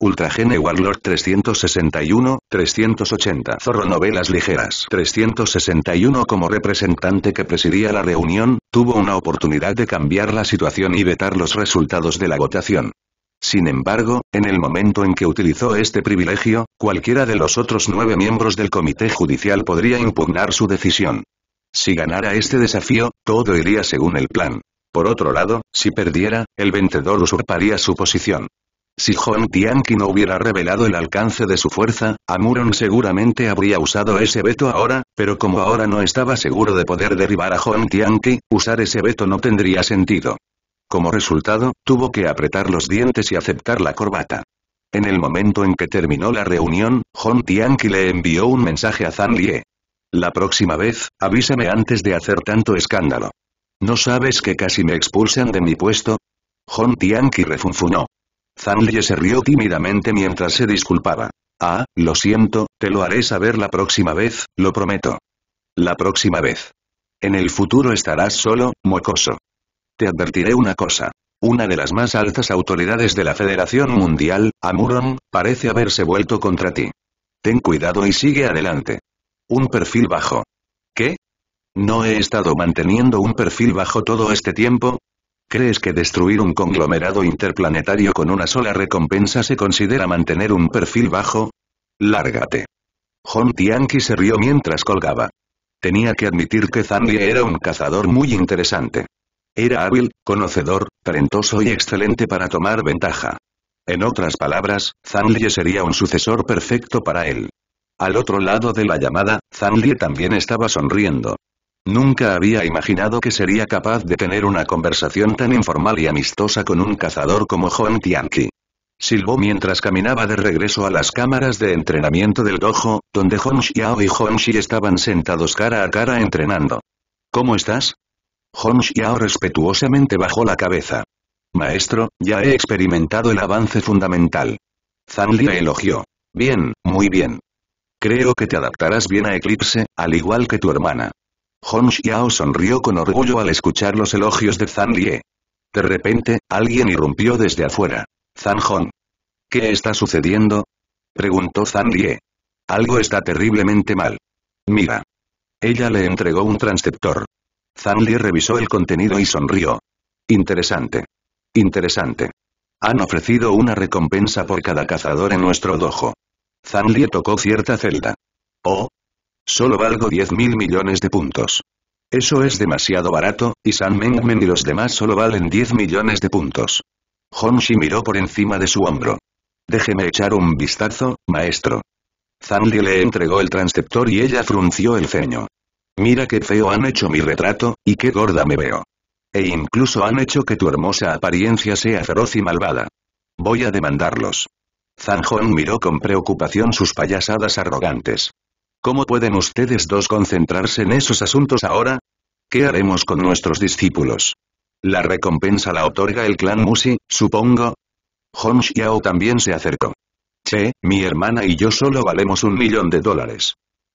Ultragene Warlord 361, 380 Zorro Novelas Ligeras 361 Como representante que presidía la reunión, tuvo una oportunidad de cambiar la situación y vetar los resultados de la votación. Sin embargo, en el momento en que utilizó este privilegio, cualquiera de los otros nueve miembros del comité judicial podría impugnar su decisión. Si ganara este desafío, todo iría según el plan. Por otro lado, si perdiera, el vencedor usurparía su posición. Si Hong Tianqi no hubiera revelado el alcance de su fuerza, Amuron seguramente habría usado ese veto ahora, pero como ahora no estaba seguro de poder derribar a Hong Tianqi, usar ese veto no tendría sentido. Como resultado, tuvo que apretar los dientes y aceptar la corbata. En el momento en que terminó la reunión, Hong Tianqi le envió un mensaje a Zhang Lie. La próxima vez, avísame antes de hacer tanto escándalo. ¿No sabes que casi me expulsan de mi puesto? Hong Tianqi refunfunó. Zanille se rió tímidamente mientras se disculpaba. Ah, lo siento, te lo haré saber la próxima vez, lo prometo. La próxima vez. En el futuro estarás solo, mocoso. Te advertiré una cosa. Una de las más altas autoridades de la Federación Mundial, Amuron, parece haberse vuelto contra ti. Ten cuidado y sigue adelante. Un perfil bajo. ¿Qué? ¿No he estado manteniendo un perfil bajo todo este tiempo? ¿Crees que destruir un conglomerado interplanetario con una sola recompensa se considera mantener un perfil bajo? Lárgate. Hong Tianqi se rió mientras colgaba. Tenía que admitir que Zanlie era un cazador muy interesante. Era hábil, conocedor, talentoso y excelente para tomar ventaja. En otras palabras, Zanlie sería un sucesor perfecto para él. Al otro lado de la llamada, Zanlie también estaba sonriendo. Nunca había imaginado que sería capaz de tener una conversación tan informal y amistosa con un cazador como Hong Tianqi. Silbó mientras caminaba de regreso a las cámaras de entrenamiento del dojo, donde Hong Xiao y Hong Xi estaban sentados cara a cara entrenando. ¿Cómo estás? Hong Xiao respetuosamente bajó la cabeza. Maestro, ya he experimentado el avance fundamental. Zhang Li elogió. Bien, muy bien. Creo que te adaptarás bien a Eclipse, al igual que tu hermana. Hong Xiao sonrió con orgullo al escuchar los elogios de Zhang Lie. De repente, alguien irrumpió desde afuera. Zhang Hong. ¿Qué está sucediendo? Preguntó Zhang Lie. Algo está terriblemente mal. Mira. Ella le entregó un transceptor. Zhang Lie revisó el contenido y sonrió. Interesante. Interesante. Han ofrecido una recompensa por cada cazador en nuestro dojo. Zhang Lie tocó cierta celda. Oh, Solo valgo 10 mil millones de puntos. Eso es demasiado barato, y San Mengmen y los demás solo valen 10 millones de puntos. Honshi miró por encima de su hombro. Déjeme echar un vistazo, maestro. Zanli le entregó el transceptor y ella frunció el ceño. Mira qué feo han hecho mi retrato, y qué gorda me veo. E incluso han hecho que tu hermosa apariencia sea feroz y malvada. Voy a demandarlos. Hong miró con preocupación sus payasadas arrogantes. ¿Cómo pueden ustedes dos concentrarse en esos asuntos ahora? ¿Qué haremos con nuestros discípulos? La recompensa la otorga el clan Musi, supongo. Hong Xiao también se acercó. Che, mi hermana y yo solo valemos un millón de dólares.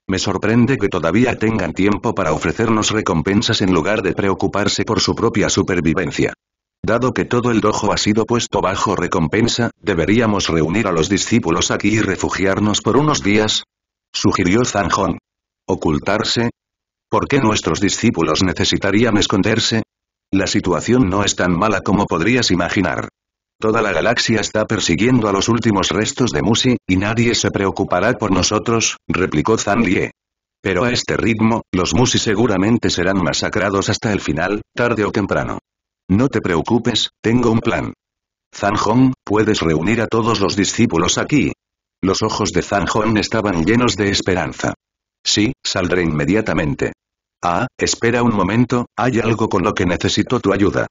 Me sorprende que todavía tengan tiempo para ofrecernos recompensas en lugar de preocuparse por su propia supervivencia. Dado que todo el dojo ha sido puesto bajo recompensa, deberíamos reunir a los discípulos aquí y refugiarnos por unos días, sugirió Zanjón. ¿Ocultarse? ¿Por qué nuestros discípulos necesitarían esconderse? La situación no es tan mala como podrías imaginar. Toda la galaxia está persiguiendo a los últimos restos de Musi, y nadie se preocupará por nosotros, replicó Zan Lie. Pero a este ritmo, los Musi seguramente serán masacrados hasta el final, tarde o temprano. No te preocupes, tengo un plan. Zan puedes reunir a todos los discípulos aquí, los ojos de Zhang Hong estaban llenos de esperanza. Sí, saldré inmediatamente. Ah, espera un momento, hay algo con lo que necesito tu ayuda.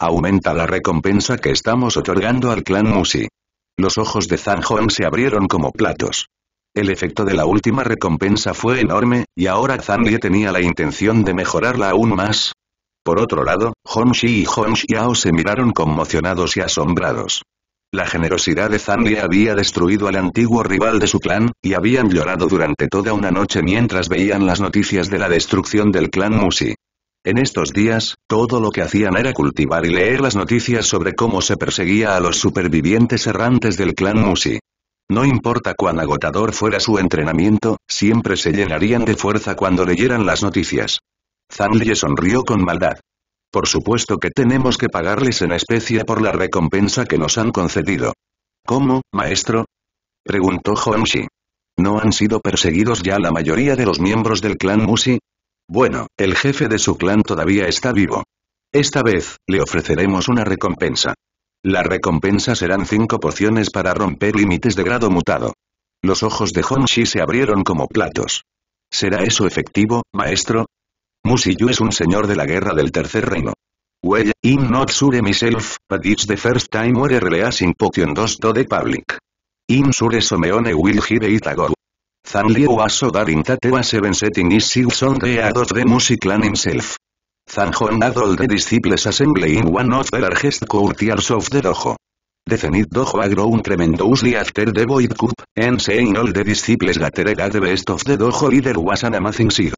Aumenta la recompensa que estamos otorgando al clan Musi. Los ojos de Zhang Hong se abrieron como platos. El efecto de la última recompensa fue enorme, y ahora Zhang tenía la intención de mejorarla aún más. Por otro lado, Hong Shi y Hong Xiao se miraron conmocionados y asombrados. La generosidad de Zandia había destruido al antiguo rival de su clan, y habían llorado durante toda una noche mientras veían las noticias de la destrucción del clan Musi. En estos días, todo lo que hacían era cultivar y leer las noticias sobre cómo se perseguía a los supervivientes errantes del clan Musi. No importa cuán agotador fuera su entrenamiento, siempre se llenarían de fuerza cuando leyeran las noticias. Zanlie sonrió con maldad. Por supuesto que tenemos que pagarles en especie por la recompensa que nos han concedido. ¿Cómo, maestro? Preguntó Honshi. ¿No han sido perseguidos ya la mayoría de los miembros del clan Musi? Bueno, el jefe de su clan todavía está vivo. Esta vez, le ofreceremos una recompensa. La recompensa serán cinco pociones para romper límites de grado mutado. Los ojos de Honshi se abrieron como platos. ¿Será eso efectivo, maestro? Musiyu es un señor de la guerra del Tercer Reino. Well, I'm not sure myself, but it's the first time we're releasing 2 to the public. I'm sure Someone will hear it ago. Liu was so daring that was even setting his six on the head de the music clan himself. Zanjon had all the disciples assembly in one of the largest courtiers of the dojo. The Zenith Dojo had grown tremendously after the Void Cup, and saying all the disciples gathered at the best of the dojo leader was an amazing sight.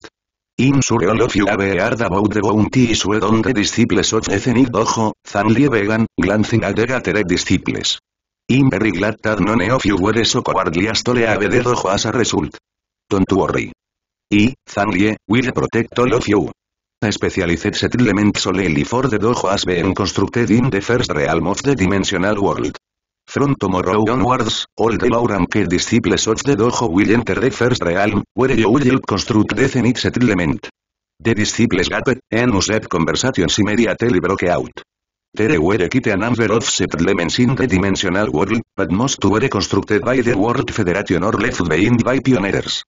In all of you have heard about the bounty issued on the disciples of Ethenic Dojo, Zanlie Vegan, glancing at the disciples. I'm very glad that none of you were so cowardly as to have the as a result. Don't worry. I, Zanlie, will protect all of you. Specialized settlement solely for the Dojo has been constructed in the first realm of the dimensional world. From tomorrow onwards, all the law ranked disciples of the dojo will enter the first realm, where you will construct the definite settlement. The disciples it, and used conversations immediately broke out. There were quite a number of settlements in the dimensional world, but most were constructed by the World Federation or left behind by pioneers.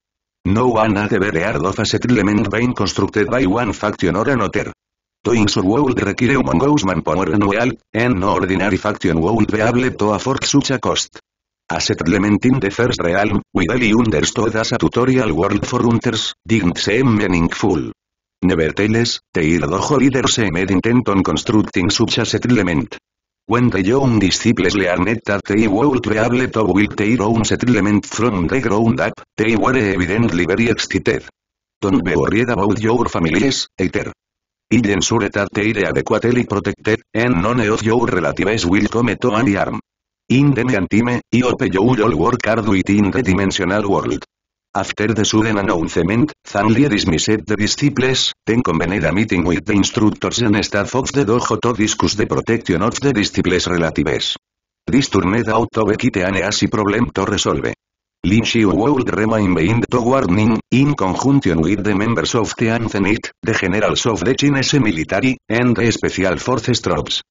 No one had ever heard of a settlement being constructed by one faction or another. Toins World require human goes manpower real, and no ordinary faction world be able to afford such a cost. A settlement in the first realm, really understood as a tutorial world for hunters, didn't seem meaningful. Nevertheless, the Irodojo leaders made intent on constructing such a settlement. When the young disciples learned that they would be able to build their own settlement from the ground up, they were evidently very excited. Don't be worried about your families, either. Il en that they adequately protected, and non of your relatives will to any arm. In the antime I hope all work hard in the dimensional world. After the sudden announcement, Zanli dismissed the disciples, ten convened a meeting with the instructors and staff of the dojo to discuss the protection of the disciples relatives. This turned out to be quite an problem to resolve. Lin Xiu World Remain Behind to Warning, in conjunction with the members of the Ancient, the generals of the Chinese military, and the special forces troops.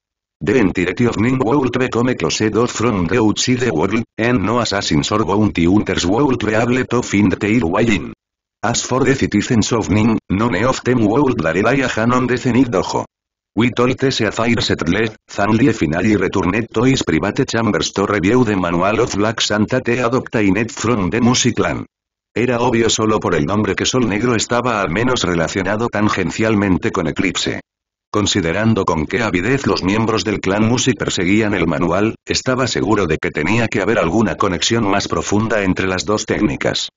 The entirety of Ning World become closed off from the outside world, and no assassins or bounty hunters world be able to find the way in. As for the citizens of Ning, none of them world dare lay a on the zenith dojo. We told final a fire settled, returned toys private chambers to review the manual of Black Santa te net from the music clan. Era obvio solo por el nombre que Sol Negro estaba al menos relacionado tangencialmente con Eclipse. Considerando con qué avidez los miembros del clan Music perseguían el manual, estaba seguro de que tenía que haber alguna conexión más profunda entre las dos técnicas.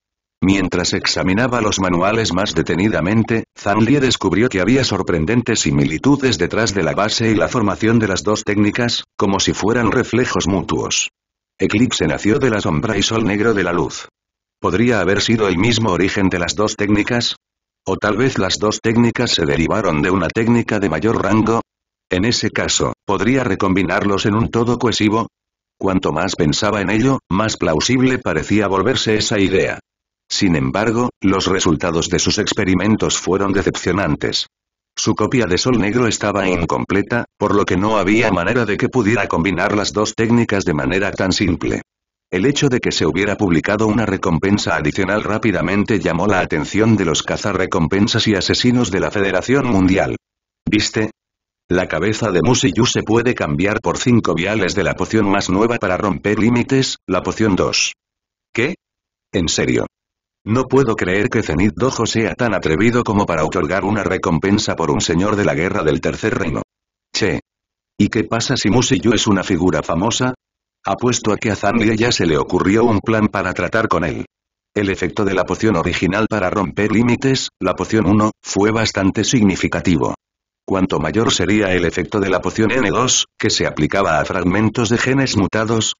Mientras examinaba los manuales más detenidamente, Zanlie descubrió que había sorprendentes similitudes detrás de la base y la formación de las dos técnicas, como si fueran reflejos mutuos. Eclipse nació de la sombra y sol negro de la luz. ¿Podría haber sido el mismo origen de las dos técnicas? ¿O tal vez las dos técnicas se derivaron de una técnica de mayor rango? En ese caso, ¿podría recombinarlos en un todo cohesivo? Cuanto más pensaba en ello, más plausible parecía volverse esa idea. Sin embargo, los resultados de sus experimentos fueron decepcionantes. Su copia de Sol Negro estaba incompleta, por lo que no había manera de que pudiera combinar las dos técnicas de manera tan simple. El hecho de que se hubiera publicado una recompensa adicional rápidamente llamó la atención de los cazarrecompensas y asesinos de la Federación Mundial. ¿Viste? La cabeza de Musiyu se puede cambiar por cinco viales de la poción más nueva para romper límites, la poción 2. ¿Qué? ¿En serio? No puedo creer que Zenith Dojo sea tan atrevido como para otorgar una recompensa por un señor de la guerra del Tercer Reino. Che. ¿Y qué pasa si Musiyu es una figura famosa? Apuesto a que a Zanlie ya se le ocurrió un plan para tratar con él. El efecto de la poción original para romper límites, la poción 1, fue bastante significativo. Cuanto mayor sería el efecto de la poción N2, que se aplicaba a fragmentos de genes mutados,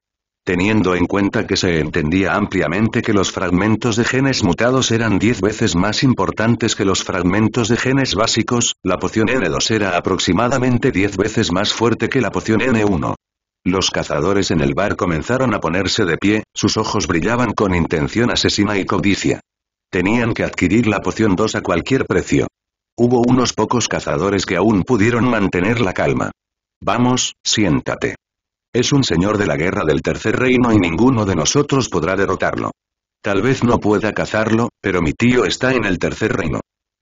Teniendo en cuenta que se entendía ampliamente que los fragmentos de genes mutados eran 10 veces más importantes que los fragmentos de genes básicos, la poción N2 era aproximadamente 10 veces más fuerte que la poción N1. Los cazadores en el bar comenzaron a ponerse de pie, sus ojos brillaban con intención asesina y codicia. Tenían que adquirir la poción 2 a cualquier precio. Hubo unos pocos cazadores que aún pudieron mantener la calma. Vamos, siéntate. Es un señor de la guerra del tercer reino y ninguno de nosotros podrá derrotarlo. Tal vez no pueda cazarlo, pero mi tío está en el tercer reino.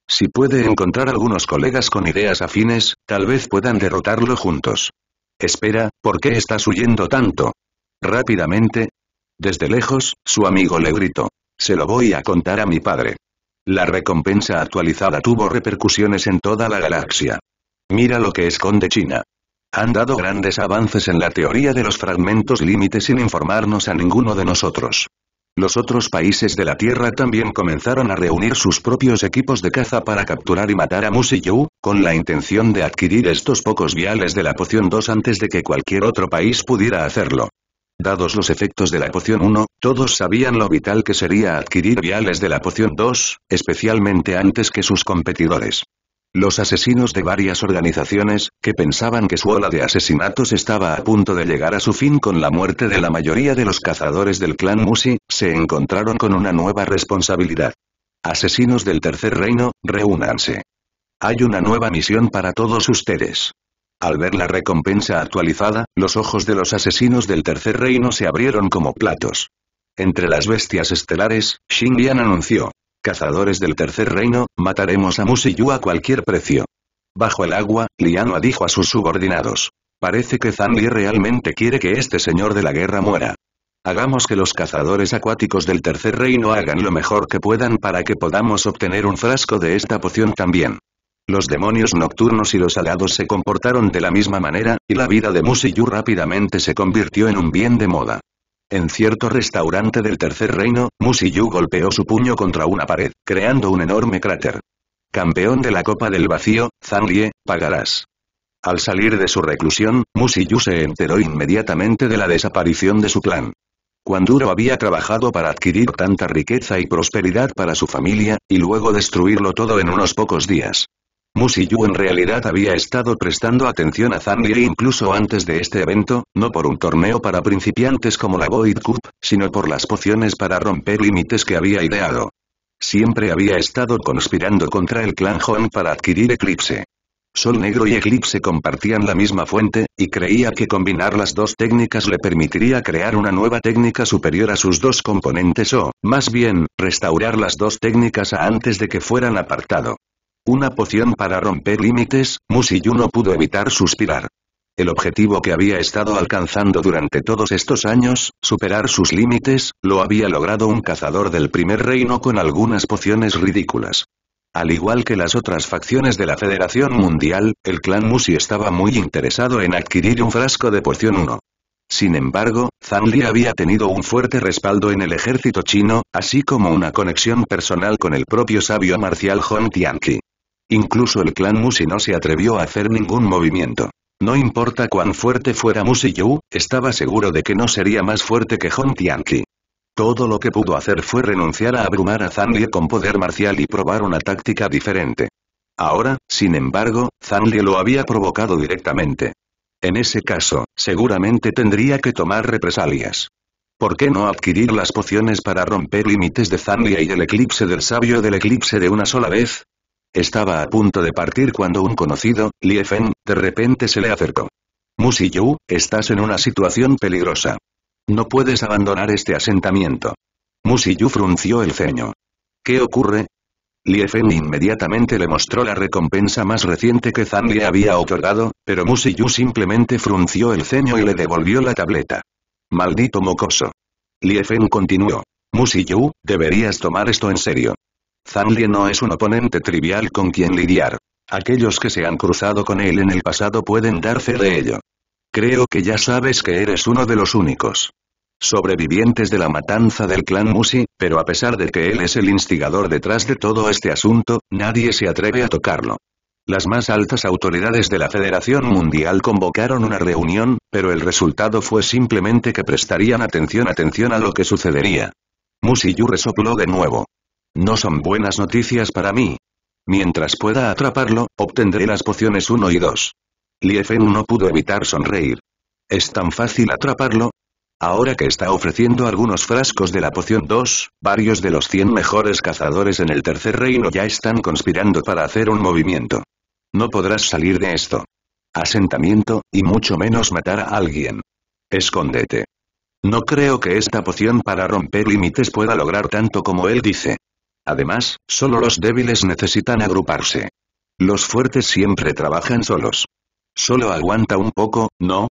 Si puede encontrar algunos colegas con ideas afines, tal vez puedan derrotarlo juntos. Espera, ¿por qué estás huyendo tanto? Rápidamente. Desde lejos, su amigo le gritó. Se lo voy a contar a mi padre. La recompensa actualizada tuvo repercusiones en toda la galaxia. Mira lo que esconde China han dado grandes avances en la teoría de los fragmentos límite sin informarnos a ninguno de nosotros. Los otros países de la Tierra también comenzaron a reunir sus propios equipos de caza para capturar y matar a Musi-Yu, con la intención de adquirir estos pocos viales de la poción 2 antes de que cualquier otro país pudiera hacerlo. Dados los efectos de la poción 1, todos sabían lo vital que sería adquirir viales de la poción 2, especialmente antes que sus competidores. Los asesinos de varias organizaciones, que pensaban que su ola de asesinatos estaba a punto de llegar a su fin con la muerte de la mayoría de los cazadores del clan Musi, se encontraron con una nueva responsabilidad. Asesinos del Tercer Reino, reúnanse. Hay una nueva misión para todos ustedes. Al ver la recompensa actualizada, los ojos de los asesinos del Tercer Reino se abrieron como platos. Entre las bestias estelares, Shin anunció, Cazadores del Tercer Reino, mataremos a Musiyu a cualquier precio. Bajo el agua, Lianua dijo a sus subordinados. Parece que Zanli realmente quiere que este señor de la guerra muera. Hagamos que los cazadores acuáticos del Tercer Reino hagan lo mejor que puedan para que podamos obtener un frasco de esta poción también. Los demonios nocturnos y los alados se comportaron de la misma manera, y la vida de Musiyu rápidamente se convirtió en un bien de moda. En cierto restaurante del Tercer Reino, Musiyu golpeó su puño contra una pared, creando un enorme cráter. Campeón de la Copa del Vacío, Lie, pagarás. Al salir de su reclusión, Musiyu se enteró inmediatamente de la desaparición de su clan. Cuán duro había trabajado para adquirir tanta riqueza y prosperidad para su familia, y luego destruirlo todo en unos pocos días. Musiyu en realidad había estado prestando atención a e incluso antes de este evento, no por un torneo para principiantes como la Void Cup, sino por las pociones para romper límites que había ideado. Siempre había estado conspirando contra el clan Hon para adquirir Eclipse. Sol Negro y Eclipse compartían la misma fuente, y creía que combinar las dos técnicas le permitiría crear una nueva técnica superior a sus dos componentes o, más bien, restaurar las dos técnicas a antes de que fueran apartado. Una poción para romper límites, Musiyu no pudo evitar suspirar. El objetivo que había estado alcanzando durante todos estos años, superar sus límites, lo había logrado un cazador del primer reino con algunas pociones ridículas. Al igual que las otras facciones de la Federación Mundial, el clan Musi estaba muy interesado en adquirir un frasco de poción 1. Sin embargo, Zhang Li había tenido un fuerte respaldo en el ejército chino, así como una conexión personal con el propio sabio marcial Hong Tianqi. Incluso el clan Musi no se atrevió a hacer ningún movimiento. No importa cuán fuerte fuera Musi Yu, estaba seguro de que no sería más fuerte que Hong Tianqi. Todo lo que pudo hacer fue renunciar a abrumar a Zhang con poder marcial y probar una táctica diferente. Ahora, sin embargo, Zhang lo había provocado directamente. En ese caso, seguramente tendría que tomar represalias. ¿Por qué no adquirir las pociones para romper límites de Zhang y el eclipse del sabio del eclipse de una sola vez? Estaba a punto de partir cuando un conocido, Lie de repente se le acercó. Musi Yu, estás en una situación peligrosa. No puedes abandonar este asentamiento. Musi Yu frunció el ceño. ¿Qué ocurre? Lie inmediatamente le mostró la recompensa más reciente que Zhang le había otorgado, pero Musi Yu simplemente frunció el ceño y le devolvió la tableta. Maldito mocoso. Lie continuó. Musi Yu, deberías tomar esto en serio. Zanli no es un oponente trivial con quien lidiar. Aquellos que se han cruzado con él en el pasado pueden dar fe de ello. Creo que ya sabes que eres uno de los únicos sobrevivientes de la matanza del clan Musi, pero a pesar de que él es el instigador detrás de todo este asunto, nadie se atreve a tocarlo. Las más altas autoridades de la Federación Mundial convocaron una reunión, pero el resultado fue simplemente que prestarían atención atención a lo que sucedería. Musi Yu resopló de nuevo. No son buenas noticias para mí. Mientras pueda atraparlo, obtendré las pociones 1 y 2. Liefen no pudo evitar sonreír. ¿Es tan fácil atraparlo? Ahora que está ofreciendo algunos frascos de la poción 2, varios de los 100 mejores cazadores en el tercer reino ya están conspirando para hacer un movimiento. No podrás salir de esto. Asentamiento, y mucho menos matar a alguien. Escóndete. No creo que esta poción para romper límites pueda lograr tanto como él dice. Además, solo los débiles necesitan agruparse. Los fuertes siempre trabajan solos. Solo aguanta un poco, ¿no?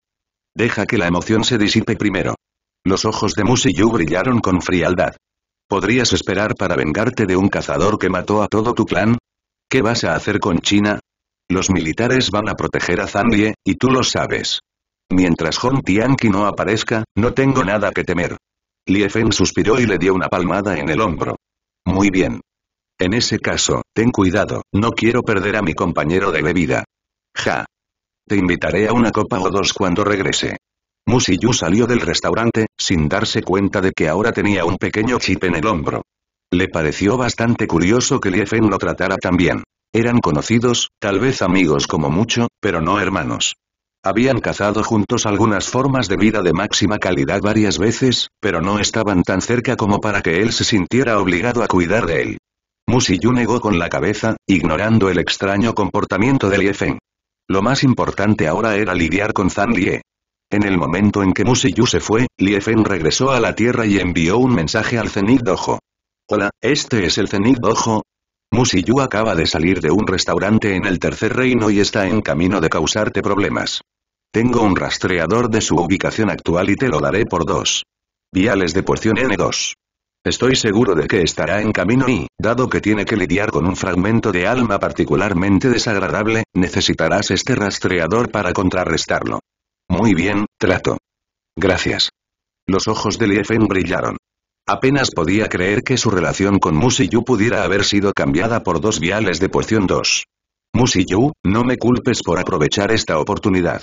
Deja que la emoción se disipe primero. Los ojos de Yu brillaron con frialdad. ¿Podrías esperar para vengarte de un cazador que mató a todo tu clan? ¿Qué vas a hacer con China? Los militares van a proteger a Lie y tú lo sabes. Mientras Hong Tianqi no aparezca, no tengo nada que temer. Feng suspiró y le dio una palmada en el hombro. Muy bien. En ese caso, ten cuidado, no quiero perder a mi compañero de bebida. Ja. Te invitaré a una copa o dos cuando regrese. Musiyu salió del restaurante, sin darse cuenta de que ahora tenía un pequeño chip en el hombro. Le pareció bastante curioso que Liefen lo tratara tan bien. Eran conocidos, tal vez amigos como mucho, pero no hermanos. Habían cazado juntos algunas formas de vida de máxima calidad varias veces, pero no estaban tan cerca como para que él se sintiera obligado a cuidar de él. Musiyu negó con la cabeza, ignorando el extraño comportamiento de Liefen. Lo más importante ahora era lidiar con Zan Lie. En el momento en que Musiyu se fue, Liefen regresó a la Tierra y envió un mensaje al Zenith Dojo. Hola, este es el Zenith Dojo, Musiyu acaba de salir de un restaurante en el Tercer Reino y está en camino de causarte problemas. Tengo un rastreador de su ubicación actual y te lo daré por dos. Viales de porción N2. Estoy seguro de que estará en camino y, dado que tiene que lidiar con un fragmento de alma particularmente desagradable, necesitarás este rastreador para contrarrestarlo. Muy bien, trato. Gracias. Los ojos de Liefen brillaron. Apenas podía creer que su relación con Musiyu pudiera haber sido cambiada por dos viales de poción 2. Musiyu, no me culpes por aprovechar esta oportunidad.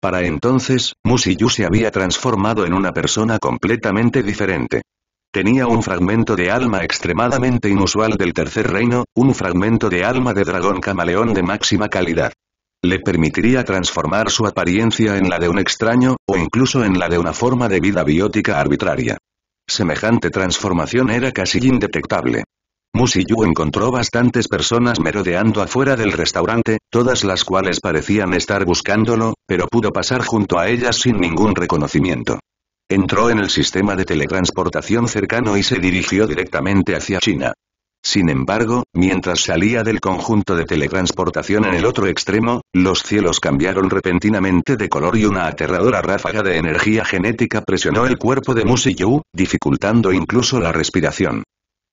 Para entonces, Musiyu se había transformado en una persona completamente diferente. Tenía un fragmento de alma extremadamente inusual del Tercer Reino, un fragmento de alma de dragón camaleón de máxima calidad. Le permitiría transformar su apariencia en la de un extraño, o incluso en la de una forma de vida biótica arbitraria. Semejante transformación era casi indetectable. Musiyu encontró bastantes personas merodeando afuera del restaurante, todas las cuales parecían estar buscándolo, pero pudo pasar junto a ellas sin ningún reconocimiento. Entró en el sistema de teletransportación cercano y se dirigió directamente hacia China. Sin embargo, mientras salía del conjunto de teletransportación en el otro extremo, los cielos cambiaron repentinamente de color y una aterradora ráfaga de energía genética presionó el cuerpo de Musi-Yu, dificultando incluso la respiración.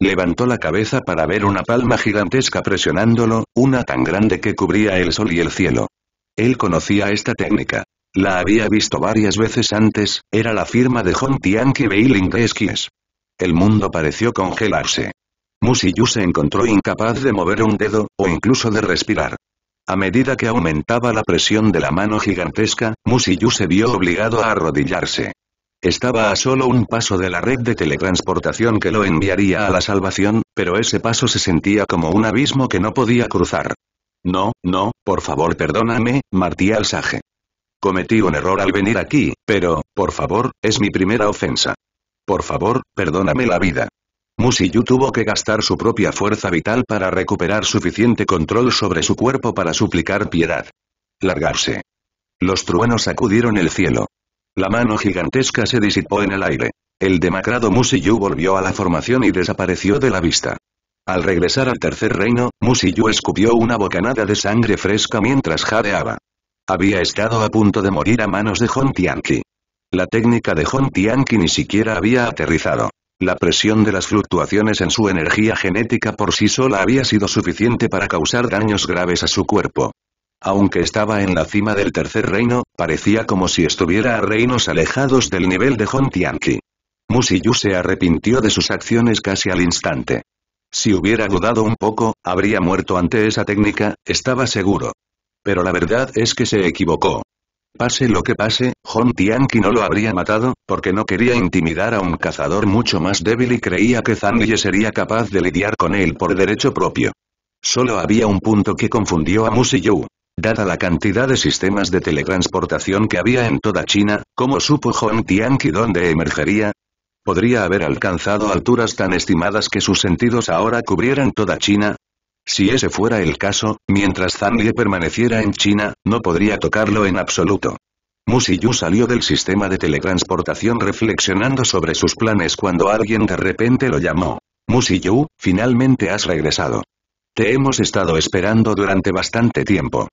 Levantó la cabeza para ver una palma gigantesca presionándolo, una tan grande que cubría el sol y el cielo. Él conocía esta técnica. La había visto varias veces antes, era la firma de Hong Beiling de El mundo pareció congelarse. Musiyu se encontró incapaz de mover un dedo, o incluso de respirar. A medida que aumentaba la presión de la mano gigantesca, Musiyu se vio obligado a arrodillarse. Estaba a solo un paso de la red de teletransportación que lo enviaría a la salvación, pero ese paso se sentía como un abismo que no podía cruzar. No, no, por favor perdóname, Martial Sage. Cometí un error al venir aquí, pero, por favor, es mi primera ofensa. Por favor, perdóname la vida. Musiyu tuvo que gastar su propia fuerza vital para recuperar suficiente control sobre su cuerpo para suplicar piedad. Largarse. Los truenos sacudieron el cielo. La mano gigantesca se disipó en el aire. El demacrado Musiyu volvió a la formación y desapareció de la vista. Al regresar al tercer reino, Musiyu escupió una bocanada de sangre fresca mientras jadeaba. Había estado a punto de morir a manos de Hon Tianqi. La técnica de Hon Tianqi ni siquiera había aterrizado. La presión de las fluctuaciones en su energía genética por sí sola había sido suficiente para causar daños graves a su cuerpo. Aunque estaba en la cima del tercer reino, parecía como si estuviera a reinos alejados del nivel de Mu Musiyu se arrepintió de sus acciones casi al instante. Si hubiera dudado un poco, habría muerto ante esa técnica, estaba seguro. Pero la verdad es que se equivocó. Pase lo que pase, Hong Tianqi no lo habría matado, porque no quería intimidar a un cazador mucho más débil y creía que Zhang sería capaz de lidiar con él por derecho propio. Solo había un punto que confundió a Mu Dada la cantidad de sistemas de teletransportación que había en toda China, ¿cómo supo Hong Tianqi dónde emergería? ¿Podría haber alcanzado alturas tan estimadas que sus sentidos ahora cubrieran toda China? Si ese fuera el caso, mientras Zhang permaneciera en China, no podría tocarlo en absoluto. Musiyu salió del sistema de teletransportación reflexionando sobre sus planes cuando alguien de repente lo llamó. Musiyu, finalmente has regresado. Te hemos estado esperando durante bastante tiempo.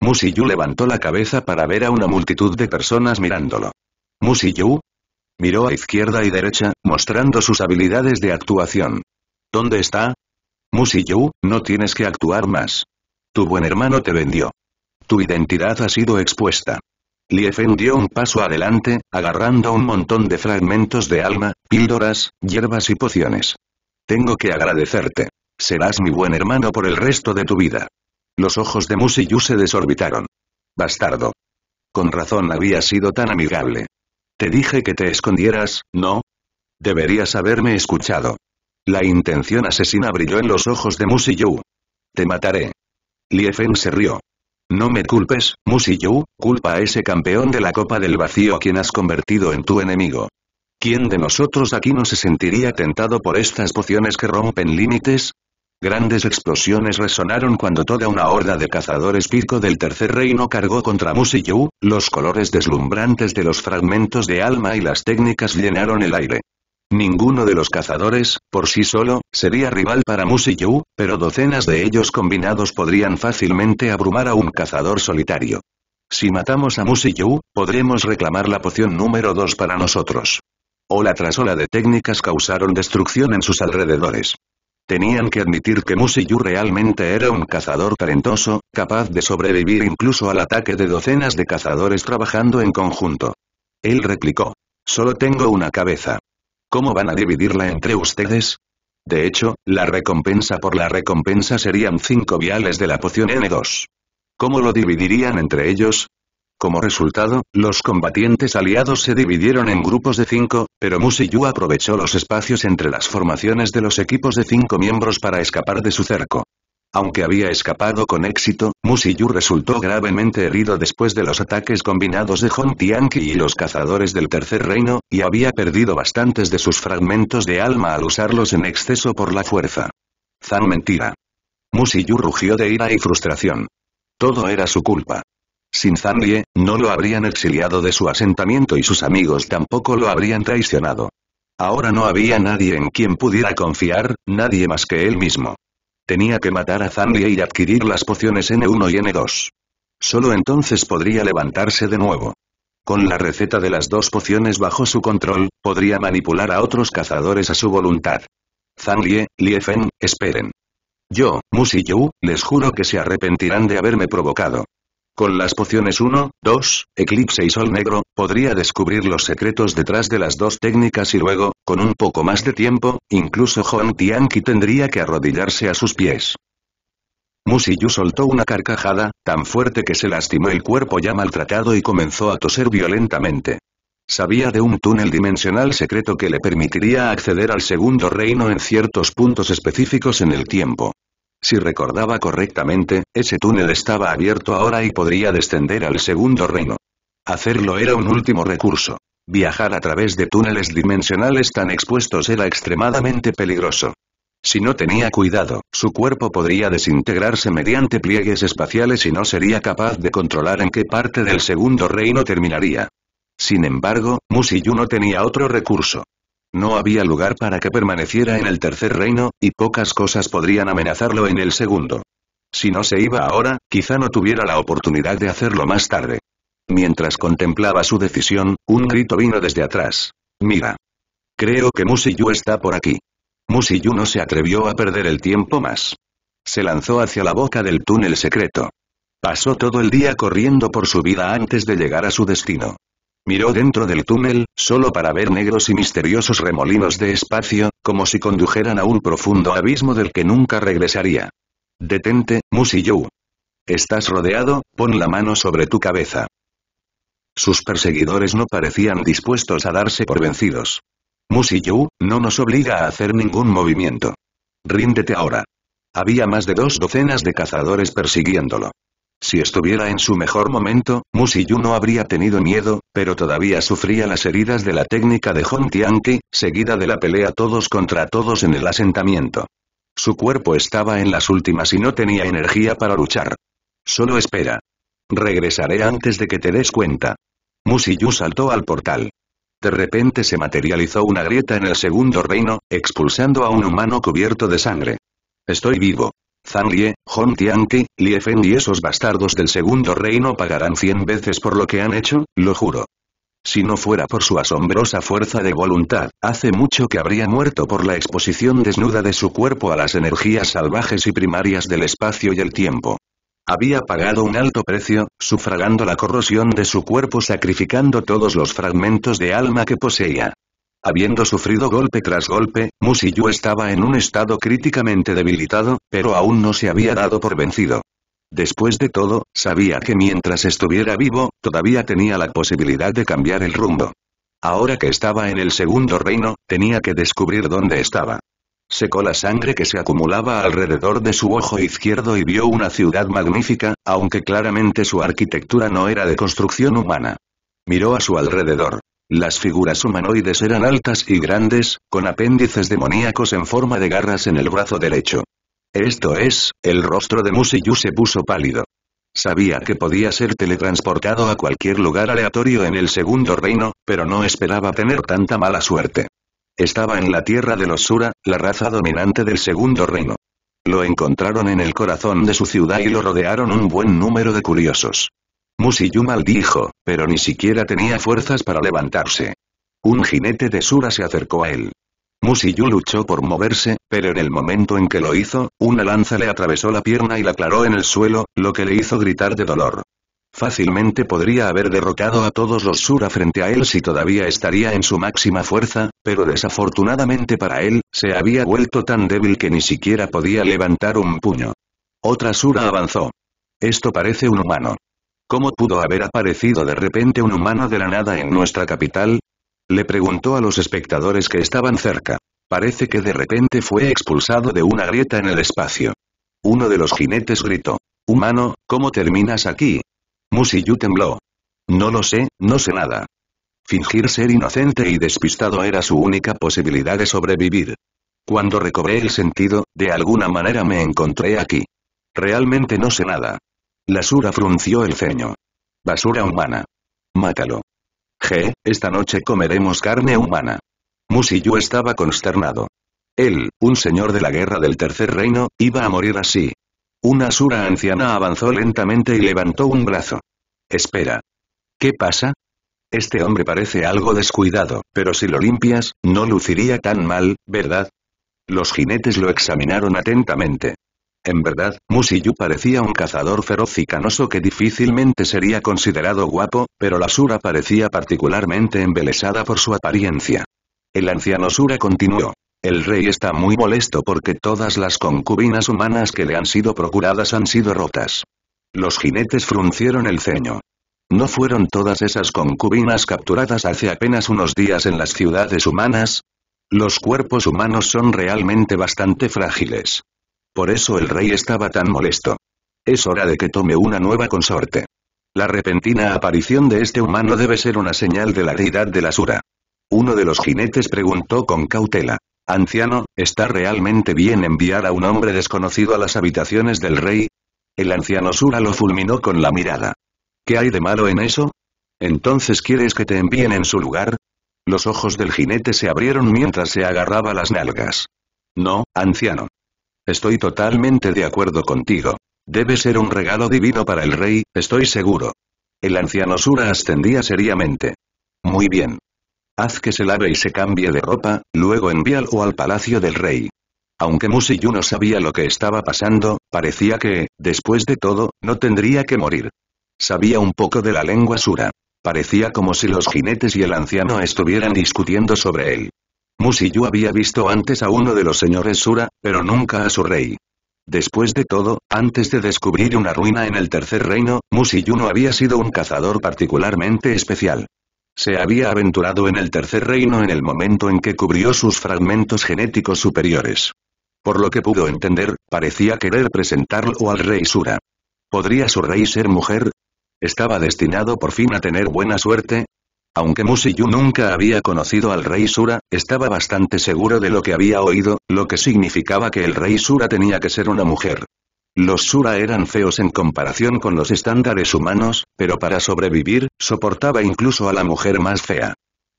Musiyu levantó la cabeza para ver a una multitud de personas mirándolo. Musiyu miró a izquierda y derecha, mostrando sus habilidades de actuación. ¿Dónde está? Musiyu, no tienes que actuar más. Tu buen hermano te vendió. Tu identidad ha sido expuesta. Liefen dio un paso adelante, agarrando un montón de fragmentos de alma, píldoras, hierbas y pociones. Tengo que agradecerte. Serás mi buen hermano por el resto de tu vida. Los ojos de Musiyu se desorbitaron. Bastardo. Con razón había sido tan amigable. Te dije que te escondieras, ¿no? Deberías haberme escuchado. La intención asesina brilló en los ojos de Musi-Yu. Te mataré. feng se rió. No me culpes, Musi-Yu, culpa a ese campeón de la Copa del Vacío a quien has convertido en tu enemigo. ¿Quién de nosotros aquí no se sentiría tentado por estas pociones que rompen límites? Grandes explosiones resonaron cuando toda una horda de cazadores pico del Tercer Reino cargó contra Musi Yu, los colores deslumbrantes de los fragmentos de alma y las técnicas llenaron el aire. Ninguno de los cazadores, por sí solo, sería rival para Yu, pero docenas de ellos combinados podrían fácilmente abrumar a un cazador solitario. Si matamos a Yu, podremos reclamar la poción número 2 para nosotros. Ola tras ola de técnicas causaron destrucción en sus alrededores. Tenían que admitir que Yu realmente era un cazador talentoso, capaz de sobrevivir incluso al ataque de docenas de cazadores trabajando en conjunto. Él replicó. Solo tengo una cabeza. ¿Cómo van a dividirla entre ustedes? De hecho, la recompensa por la recompensa serían 5 viales de la poción N2. ¿Cómo lo dividirían entre ellos? Como resultado, los combatientes aliados se dividieron en grupos de 5, pero Musiyu aprovechó los espacios entre las formaciones de los equipos de 5 miembros para escapar de su cerco. Aunque había escapado con éxito, Musiyu resultó gravemente herido después de los ataques combinados de Hon Tianqi y los cazadores del Tercer Reino, y había perdido bastantes de sus fragmentos de alma al usarlos en exceso por la fuerza. Zan mentira. Musiyu rugió de ira y frustración. Todo era su culpa. Sin Zanlie, no lo habrían exiliado de su asentamiento y sus amigos tampoco lo habrían traicionado. Ahora no había nadie en quien pudiera confiar, nadie más que él mismo. Tenía que matar a Zanlie y adquirir las pociones N1 y N2. Solo entonces podría levantarse de nuevo. Con la receta de las dos pociones bajo su control, podría manipular a otros cazadores a su voluntad. Zhang Liefen, esperen. Yo, Musi Yu, les juro que se arrepentirán de haberme provocado. Con las pociones 1, 2, Eclipse y Sol Negro, podría descubrir los secretos detrás de las dos técnicas y luego, con un poco más de tiempo, incluso Hong Tianqi tendría que arrodillarse a sus pies. Musiyu soltó una carcajada, tan fuerte que se lastimó el cuerpo ya maltratado y comenzó a toser violentamente. Sabía de un túnel dimensional secreto que le permitiría acceder al segundo reino en ciertos puntos específicos en el tiempo. Si recordaba correctamente, ese túnel estaba abierto ahora y podría descender al segundo reino. Hacerlo era un último recurso. Viajar a través de túneles dimensionales tan expuestos era extremadamente peligroso. Si no tenía cuidado, su cuerpo podría desintegrarse mediante pliegues espaciales y no sería capaz de controlar en qué parte del segundo reino terminaría. Sin embargo, Musiyu no tenía otro recurso. No había lugar para que permaneciera en el tercer reino, y pocas cosas podrían amenazarlo en el segundo. Si no se iba ahora, quizá no tuviera la oportunidad de hacerlo más tarde. Mientras contemplaba su decisión, un grito vino desde atrás. Mira. Creo que Musiyu está por aquí. Musiyu no se atrevió a perder el tiempo más. Se lanzó hacia la boca del túnel secreto. Pasó todo el día corriendo por su vida antes de llegar a su destino. Miró dentro del túnel, solo para ver negros y misteriosos remolinos de espacio, como si condujeran a un profundo abismo del que nunca regresaría. Detente, you Estás rodeado, pon la mano sobre tu cabeza. Sus perseguidores no parecían dispuestos a darse por vencidos. you no nos obliga a hacer ningún movimiento. Ríndete ahora. Había más de dos docenas de cazadores persiguiéndolo. Si estuviera en su mejor momento, Musiyu no habría tenido miedo, pero todavía sufría las heridas de la técnica de Hong Tianqi, seguida de la pelea todos contra todos en el asentamiento. Su cuerpo estaba en las últimas y no tenía energía para luchar. Solo espera. Regresaré antes de que te des cuenta. Musiyu saltó al portal. De repente se materializó una grieta en el segundo reino, expulsando a un humano cubierto de sangre. Estoy vivo. Zhang Lie, Hong Tianqi, Lie Fen y esos bastardos del segundo reino pagarán cien veces por lo que han hecho, lo juro. Si no fuera por su asombrosa fuerza de voluntad, hace mucho que habría muerto por la exposición desnuda de su cuerpo a las energías salvajes y primarias del espacio y el tiempo. Había pagado un alto precio, sufragando la corrosión de su cuerpo sacrificando todos los fragmentos de alma que poseía. Habiendo sufrido golpe tras golpe, Musiyu estaba en un estado críticamente debilitado, pero aún no se había dado por vencido. Después de todo, sabía que mientras estuviera vivo, todavía tenía la posibilidad de cambiar el rumbo. Ahora que estaba en el segundo reino, tenía que descubrir dónde estaba. Secó la sangre que se acumulaba alrededor de su ojo izquierdo y vio una ciudad magnífica, aunque claramente su arquitectura no era de construcción humana. Miró a su alrededor. Las figuras humanoides eran altas y grandes, con apéndices demoníacos en forma de garras en el brazo derecho. Esto es, el rostro de Musiyu se puso pálido. Sabía que podía ser teletransportado a cualquier lugar aleatorio en el segundo reino, pero no esperaba tener tanta mala suerte. Estaba en la tierra de los Sura, la raza dominante del segundo reino. Lo encontraron en el corazón de su ciudad y lo rodearon un buen número de curiosos. Musiyu maldijo, pero ni siquiera tenía fuerzas para levantarse. Un jinete de Sura se acercó a él. Musiyu luchó por moverse, pero en el momento en que lo hizo, una lanza le atravesó la pierna y la aclaró en el suelo, lo que le hizo gritar de dolor. Fácilmente podría haber derrocado a todos los Sura frente a él si todavía estaría en su máxima fuerza, pero desafortunadamente para él, se había vuelto tan débil que ni siquiera podía levantar un puño. Otra Sura avanzó. Esto parece un humano. ¿Cómo pudo haber aparecido de repente un humano de la nada en nuestra capital? Le preguntó a los espectadores que estaban cerca. Parece que de repente fue expulsado de una grieta en el espacio. Uno de los jinetes gritó. Humano, ¿cómo terminas aquí? Musiyu tembló. No lo sé, no sé nada. Fingir ser inocente y despistado era su única posibilidad de sobrevivir. Cuando recobré el sentido, de alguna manera me encontré aquí. Realmente no sé nada. Lasura frunció el ceño. Basura humana. Mátalo. ¡Je, esta noche comeremos carne humana. Musiyu estaba consternado. Él, un señor de la guerra del Tercer Reino, iba a morir así. Una asura anciana avanzó lentamente y levantó un brazo. Espera. ¿Qué pasa? Este hombre parece algo descuidado, pero si lo limpias, no luciría tan mal, ¿verdad? Los jinetes lo examinaron atentamente. En verdad, Musiyu parecía un cazador feroz y canoso que difícilmente sería considerado guapo, pero la Sura parecía particularmente embelesada por su apariencia. El anciano Sura continuó. El rey está muy molesto porque todas las concubinas humanas que le han sido procuradas han sido rotas. Los jinetes fruncieron el ceño. ¿No fueron todas esas concubinas capturadas hace apenas unos días en las ciudades humanas? Los cuerpos humanos son realmente bastante frágiles. Por eso el rey estaba tan molesto. Es hora de que tome una nueva consorte. La repentina aparición de este humano debe ser una señal de la deidad de la Sura. Uno de los jinetes preguntó con cautela. Anciano, ¿está realmente bien enviar a un hombre desconocido a las habitaciones del rey? El anciano Sura lo fulminó con la mirada. ¿Qué hay de malo en eso? ¿Entonces quieres que te envíen en su lugar? Los ojos del jinete se abrieron mientras se agarraba las nalgas. No, anciano, Estoy totalmente de acuerdo contigo. Debe ser un regalo divino para el rey, estoy seguro. El anciano Sura ascendía seriamente. Muy bien. Haz que se lave y se cambie de ropa, luego envíalo al palacio del rey. Aunque Musiyu no sabía lo que estaba pasando, parecía que, después de todo, no tendría que morir. Sabía un poco de la lengua Sura. Parecía como si los jinetes y el anciano estuvieran discutiendo sobre él. Musiyu había visto antes a uno de los señores Sura, pero nunca a su rey. Después de todo, antes de descubrir una ruina en el tercer reino, Musiyu no había sido un cazador particularmente especial. Se había aventurado en el tercer reino en el momento en que cubrió sus fragmentos genéticos superiores. Por lo que pudo entender, parecía querer presentarlo al rey Sura. ¿Podría su rey ser mujer? ¿Estaba destinado por fin a tener buena suerte? Aunque Musiyu nunca había conocido al rey Sura, estaba bastante seguro de lo que había oído, lo que significaba que el rey Sura tenía que ser una mujer. Los Sura eran feos en comparación con los estándares humanos, pero para sobrevivir, soportaba incluso a la mujer más fea.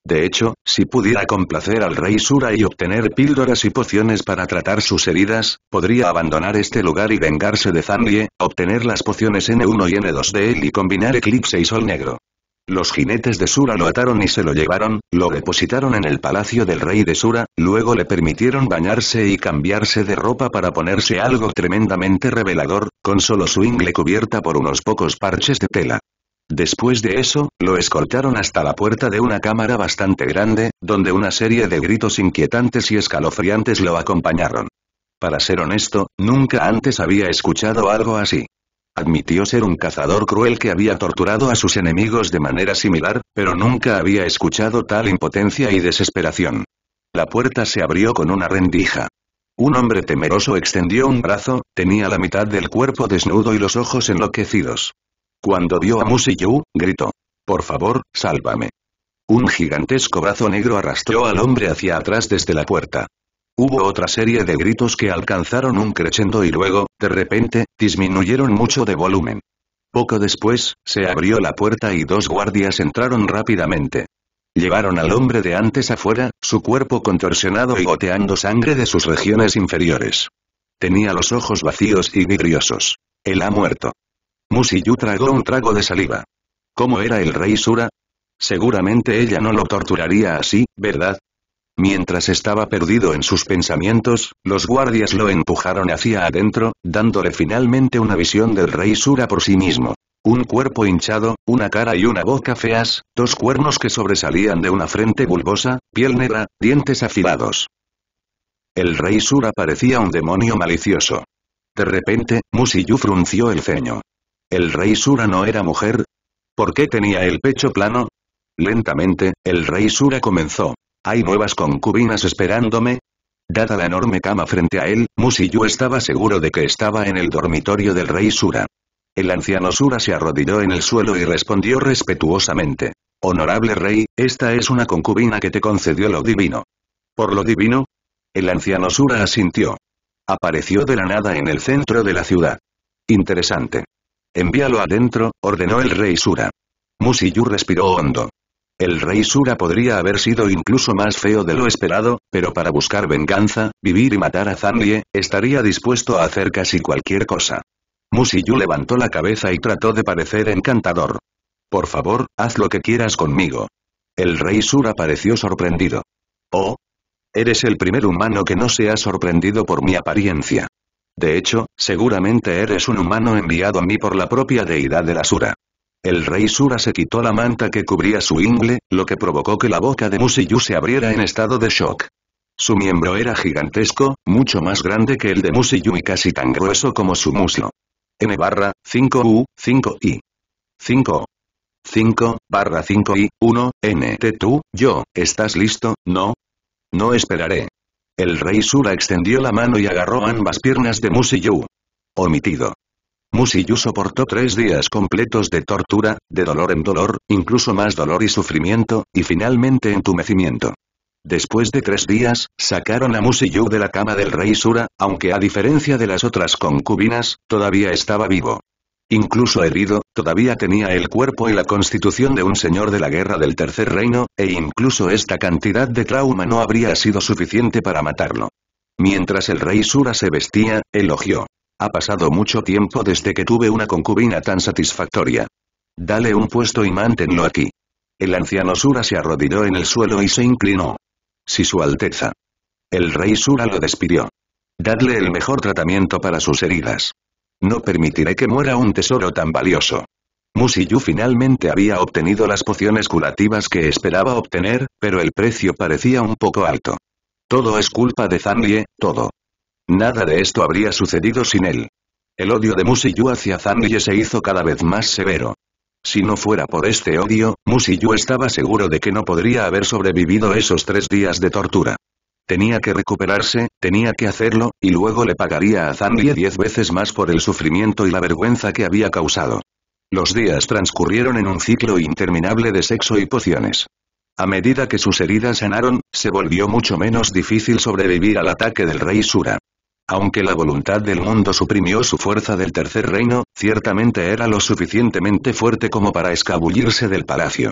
De hecho, si pudiera complacer al rey Sura y obtener píldoras y pociones para tratar sus heridas, podría abandonar este lugar y vengarse de Zanlie, obtener las pociones N1 y N2 de él y combinar Eclipse y Sol Negro. Los jinetes de Sura lo ataron y se lo llevaron, lo depositaron en el palacio del rey de Sura, luego le permitieron bañarse y cambiarse de ropa para ponerse algo tremendamente revelador, con solo su ingle cubierta por unos pocos parches de tela. Después de eso, lo escoltaron hasta la puerta de una cámara bastante grande, donde una serie de gritos inquietantes y escalofriantes lo acompañaron. Para ser honesto, nunca antes había escuchado algo así. Admitió ser un cazador cruel que había torturado a sus enemigos de manera similar, pero nunca había escuchado tal impotencia y desesperación. La puerta se abrió con una rendija. Un hombre temeroso extendió un brazo, tenía la mitad del cuerpo desnudo y los ojos enloquecidos. Cuando vio a Musiyu, gritó. Por favor, sálvame. Un gigantesco brazo negro arrastró al hombre hacia atrás desde la puerta. Hubo otra serie de gritos que alcanzaron un crescendo y luego, de repente, disminuyeron mucho de volumen. Poco después, se abrió la puerta y dos guardias entraron rápidamente. Llevaron al hombre de antes afuera, su cuerpo contorsionado y goteando sangre de sus regiones inferiores. Tenía los ojos vacíos y vidriosos. Él ha muerto. Musiyu tragó un trago de saliva. ¿Cómo era el rey Sura? Seguramente ella no lo torturaría así, ¿verdad? Mientras estaba perdido en sus pensamientos, los guardias lo empujaron hacia adentro, dándole finalmente una visión del rey Sura por sí mismo. Un cuerpo hinchado, una cara y una boca feas, dos cuernos que sobresalían de una frente bulbosa, piel negra, dientes afilados. El rey Sura parecía un demonio malicioso. De repente, Musiyu frunció el ceño. ¿El rey Sura no era mujer? ¿Por qué tenía el pecho plano? Lentamente, el rey Sura comenzó. ¿Hay nuevas concubinas esperándome? Dada la enorme cama frente a él, Musiyu estaba seguro de que estaba en el dormitorio del rey Sura. El anciano Sura se arrodilló en el suelo y respondió respetuosamente. Honorable rey, esta es una concubina que te concedió lo divino. ¿Por lo divino? El anciano Sura asintió. Apareció de la nada en el centro de la ciudad. Interesante. Envíalo adentro, ordenó el rey Sura. Musiyu respiró hondo. El rey Sura podría haber sido incluso más feo de lo esperado, pero para buscar venganza, vivir y matar a Zanlie, estaría dispuesto a hacer casi cualquier cosa. Musiyu levantó la cabeza y trató de parecer encantador. Por favor, haz lo que quieras conmigo. El rey Sura pareció sorprendido. Oh. Eres el primer humano que no se ha sorprendido por mi apariencia. De hecho, seguramente eres un humano enviado a mí por la propia deidad de la Sura. El rey Sura se quitó la manta que cubría su ingle, lo que provocó que la boca de Musiyu se abriera en estado de shock. Su miembro era gigantesco, mucho más grande que el de Musiyu y casi tan grueso como su muslo. N barra, 5U, 5I. 5. 5, barra 5I, 1, t tú, yo, ¿estás listo, no? No esperaré. El rey Sura extendió la mano y agarró ambas piernas de Musiyu. Omitido. Musiyu soportó tres días completos de tortura, de dolor en dolor, incluso más dolor y sufrimiento, y finalmente entumecimiento. Después de tres días, sacaron a Musiyu de la cama del rey Sura, aunque a diferencia de las otras concubinas, todavía estaba vivo. Incluso herido, todavía tenía el cuerpo y la constitución de un señor de la guerra del tercer reino, e incluso esta cantidad de trauma no habría sido suficiente para matarlo. Mientras el rey Sura se vestía, elogió. Ha pasado mucho tiempo desde que tuve una concubina tan satisfactoria. Dale un puesto y mántenlo aquí. El anciano Sura se arrodilló en el suelo y se inclinó. Si su alteza. El rey Sura lo despidió. Dadle el mejor tratamiento para sus heridas. No permitiré que muera un tesoro tan valioso. Musiyu finalmente había obtenido las pociones curativas que esperaba obtener, pero el precio parecía un poco alto. Todo es culpa de Zanlie, todo. Nada de esto habría sucedido sin él. El odio de Musiyu hacia Zanlie se hizo cada vez más severo. Si no fuera por este odio, Musiyu estaba seguro de que no podría haber sobrevivido esos tres días de tortura. Tenía que recuperarse, tenía que hacerlo, y luego le pagaría a Zanlie diez veces más por el sufrimiento y la vergüenza que había causado. Los días transcurrieron en un ciclo interminable de sexo y pociones. A medida que sus heridas sanaron, se volvió mucho menos difícil sobrevivir al ataque del rey Sura. Aunque la voluntad del mundo suprimió su fuerza del tercer reino, ciertamente era lo suficientemente fuerte como para escabullirse del palacio.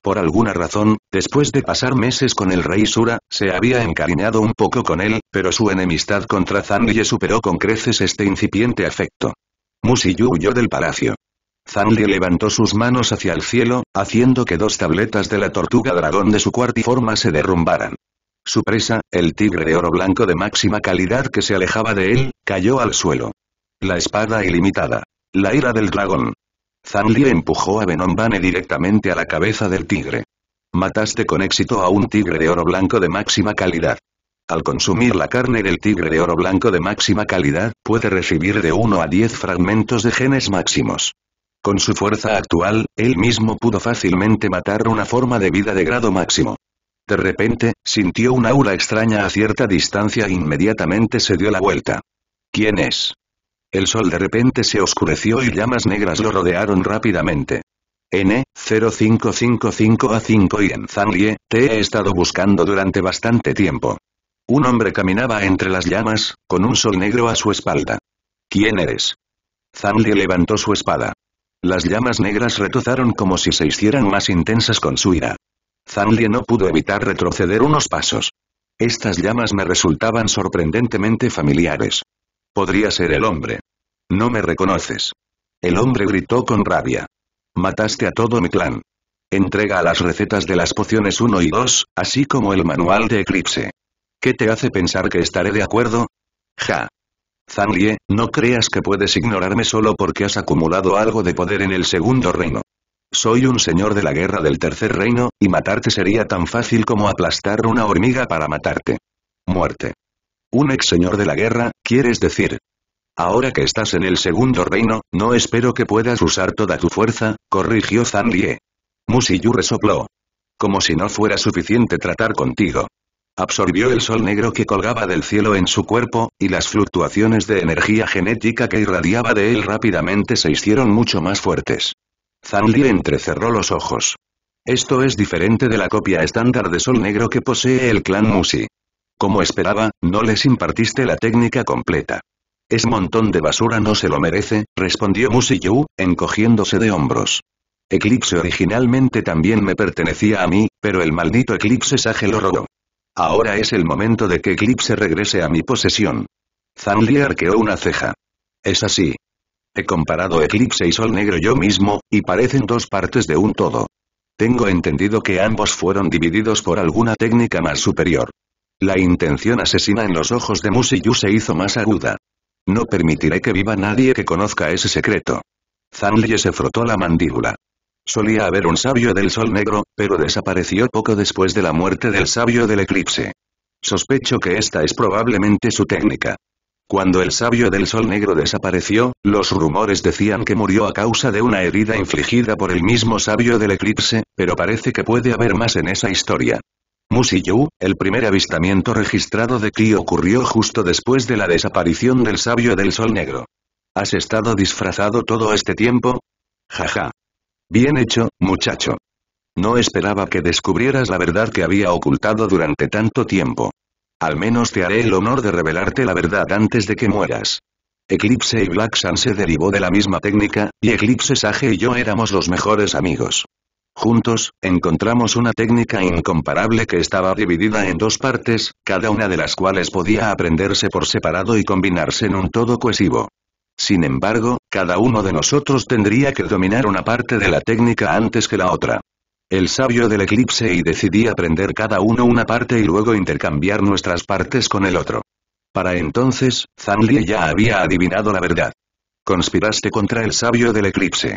Por alguna razón, después de pasar meses con el rey Sura, se había encariñado un poco con él, pero su enemistad contra Zanlie superó con creces este incipiente afecto. Musiyu huyó del palacio. Zanlie levantó sus manos hacia el cielo, haciendo que dos tabletas de la tortuga dragón de su cuartiforma se derrumbaran. Su presa, el tigre de oro blanco de máxima calidad que se alejaba de él, cayó al suelo. La espada ilimitada. La ira del dragón. Zanli empujó a Benombane directamente a la cabeza del tigre. Mataste con éxito a un tigre de oro blanco de máxima calidad. Al consumir la carne del tigre de oro blanco de máxima calidad, puede recibir de 1 a 10 fragmentos de genes máximos. Con su fuerza actual, él mismo pudo fácilmente matar una forma de vida de grado máximo. De repente, sintió un aura extraña a cierta distancia e inmediatamente se dio la vuelta. ¿Quién es? El sol de repente se oscureció y llamas negras lo rodearon rápidamente. N-0555A5 y en Zanlie, te he estado buscando durante bastante tiempo. Un hombre caminaba entre las llamas, con un sol negro a su espalda. ¿Quién eres? Zanlie levantó su espada. Las llamas negras retozaron como si se hicieran más intensas con su ira. Zanlie no pudo evitar retroceder unos pasos. Estas llamas me resultaban sorprendentemente familiares. Podría ser el hombre. No me reconoces. El hombre gritó con rabia. Mataste a todo mi clan. Entrega las recetas de las pociones 1 y 2, así como el manual de Eclipse. ¿Qué te hace pensar que estaré de acuerdo? Ja. Zanlie, no creas que puedes ignorarme solo porque has acumulado algo de poder en el segundo reino. Soy un señor de la guerra del tercer reino, y matarte sería tan fácil como aplastar una hormiga para matarte. Muerte. Un ex señor de la guerra, quieres decir. Ahora que estás en el segundo reino, no espero que puedas usar toda tu fuerza, corrigió Zan Lie. Musiyu resopló. Como si no fuera suficiente tratar contigo. Absorbió el sol negro que colgaba del cielo en su cuerpo, y las fluctuaciones de energía genética que irradiaba de él rápidamente se hicieron mucho más fuertes. Zanli entrecerró los ojos. Esto es diferente de la copia estándar de Sol Negro que posee el clan Musi. Como esperaba, no les impartiste la técnica completa. Es montón de basura no se lo merece, respondió Musi Yu, encogiéndose de hombros. Eclipse originalmente también me pertenecía a mí, pero el maldito Eclipse Sage lo robó. Ahora es el momento de que Eclipse regrese a mi posesión. Zanli arqueó una ceja. Es así. He comparado Eclipse y Sol Negro yo mismo, y parecen dos partes de un todo. Tengo entendido que ambos fueron divididos por alguna técnica más superior. La intención asesina en los ojos de Musiyu se hizo más aguda. No permitiré que viva nadie que conozca ese secreto. Zanlie se frotó la mandíbula. Solía haber un sabio del sol negro, pero desapareció poco después de la muerte del sabio del eclipse. Sospecho que esta es probablemente su técnica. Cuando el sabio del sol negro desapareció, los rumores decían que murió a causa de una herida infligida por el mismo sabio del eclipse, pero parece que puede haber más en esa historia. Musiyu, el primer avistamiento registrado de Ki ocurrió justo después de la desaparición del sabio del sol negro. ¿Has estado disfrazado todo este tiempo? Jaja. Bien hecho, muchacho. No esperaba que descubrieras la verdad que había ocultado durante tanto tiempo. Al menos te haré el honor de revelarte la verdad antes de que mueras. Eclipse y Black Sun se derivó de la misma técnica, y Eclipse Sage y yo éramos los mejores amigos. Juntos, encontramos una técnica incomparable que estaba dividida en dos partes, cada una de las cuales podía aprenderse por separado y combinarse en un todo cohesivo. Sin embargo, cada uno de nosotros tendría que dominar una parte de la técnica antes que la otra el sabio del eclipse y decidí aprender cada uno una parte y luego intercambiar nuestras partes con el otro. Para entonces, Zanli ya había adivinado la verdad. Conspiraste contra el sabio del eclipse.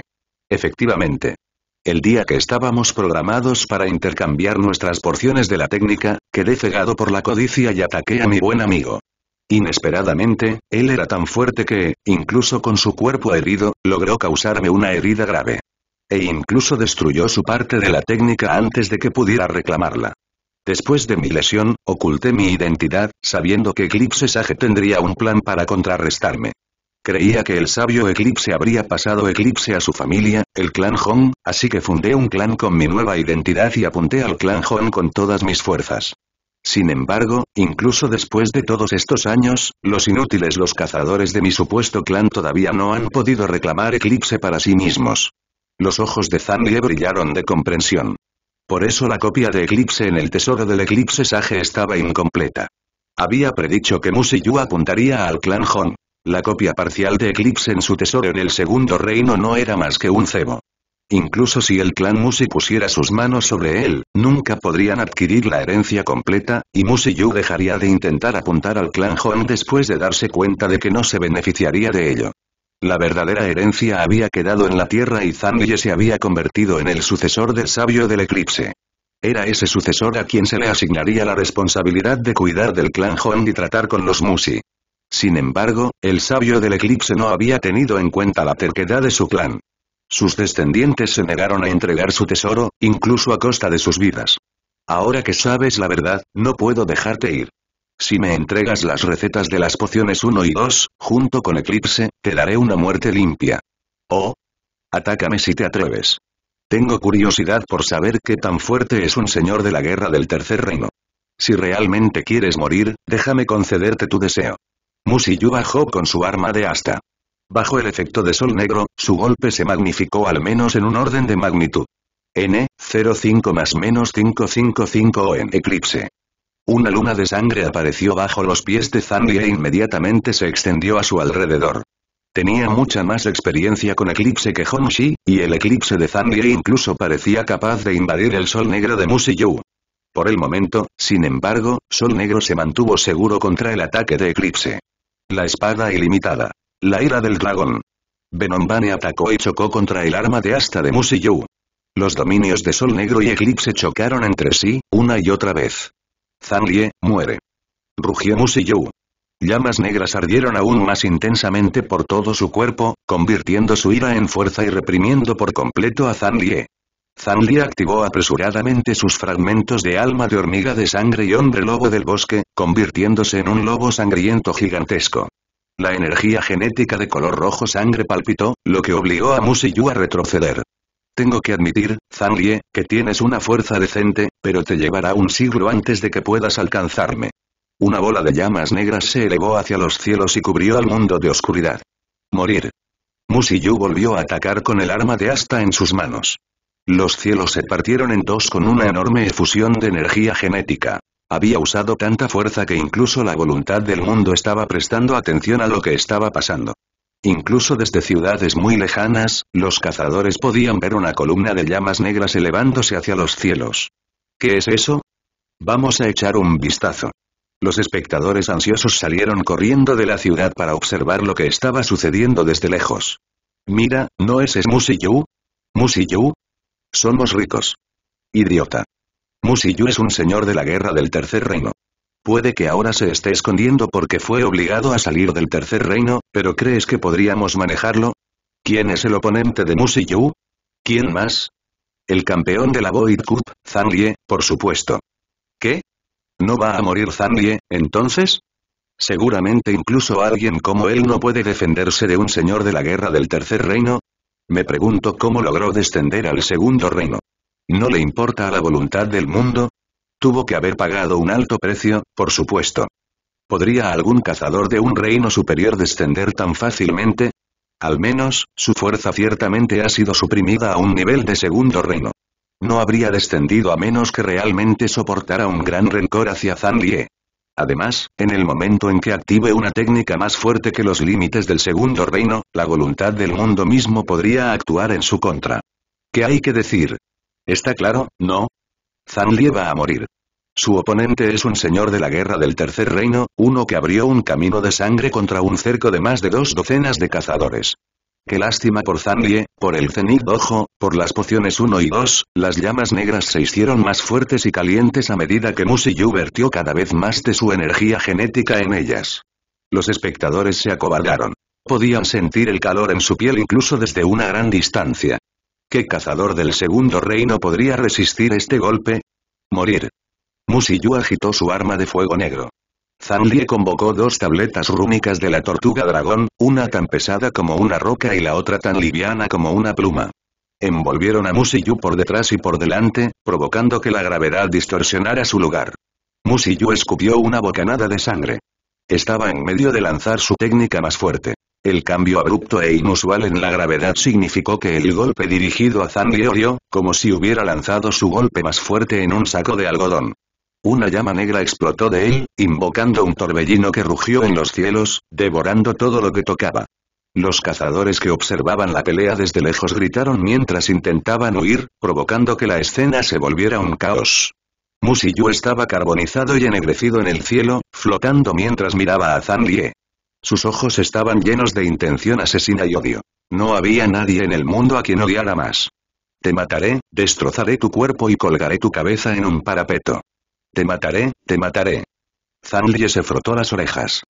Efectivamente. El día que estábamos programados para intercambiar nuestras porciones de la técnica, quedé cegado por la codicia y ataqué a mi buen amigo. Inesperadamente, él era tan fuerte que, incluso con su cuerpo herido, logró causarme una herida grave. E incluso destruyó su parte de la técnica antes de que pudiera reclamarla. Después de mi lesión, oculté mi identidad, sabiendo que Eclipse Sage tendría un plan para contrarrestarme. Creía que el sabio Eclipse habría pasado Eclipse a su familia, el clan Hong, así que fundé un clan con mi nueva identidad y apunté al clan Hong con todas mis fuerzas. Sin embargo, incluso después de todos estos años, los inútiles los cazadores de mi supuesto clan todavía no han podido reclamar Eclipse para sí mismos. Los ojos de Zanlie brillaron de comprensión. Por eso la copia de Eclipse en el tesoro del Eclipse Sage estaba incompleta. Había predicho que Yu apuntaría al clan Hong. La copia parcial de Eclipse en su tesoro en el segundo reino no era más que un cebo. Incluso si el clan Musi pusiera sus manos sobre él, nunca podrían adquirir la herencia completa, y Yu dejaría de intentar apuntar al clan Hong después de darse cuenta de que no se beneficiaría de ello. La verdadera herencia había quedado en la Tierra y Zanye se había convertido en el sucesor del sabio del eclipse. Era ese sucesor a quien se le asignaría la responsabilidad de cuidar del clan Hong y tratar con los Musi. Sin embargo, el sabio del eclipse no había tenido en cuenta la terquedad de su clan. Sus descendientes se negaron a entregar su tesoro, incluso a costa de sus vidas. Ahora que sabes la verdad, no puedo dejarte ir. Si me entregas las recetas de las pociones 1 y 2, junto con Eclipse, te daré una muerte limpia. Oh. Atácame si te atreves. Tengo curiosidad por saber qué tan fuerte es un señor de la guerra del tercer reino. Si realmente quieres morir, déjame concederte tu deseo. Musiyu bajó con su arma de asta. Bajo el efecto de sol negro, su golpe se magnificó al menos en un orden de magnitud. N, 05 más menos 555 o en eclipse. Una luna de sangre apareció bajo los pies de Zandy e inmediatamente se extendió a su alrededor. Tenía mucha más experiencia con Eclipse que Honshi, y el eclipse de zang incluso parecía capaz de invadir el sol negro de Yu. Por el momento, sin embargo, Sol Negro se mantuvo seguro contra el ataque de Eclipse. La espada ilimitada. La ira del dragón. Benombane atacó y chocó contra el arma de asta de Yu. Los dominios de Sol Negro y Eclipse chocaron entre sí, una y otra vez. Lie muere. Rugió Musi-Yu. Llamas negras ardieron aún más intensamente por todo su cuerpo, convirtiendo su ira en fuerza y reprimiendo por completo a Zhang Lie activó apresuradamente sus fragmentos de alma de hormiga de sangre y hombre lobo del bosque, convirtiéndose en un lobo sangriento gigantesco. La energía genética de color rojo sangre palpitó, lo que obligó a Musi-Yu a retroceder. Tengo que admitir, Lie, que tienes una fuerza decente, pero te llevará un siglo antes de que puedas alcanzarme. Una bola de llamas negras se elevó hacia los cielos y cubrió al mundo de oscuridad. Morir. Yu volvió a atacar con el arma de asta en sus manos. Los cielos se partieron en dos con una enorme efusión de energía genética. Había usado tanta fuerza que incluso la voluntad del mundo estaba prestando atención a lo que estaba pasando. Incluso desde ciudades muy lejanas, los cazadores podían ver una columna de llamas negras elevándose hacia los cielos. ¿Qué es eso? Vamos a echar un vistazo. Los espectadores ansiosos salieron corriendo de la ciudad para observar lo que estaba sucediendo desde lejos. Mira, ¿no es es Musiyu? ¿Musiyu? Somos ricos. Idiota. Musiyu es un señor de la guerra del tercer reino. Puede que ahora se esté escondiendo porque fue obligado a salir del tercer reino, pero ¿crees que podríamos manejarlo? ¿Quién es el oponente de Musi Yu? ¿Quién más? El campeón de la Void Cup, Lie, por supuesto. ¿Qué? ¿No va a morir Lie? entonces? Seguramente incluso alguien como él no puede defenderse de un señor de la guerra del tercer reino. Me pregunto cómo logró descender al segundo reino. ¿No le importa a la voluntad del mundo? Tuvo que haber pagado un alto precio, por supuesto. ¿Podría algún cazador de un reino superior descender tan fácilmente? Al menos, su fuerza ciertamente ha sido suprimida a un nivel de segundo reino. No habría descendido a menos que realmente soportara un gran rencor hacia Zan Lie. Además, en el momento en que active una técnica más fuerte que los límites del segundo reino, la voluntad del mundo mismo podría actuar en su contra. ¿Qué hay que decir? Está claro, ¿no? Zanlie va a morir. Su oponente es un señor de la guerra del Tercer Reino, uno que abrió un camino de sangre contra un cerco de más de dos docenas de cazadores. Qué lástima por Zanlie, por el cenit ojo, por las pociones 1 y 2, las llamas negras se hicieron más fuertes y calientes a medida que Yu vertió cada vez más de su energía genética en ellas. Los espectadores se acobardaron. Podían sentir el calor en su piel incluso desde una gran distancia. ¿Qué cazador del segundo reino podría resistir este golpe? Morir. Musiyu agitó su arma de fuego negro. Zanlie convocó dos tabletas rúnicas de la tortuga dragón, una tan pesada como una roca y la otra tan liviana como una pluma. Envolvieron a Musiyu por detrás y por delante, provocando que la gravedad distorsionara su lugar. Musiyu escupió una bocanada de sangre. Estaba en medio de lanzar su técnica más fuerte. El cambio abrupto e inusual en la gravedad significó que el golpe dirigido a orió, como si hubiera lanzado su golpe más fuerte en un saco de algodón. Una llama negra explotó de él, invocando un torbellino que rugió en los cielos, devorando todo lo que tocaba. Los cazadores que observaban la pelea desde lejos gritaron mientras intentaban huir, provocando que la escena se volviera un caos. Musiyu estaba carbonizado y ennegrecido en el cielo, flotando mientras miraba a Zanlie. Sus ojos estaban llenos de intención asesina y odio. No había nadie en el mundo a quien odiara más. Te mataré, destrozaré tu cuerpo y colgaré tu cabeza en un parapeto. Te mataré, te mataré. Zanlie se frotó las orejas.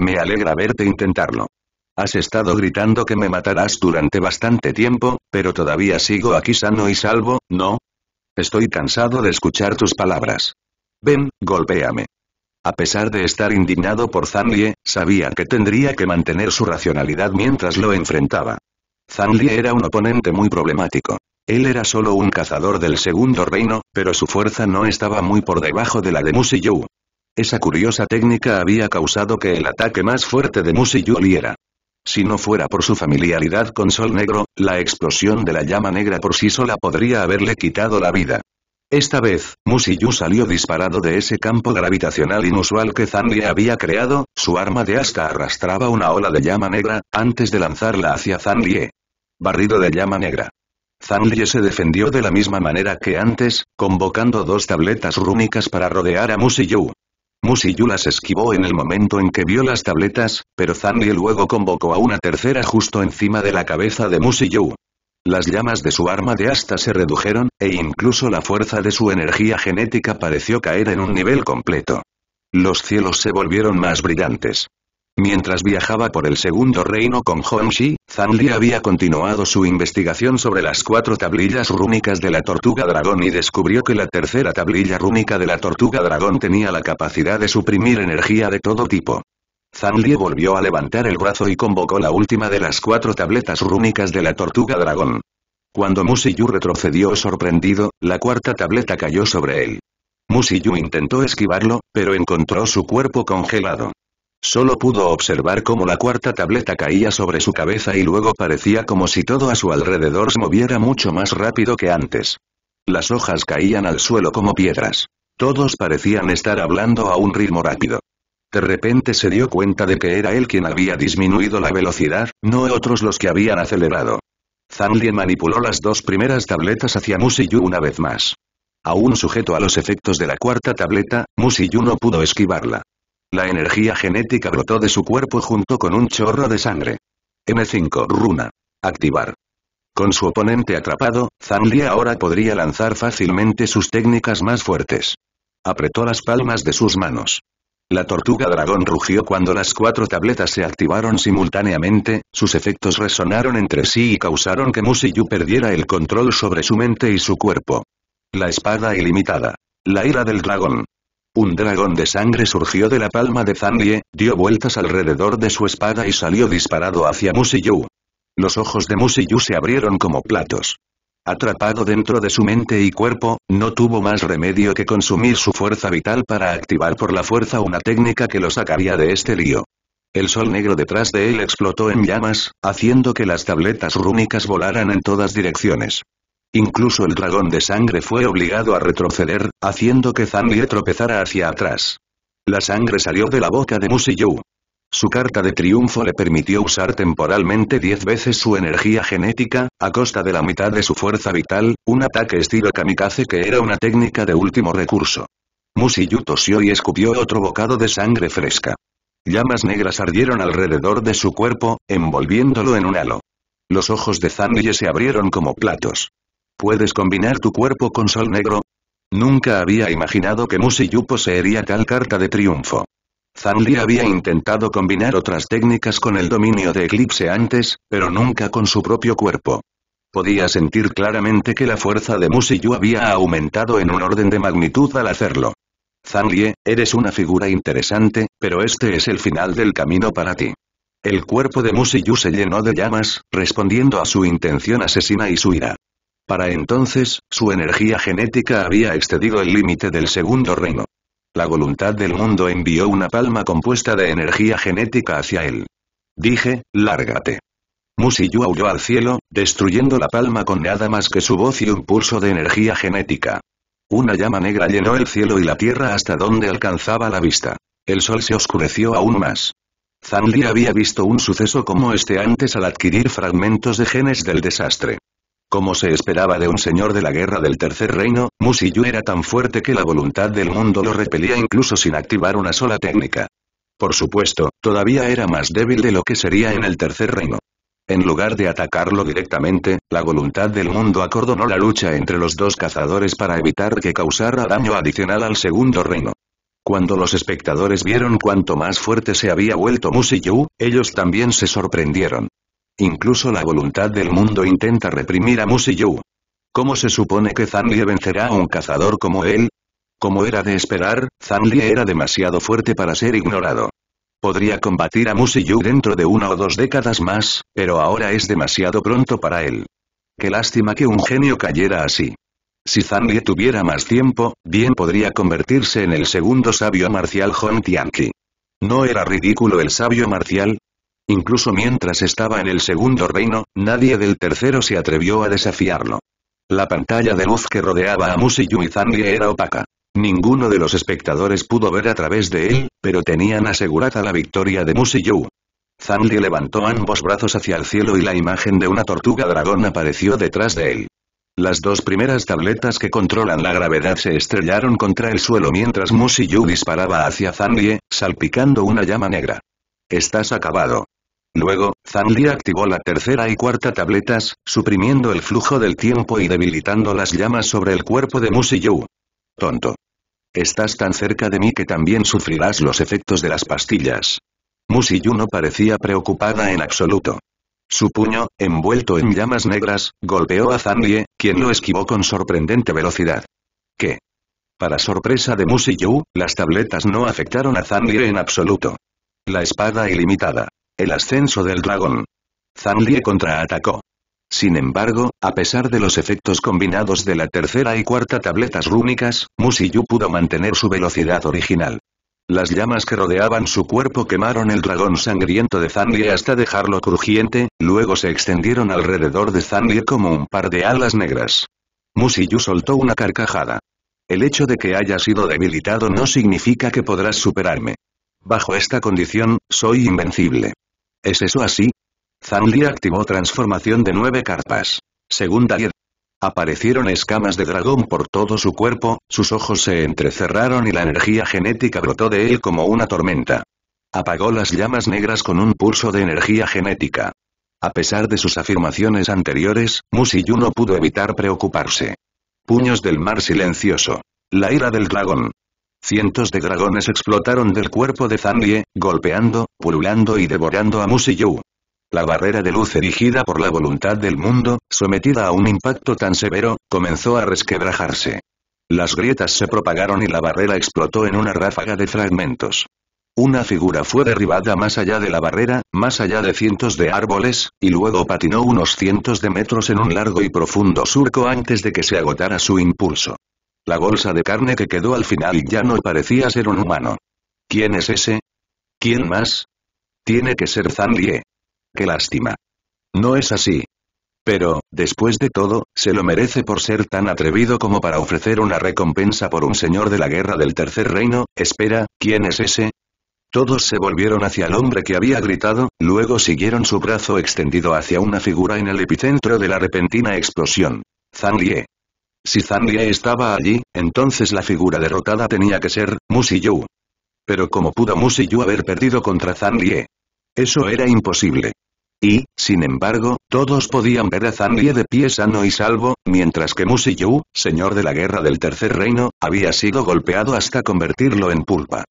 Me alegra verte intentarlo. Has estado gritando que me matarás durante bastante tiempo, pero todavía sigo aquí sano y salvo, ¿no? Estoy cansado de escuchar tus palabras. Ven, golpéame. A pesar de estar indignado por Zanlie, sabía que tendría que mantener su racionalidad mientras lo enfrentaba. Zanlie era un oponente muy problemático. Él era solo un cazador del segundo reino, pero su fuerza no estaba muy por debajo de la de Musi-Yu. Esa curiosa técnica había causado que el ataque más fuerte de Musi-Yu era. Si no fuera por su familiaridad con Sol Negro, la explosión de la llama negra por sí sola podría haberle quitado la vida. Esta vez, Musiyu salió disparado de ese campo gravitacional inusual que Zanlie había creado, su arma de asta arrastraba una ola de llama negra, antes de lanzarla hacia Zanlie. Barrido de llama negra. Zanlie se defendió de la misma manera que antes, convocando dos tabletas rúnicas para rodear a Musiyu. Musiyu las esquivó en el momento en que vio las tabletas, pero Zanlie luego convocó a una tercera justo encima de la cabeza de Musiyu. Las llamas de su arma de asta se redujeron, e incluso la fuerza de su energía genética pareció caer en un nivel completo. Los cielos se volvieron más brillantes. Mientras viajaba por el segundo reino con Zhang Li había continuado su investigación sobre las cuatro tablillas rúnicas de la tortuga dragón y descubrió que la tercera tablilla rúnica de la tortuga dragón tenía la capacidad de suprimir energía de todo tipo. Zanlie volvió a levantar el brazo y convocó la última de las cuatro tabletas rúnicas de la tortuga dragón. Cuando Musiyu retrocedió sorprendido, la cuarta tableta cayó sobre él. Musiyu intentó esquivarlo, pero encontró su cuerpo congelado. Solo pudo observar cómo la cuarta tableta caía sobre su cabeza y luego parecía como si todo a su alrededor se moviera mucho más rápido que antes. Las hojas caían al suelo como piedras. Todos parecían estar hablando a un ritmo rápido. De repente se dio cuenta de que era él quien había disminuido la velocidad, no otros los que habían acelerado. Li manipuló las dos primeras tabletas hacia Musiyu una vez más. Aún sujeto a los efectos de la cuarta tableta, Musiyu no pudo esquivarla. La energía genética brotó de su cuerpo junto con un chorro de sangre. M5 Runa. Activar. Con su oponente atrapado, Li ahora podría lanzar fácilmente sus técnicas más fuertes. Apretó las palmas de sus manos. La tortuga dragón rugió cuando las cuatro tabletas se activaron simultáneamente, sus efectos resonaron entre sí y causaron que Musiyu perdiera el control sobre su mente y su cuerpo. La espada ilimitada. La ira del dragón. Un dragón de sangre surgió de la palma de Zanlie, dio vueltas alrededor de su espada y salió disparado hacia Musiyu. Los ojos de Musiyu se abrieron como platos. Atrapado dentro de su mente y cuerpo, no tuvo más remedio que consumir su fuerza vital para activar por la fuerza una técnica que lo sacaría de este lío. El sol negro detrás de él explotó en llamas, haciendo que las tabletas rúnicas volaran en todas direcciones. Incluso el dragón de sangre fue obligado a retroceder, haciendo que Zanlie tropezara hacia atrás. La sangre salió de la boca de Musiyu. Su carta de triunfo le permitió usar temporalmente diez veces su energía genética, a costa de la mitad de su fuerza vital, un ataque estilo kamikaze que era una técnica de último recurso. Musiyu tosió y escupió otro bocado de sangre fresca. Llamas negras ardieron alrededor de su cuerpo, envolviéndolo en un halo. Los ojos de Zangiye se abrieron como platos. ¿Puedes combinar tu cuerpo con sol negro? Nunca había imaginado que Musiyu poseería tal carta de triunfo. Li había intentado combinar otras técnicas con el dominio de Eclipse antes, pero nunca con su propio cuerpo. Podía sentir claramente que la fuerza de Musiyu había aumentado en un orden de magnitud al hacerlo. Li, eres una figura interesante, pero este es el final del camino para ti. El cuerpo de Musiyu se llenó de llamas, respondiendo a su intención asesina y su ira. Para entonces, su energía genética había excedido el límite del segundo reino. La voluntad del mundo envió una palma compuesta de energía genética hacia él. Dije, lárgate. Musiyu aulló al cielo, destruyendo la palma con nada más que su voz y un pulso de energía genética. Una llama negra llenó el cielo y la tierra hasta donde alcanzaba la vista. El sol se oscureció aún más. Zhang había visto un suceso como este antes al adquirir fragmentos de genes del desastre. Como se esperaba de un señor de la guerra del Tercer Reino, Musiyu era tan fuerte que la voluntad del mundo lo repelía incluso sin activar una sola técnica. Por supuesto, todavía era más débil de lo que sería en el Tercer Reino. En lugar de atacarlo directamente, la voluntad del mundo acordonó la lucha entre los dos cazadores para evitar que causara daño adicional al Segundo Reino. Cuando los espectadores vieron cuánto más fuerte se había vuelto Musiyu, ellos también se sorprendieron. Incluso la voluntad del mundo intenta reprimir a Musiyu. ¿Cómo se supone que Zanlie vencerá a un cazador como él? Como era de esperar, Zanlie era demasiado fuerte para ser ignorado. Podría combatir a Musiyu dentro de una o dos décadas más, pero ahora es demasiado pronto para él. Qué lástima que un genio cayera así. Si Zanlie tuviera más tiempo, bien podría convertirse en el segundo sabio marcial Hong Tianqi. ¿No era ridículo el sabio marcial? Incluso mientras estaba en el segundo reino, nadie del tercero se atrevió a desafiarlo. La pantalla de luz que rodeaba a y Zandie era opaca. Ninguno de los espectadores pudo ver a través de él, pero tenían asegurada la victoria de Musi Yu. levantó ambos brazos hacia el cielo y la imagen de una tortuga dragón apareció detrás de él. Las dos primeras tabletas que controlan la gravedad se estrellaron contra el suelo mientras Musiyu disparaba hacia Zandie, salpicando una llama negra. Estás acabado. Luego, zandie activó la tercera y cuarta tabletas, suprimiendo el flujo del tiempo y debilitando las llamas sobre el cuerpo de Yu. Tonto. Estás tan cerca de mí que también sufrirás los efectos de las pastillas. Yu no parecía preocupada en absoluto. Su puño, envuelto en llamas negras, golpeó a Zandie, quien lo esquivó con sorprendente velocidad. ¿Qué? Para sorpresa de Yu, las tabletas no afectaron a Zandie en absoluto. La espada ilimitada. El ascenso del dragón. Zhang contraatacó. Sin embargo, a pesar de los efectos combinados de la tercera y cuarta tabletas rúnicas, Musiyu pudo mantener su velocidad original. Las llamas que rodeaban su cuerpo quemaron el dragón sangriento de Zanlie hasta dejarlo crujiente, luego se extendieron alrededor de Zanlie como un par de alas negras. Musiyu soltó una carcajada. El hecho de que haya sido debilitado no significa que podrás superarme. Bajo esta condición, soy invencible. ¿Es eso así? Zanli activó transformación de nueve carpas. Segunda y Aparecieron escamas de dragón por todo su cuerpo, sus ojos se entrecerraron y la energía genética brotó de él como una tormenta. Apagó las llamas negras con un pulso de energía genética. A pesar de sus afirmaciones anteriores, Musiyu no pudo evitar preocuparse. Puños del mar silencioso. La ira del dragón. Cientos de dragones explotaron del cuerpo de Zanlie, golpeando, pululando y devorando a Musiyu. La barrera de luz erigida por la voluntad del mundo, sometida a un impacto tan severo, comenzó a resquebrajarse. Las grietas se propagaron y la barrera explotó en una ráfaga de fragmentos. Una figura fue derribada más allá de la barrera, más allá de cientos de árboles, y luego patinó unos cientos de metros en un largo y profundo surco antes de que se agotara su impulso la bolsa de carne que quedó al final ya no parecía ser un humano. ¿Quién es ese? ¿Quién más? Tiene que ser Zanlie. Qué lástima. No es así. Pero, después de todo, se lo merece por ser tan atrevido como para ofrecer una recompensa por un señor de la guerra del Tercer Reino, espera, ¿quién es ese? Todos se volvieron hacia el hombre que había gritado, luego siguieron su brazo extendido hacia una figura en el epicentro de la repentina explosión. Zhang si Zandie estaba allí, entonces la figura derrotada tenía que ser, Musi-Yu. Pero ¿cómo pudo Musi-Yu haber perdido contra Zanlie? Eso era imposible. Y, sin embargo, todos podían ver a Zanlie de pie sano y salvo, mientras que Musi-Yu, señor de la guerra del Tercer Reino, había sido golpeado hasta convertirlo en pulpa.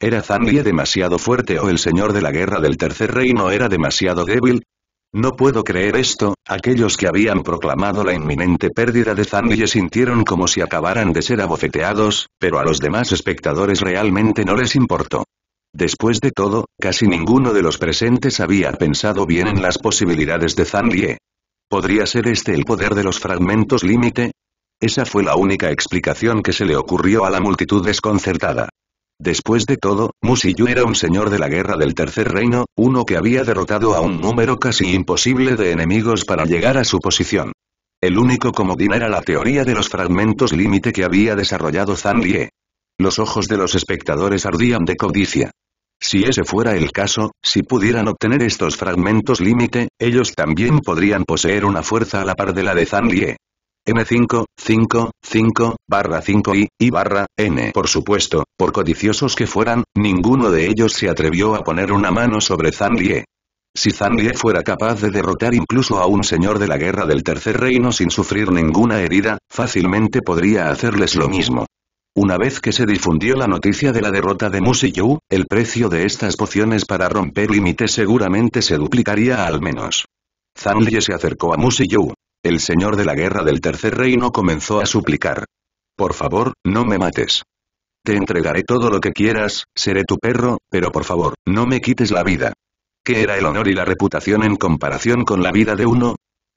¿Era Zanlie demasiado fuerte o el señor de la guerra del Tercer Reino era demasiado débil? No puedo creer esto, aquellos que habían proclamado la inminente pérdida de Zandie sintieron como si acabaran de ser abofeteados, pero a los demás espectadores realmente no les importó. Después de todo, casi ninguno de los presentes había pensado bien en las posibilidades de Zanlie. ¿Podría ser este el poder de los fragmentos límite? Esa fue la única explicación que se le ocurrió a la multitud desconcertada. Después de todo, Musiyu era un señor de la guerra del Tercer Reino, uno que había derrotado a un número casi imposible de enemigos para llegar a su posición. El único comodín era la teoría de los fragmentos límite que había desarrollado Zhang Los ojos de los espectadores ardían de codicia. Si ese fuera el caso, si pudieran obtener estos fragmentos límite, ellos también podrían poseer una fuerza a la par de la de Zhang M5, 5, 5, barra 5 i y barra, N. Por supuesto, por codiciosos que fueran, ninguno de ellos se atrevió a poner una mano sobre Zhang Lie. Si Zhang Lie fuera capaz de derrotar incluso a un señor de la guerra del Tercer Reino sin sufrir ninguna herida, fácilmente podría hacerles lo mismo. Una vez que se difundió la noticia de la derrota de Musiyu, el precio de estas pociones para romper límites seguramente se duplicaría al menos. Zhang Lie se acercó a Musiyu, el señor de la guerra del Tercer Reino comenzó a suplicar. Por favor, no me mates. Te entregaré todo lo que quieras, seré tu perro, pero por favor, no me quites la vida. ¿Qué era el honor y la reputación en comparación con la vida de uno?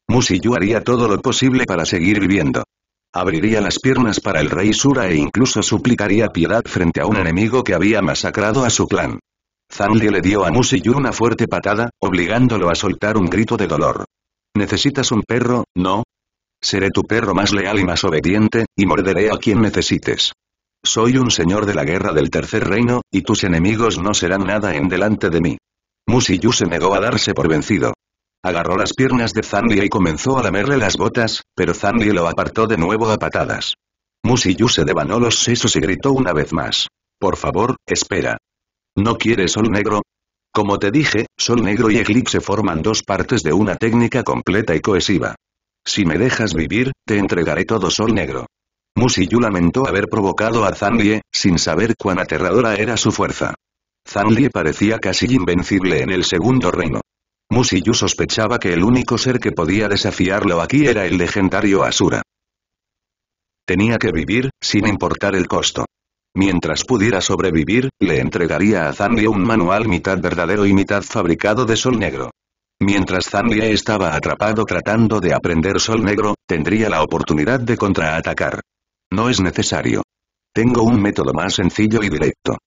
Musiyu haría todo lo posible para seguir viviendo. Abriría las piernas para el rey Sura e incluso suplicaría piedad frente a un enemigo que había masacrado a su clan. Zanli le dio a Musiyu una fuerte patada, obligándolo a soltar un grito de dolor. Necesitas un perro, ¿no? Seré tu perro más leal y más obediente, y morderé a quien necesites. Soy un señor de la guerra del tercer reino, y tus enemigos no serán nada en delante de mí. Musiyu se negó a darse por vencido. Agarró las piernas de zandia y comenzó a lamerle las botas, pero zandia lo apartó de nuevo a patadas. Musiyu se devanó los sesos y gritó una vez más. Por favor, espera. ¿No quieres sol negro? Como te dije, Sol Negro y Eclipse forman dos partes de una técnica completa y cohesiva. Si me dejas vivir, te entregaré todo Sol Negro. Musiyu lamentó haber provocado a Zanlie, sin saber cuán aterradora era su fuerza. Zanlie parecía casi invencible en el segundo reino. Musiyu sospechaba que el único ser que podía desafiarlo aquí era el legendario Asura. Tenía que vivir, sin importar el costo. Mientras pudiera sobrevivir, le entregaría a Zanlie un manual mitad verdadero y mitad fabricado de sol negro. Mientras Zanlie estaba atrapado tratando de aprender sol negro, tendría la oportunidad de contraatacar. No es necesario. Tengo un método más sencillo y directo.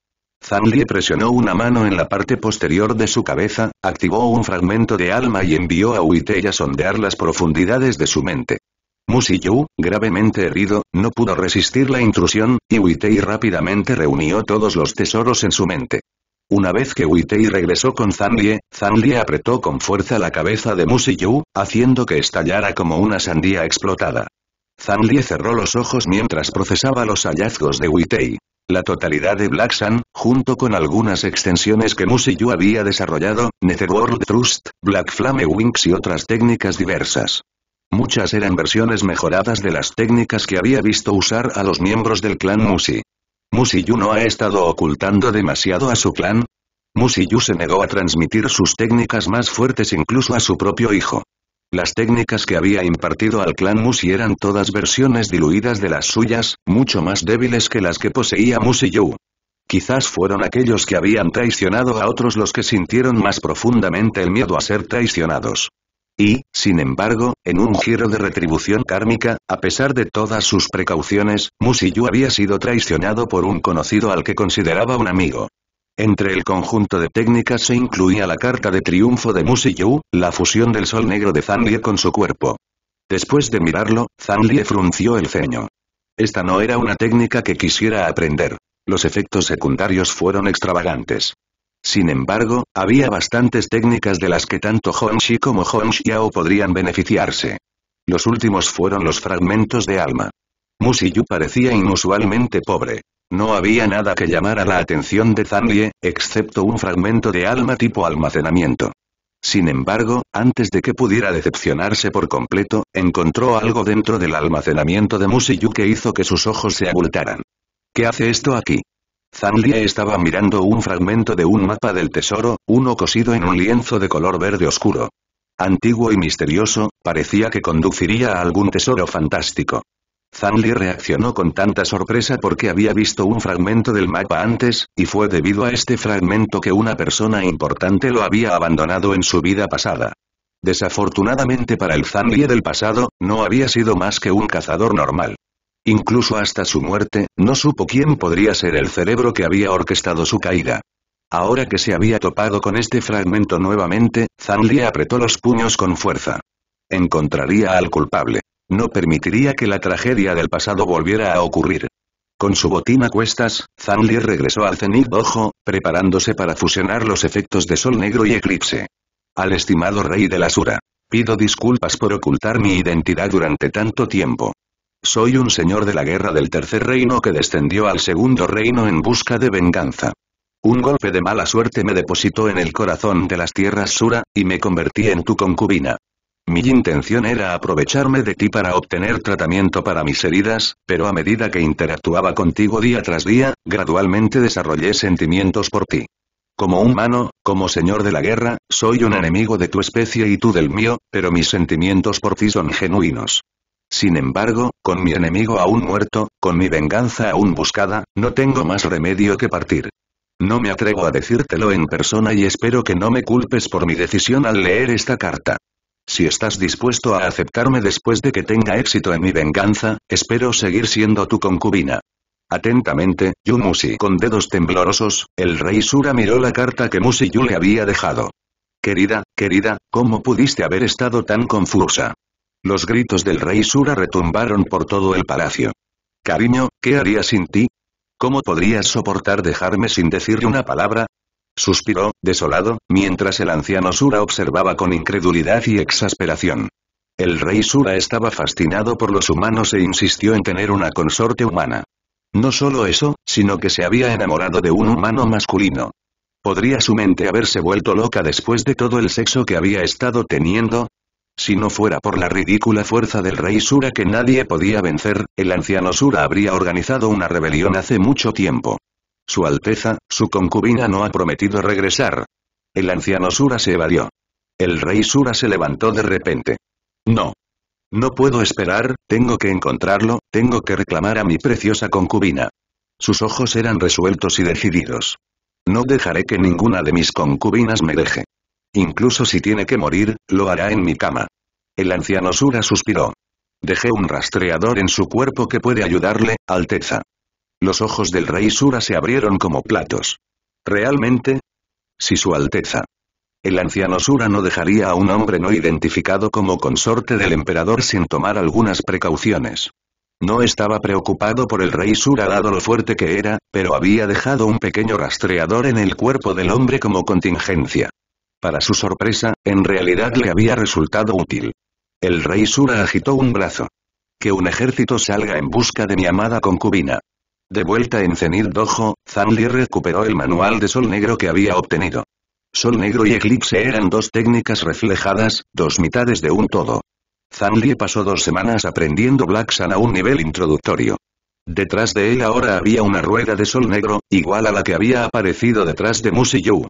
Zanlie presionó una mano en la parte posterior de su cabeza, activó un fragmento de alma y envió a Uitei a sondear las profundidades de su mente. Yu, gravemente herido, no pudo resistir la intrusión, y Witei rápidamente reunió todos los tesoros en su mente. Una vez que Witei regresó con Zanlie, Zanlie apretó con fuerza la cabeza de Yu, haciendo que estallara como una sandía explotada. Zanlie cerró los ojos mientras procesaba los hallazgos de Witei. La totalidad de Black Sun, junto con algunas extensiones que Yu había desarrollado, Netherworld Trust, Black Flame Wings y otras técnicas diversas. Muchas eran versiones mejoradas de las técnicas que había visto usar a los miembros del clan Musi. ¿Musiyu no ha estado ocultando demasiado a su clan? Musiyu se negó a transmitir sus técnicas más fuertes incluso a su propio hijo. Las técnicas que había impartido al clan Musi eran todas versiones diluidas de las suyas, mucho más débiles que las que poseía Musiyu. Quizás fueron aquellos que habían traicionado a otros los que sintieron más profundamente el miedo a ser traicionados. Y, sin embargo, en un giro de retribución kármica, a pesar de todas sus precauciones, Musiyu había sido traicionado por un conocido al que consideraba un amigo. Entre el conjunto de técnicas se incluía la carta de triunfo de Musiyu, la fusión del sol negro de Zanlie con su cuerpo. Después de mirarlo, Zanlie frunció el ceño. Esta no era una técnica que quisiera aprender. Los efectos secundarios fueron extravagantes. Sin embargo, había bastantes técnicas de las que tanto Honshi como yao podrían beneficiarse. Los últimos fueron los fragmentos de alma. Musiyu parecía inusualmente pobre. No había nada que llamara la atención de Zanlie, excepto un fragmento de alma tipo almacenamiento. Sin embargo, antes de que pudiera decepcionarse por completo, encontró algo dentro del almacenamiento de Musiyu que hizo que sus ojos se abultaran. ¿Qué hace esto aquí? Zanli estaba mirando un fragmento de un mapa del tesoro, uno cosido en un lienzo de color verde oscuro. Antiguo y misterioso, parecía que conduciría a algún tesoro fantástico. Zanli reaccionó con tanta sorpresa porque había visto un fragmento del mapa antes, y fue debido a este fragmento que una persona importante lo había abandonado en su vida pasada. Desafortunadamente para el Zanli del pasado, no había sido más que un cazador normal. Incluso hasta su muerte, no supo quién podría ser el cerebro que había orquestado su caída. Ahora que se había topado con este fragmento nuevamente, Zanli apretó los puños con fuerza. Encontraría al culpable. No permitiría que la tragedia del pasado volviera a ocurrir. Con su botín a cuestas, Zanli regresó al cenit ojo, preparándose para fusionar los efectos de sol negro y eclipse. Al estimado rey de la Sura. Pido disculpas por ocultar mi identidad durante tanto tiempo. Soy un señor de la guerra del tercer reino que descendió al segundo reino en busca de venganza. Un golpe de mala suerte me depositó en el corazón de las tierras Sura, y me convertí en tu concubina. Mi intención era aprovecharme de ti para obtener tratamiento para mis heridas, pero a medida que interactuaba contigo día tras día, gradualmente desarrollé sentimientos por ti. Como humano, como señor de la guerra, soy un enemigo de tu especie y tú del mío, pero mis sentimientos por ti son genuinos. Sin embargo, con mi enemigo aún muerto, con mi venganza aún buscada, no tengo más remedio que partir. No me atrevo a decírtelo en persona y espero que no me culpes por mi decisión al leer esta carta. Si estás dispuesto a aceptarme después de que tenga éxito en mi venganza, espero seguir siendo tu concubina. Atentamente, Musi Con dedos temblorosos, el rey Sura miró la carta que Musi Yu le había dejado. Querida, querida, ¿cómo pudiste haber estado tan confusa? Los gritos del rey Sura retumbaron por todo el palacio. Cariño, ¿qué haría sin ti? ¿Cómo podrías soportar dejarme sin decir una palabra? Suspiró, desolado, mientras el anciano Sura observaba con incredulidad y exasperación. El rey Sura estaba fascinado por los humanos e insistió en tener una consorte humana. No solo eso, sino que se había enamorado de un humano masculino. ¿Podría su mente haberse vuelto loca después de todo el sexo que había estado teniendo? Si no fuera por la ridícula fuerza del rey Sura que nadie podía vencer, el anciano Sura habría organizado una rebelión hace mucho tiempo. Su Alteza, su concubina no ha prometido regresar. El anciano Sura se evadió. El rey Sura se levantó de repente. No. No puedo esperar, tengo que encontrarlo, tengo que reclamar a mi preciosa concubina. Sus ojos eran resueltos y decididos. No dejaré que ninguna de mis concubinas me deje. Incluso si tiene que morir, lo hará en mi cama. El anciano Sura suspiró. Dejé un rastreador en su cuerpo que puede ayudarle, Alteza. Los ojos del rey Sura se abrieron como platos. ¿Realmente? Si su Alteza. El anciano Sura no dejaría a un hombre no identificado como consorte del emperador sin tomar algunas precauciones. No estaba preocupado por el rey Sura dado lo fuerte que era, pero había dejado un pequeño rastreador en el cuerpo del hombre como contingencia. Para su sorpresa, en realidad le había resultado útil. El rey Sura agitó un brazo. Que un ejército salga en busca de mi amada concubina. De vuelta en Zenith Dojo, Zanli recuperó el manual de Sol Negro que había obtenido. Sol Negro y Eclipse eran dos técnicas reflejadas, dos mitades de un todo. Zanli pasó dos semanas aprendiendo Black Sun a un nivel introductorio. Detrás de él ahora había una rueda de sol negro, igual a la que había aparecido detrás de Musi Yu.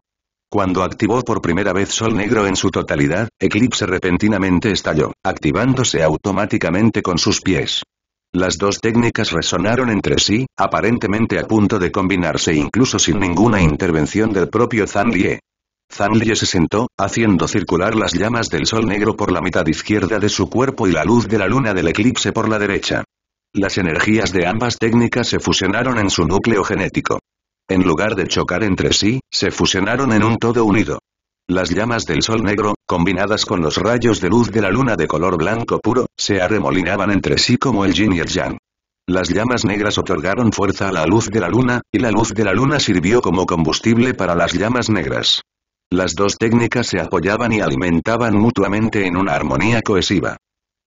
Cuando activó por primera vez Sol Negro en su totalidad, Eclipse repentinamente estalló, activándose automáticamente con sus pies. Las dos técnicas resonaron entre sí, aparentemente a punto de combinarse incluso sin ninguna intervención del propio Zhang Lie se sentó, haciendo circular las llamas del Sol Negro por la mitad izquierda de su cuerpo y la luz de la luna del eclipse por la derecha. Las energías de ambas técnicas se fusionaron en su núcleo genético. En lugar de chocar entre sí, se fusionaron en un todo unido. Las llamas del sol negro, combinadas con los rayos de luz de la luna de color blanco puro, se arremolinaban entre sí como el yin y el yang. Las llamas negras otorgaron fuerza a la luz de la luna, y la luz de la luna sirvió como combustible para las llamas negras. Las dos técnicas se apoyaban y alimentaban mutuamente en una armonía cohesiva.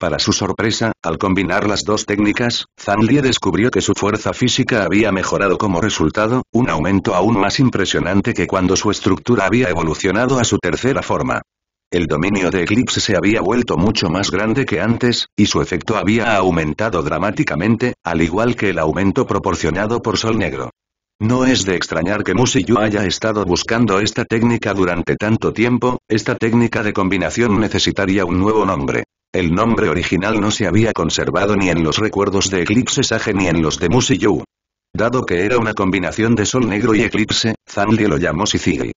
Para su sorpresa, al combinar las dos técnicas, Zhang descubrió que su fuerza física había mejorado como resultado, un aumento aún más impresionante que cuando su estructura había evolucionado a su tercera forma. El dominio de Eclipse se había vuelto mucho más grande que antes, y su efecto había aumentado dramáticamente, al igual que el aumento proporcionado por Sol Negro. No es de extrañar que Musiyu haya estado buscando esta técnica durante tanto tiempo, esta técnica de combinación necesitaría un nuevo nombre. El nombre original no se había conservado ni en los recuerdos de Eclipse Sage ni en los de Musiyu. Dado que era una combinación de Sol Negro y Eclipse, Zanlie lo llamó Sicily.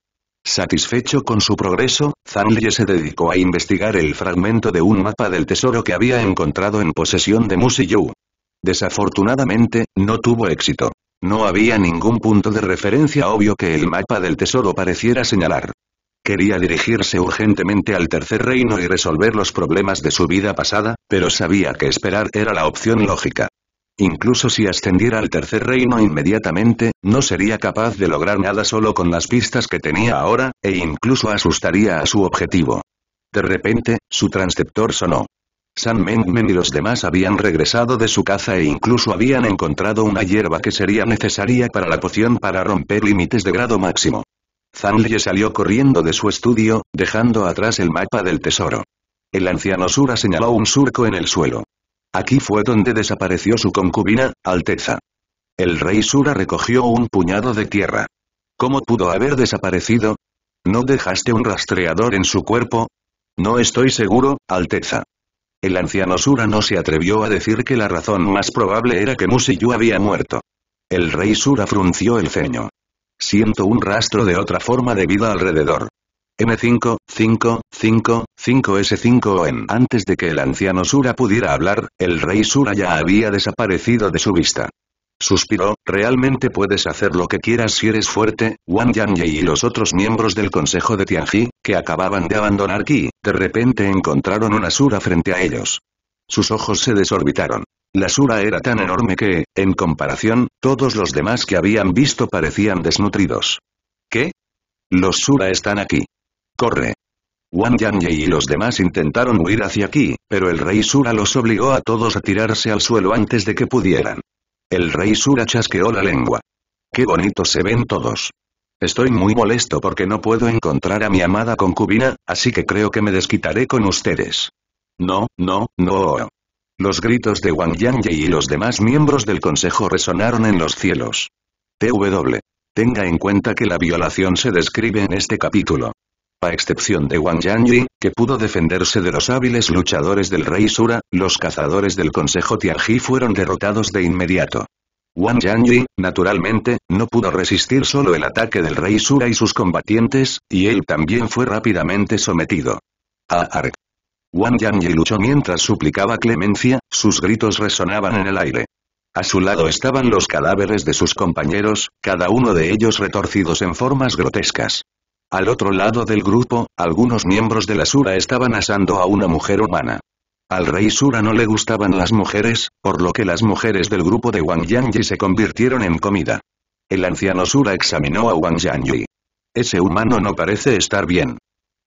Satisfecho con su progreso, Zanlie se dedicó a investigar el fragmento de un mapa del tesoro que había encontrado en posesión de Musiyu. Desafortunadamente, no tuvo éxito. No había ningún punto de referencia obvio que el mapa del tesoro pareciera señalar. Quería dirigirse urgentemente al Tercer Reino y resolver los problemas de su vida pasada, pero sabía que esperar era la opción lógica. Incluso si ascendiera al Tercer Reino inmediatamente, no sería capaz de lograr nada solo con las pistas que tenía ahora, e incluso asustaría a su objetivo. De repente, su transceptor sonó. San Mengmen y los demás habían regresado de su caza e incluso habían encontrado una hierba que sería necesaria para la poción para romper límites de grado máximo. Zanlie salió corriendo de su estudio, dejando atrás el mapa del tesoro. El anciano Sura señaló un surco en el suelo. Aquí fue donde desapareció su concubina, Alteza. El rey Sura recogió un puñado de tierra. ¿Cómo pudo haber desaparecido? ¿No dejaste un rastreador en su cuerpo? No estoy seguro, Alteza. El anciano Sura no se atrevió a decir que la razón más probable era que Musiyu había muerto. El rey Sura frunció el ceño. Siento un rastro de otra forma de vida alrededor. M5, 5, 5, 5S5 en Antes de que el anciano Sura pudiera hablar, el rey Sura ya había desaparecido de su vista. Suspiró, realmente puedes hacer lo que quieras si eres fuerte, Wang Yangye y los otros miembros del consejo de Tianji, que acababan de abandonar Ki, de repente encontraron una Sura frente a ellos. Sus ojos se desorbitaron. La sura era tan enorme que, en comparación, todos los demás que habían visto parecían desnutridos. ¿Qué? Los sura están aquí. Corre. Wang Yangye y los demás intentaron huir hacia aquí, pero el rey Sura los obligó a todos a tirarse al suelo antes de que pudieran. El rey Sura chasqueó la lengua. ¡Qué bonitos se ven todos! Estoy muy molesto porque no puedo encontrar a mi amada concubina, así que creo que me desquitaré con ustedes. No, no, no. Los gritos de Wang Yanji y los demás miembros del consejo resonaron en los cielos. TW. Tenga en cuenta que la violación se describe en este capítulo. A excepción de Wang Yanji, que pudo defenderse de los hábiles luchadores del rey Sura, los cazadores del consejo Tianji fueron derrotados de inmediato. Wang Yanji, naturalmente, no pudo resistir solo el ataque del rey Sura y sus combatientes, y él también fue rápidamente sometido. A Ark. Wang Yangyi luchó mientras suplicaba clemencia, sus gritos resonaban en el aire. A su lado estaban los cadáveres de sus compañeros, cada uno de ellos retorcidos en formas grotescas. Al otro lado del grupo, algunos miembros de la Sura estaban asando a una mujer humana. Al rey Sura no le gustaban las mujeres, por lo que las mujeres del grupo de Wang Yangyi se convirtieron en comida. El anciano Sura examinó a Wang Yi: Ese humano no parece estar bien.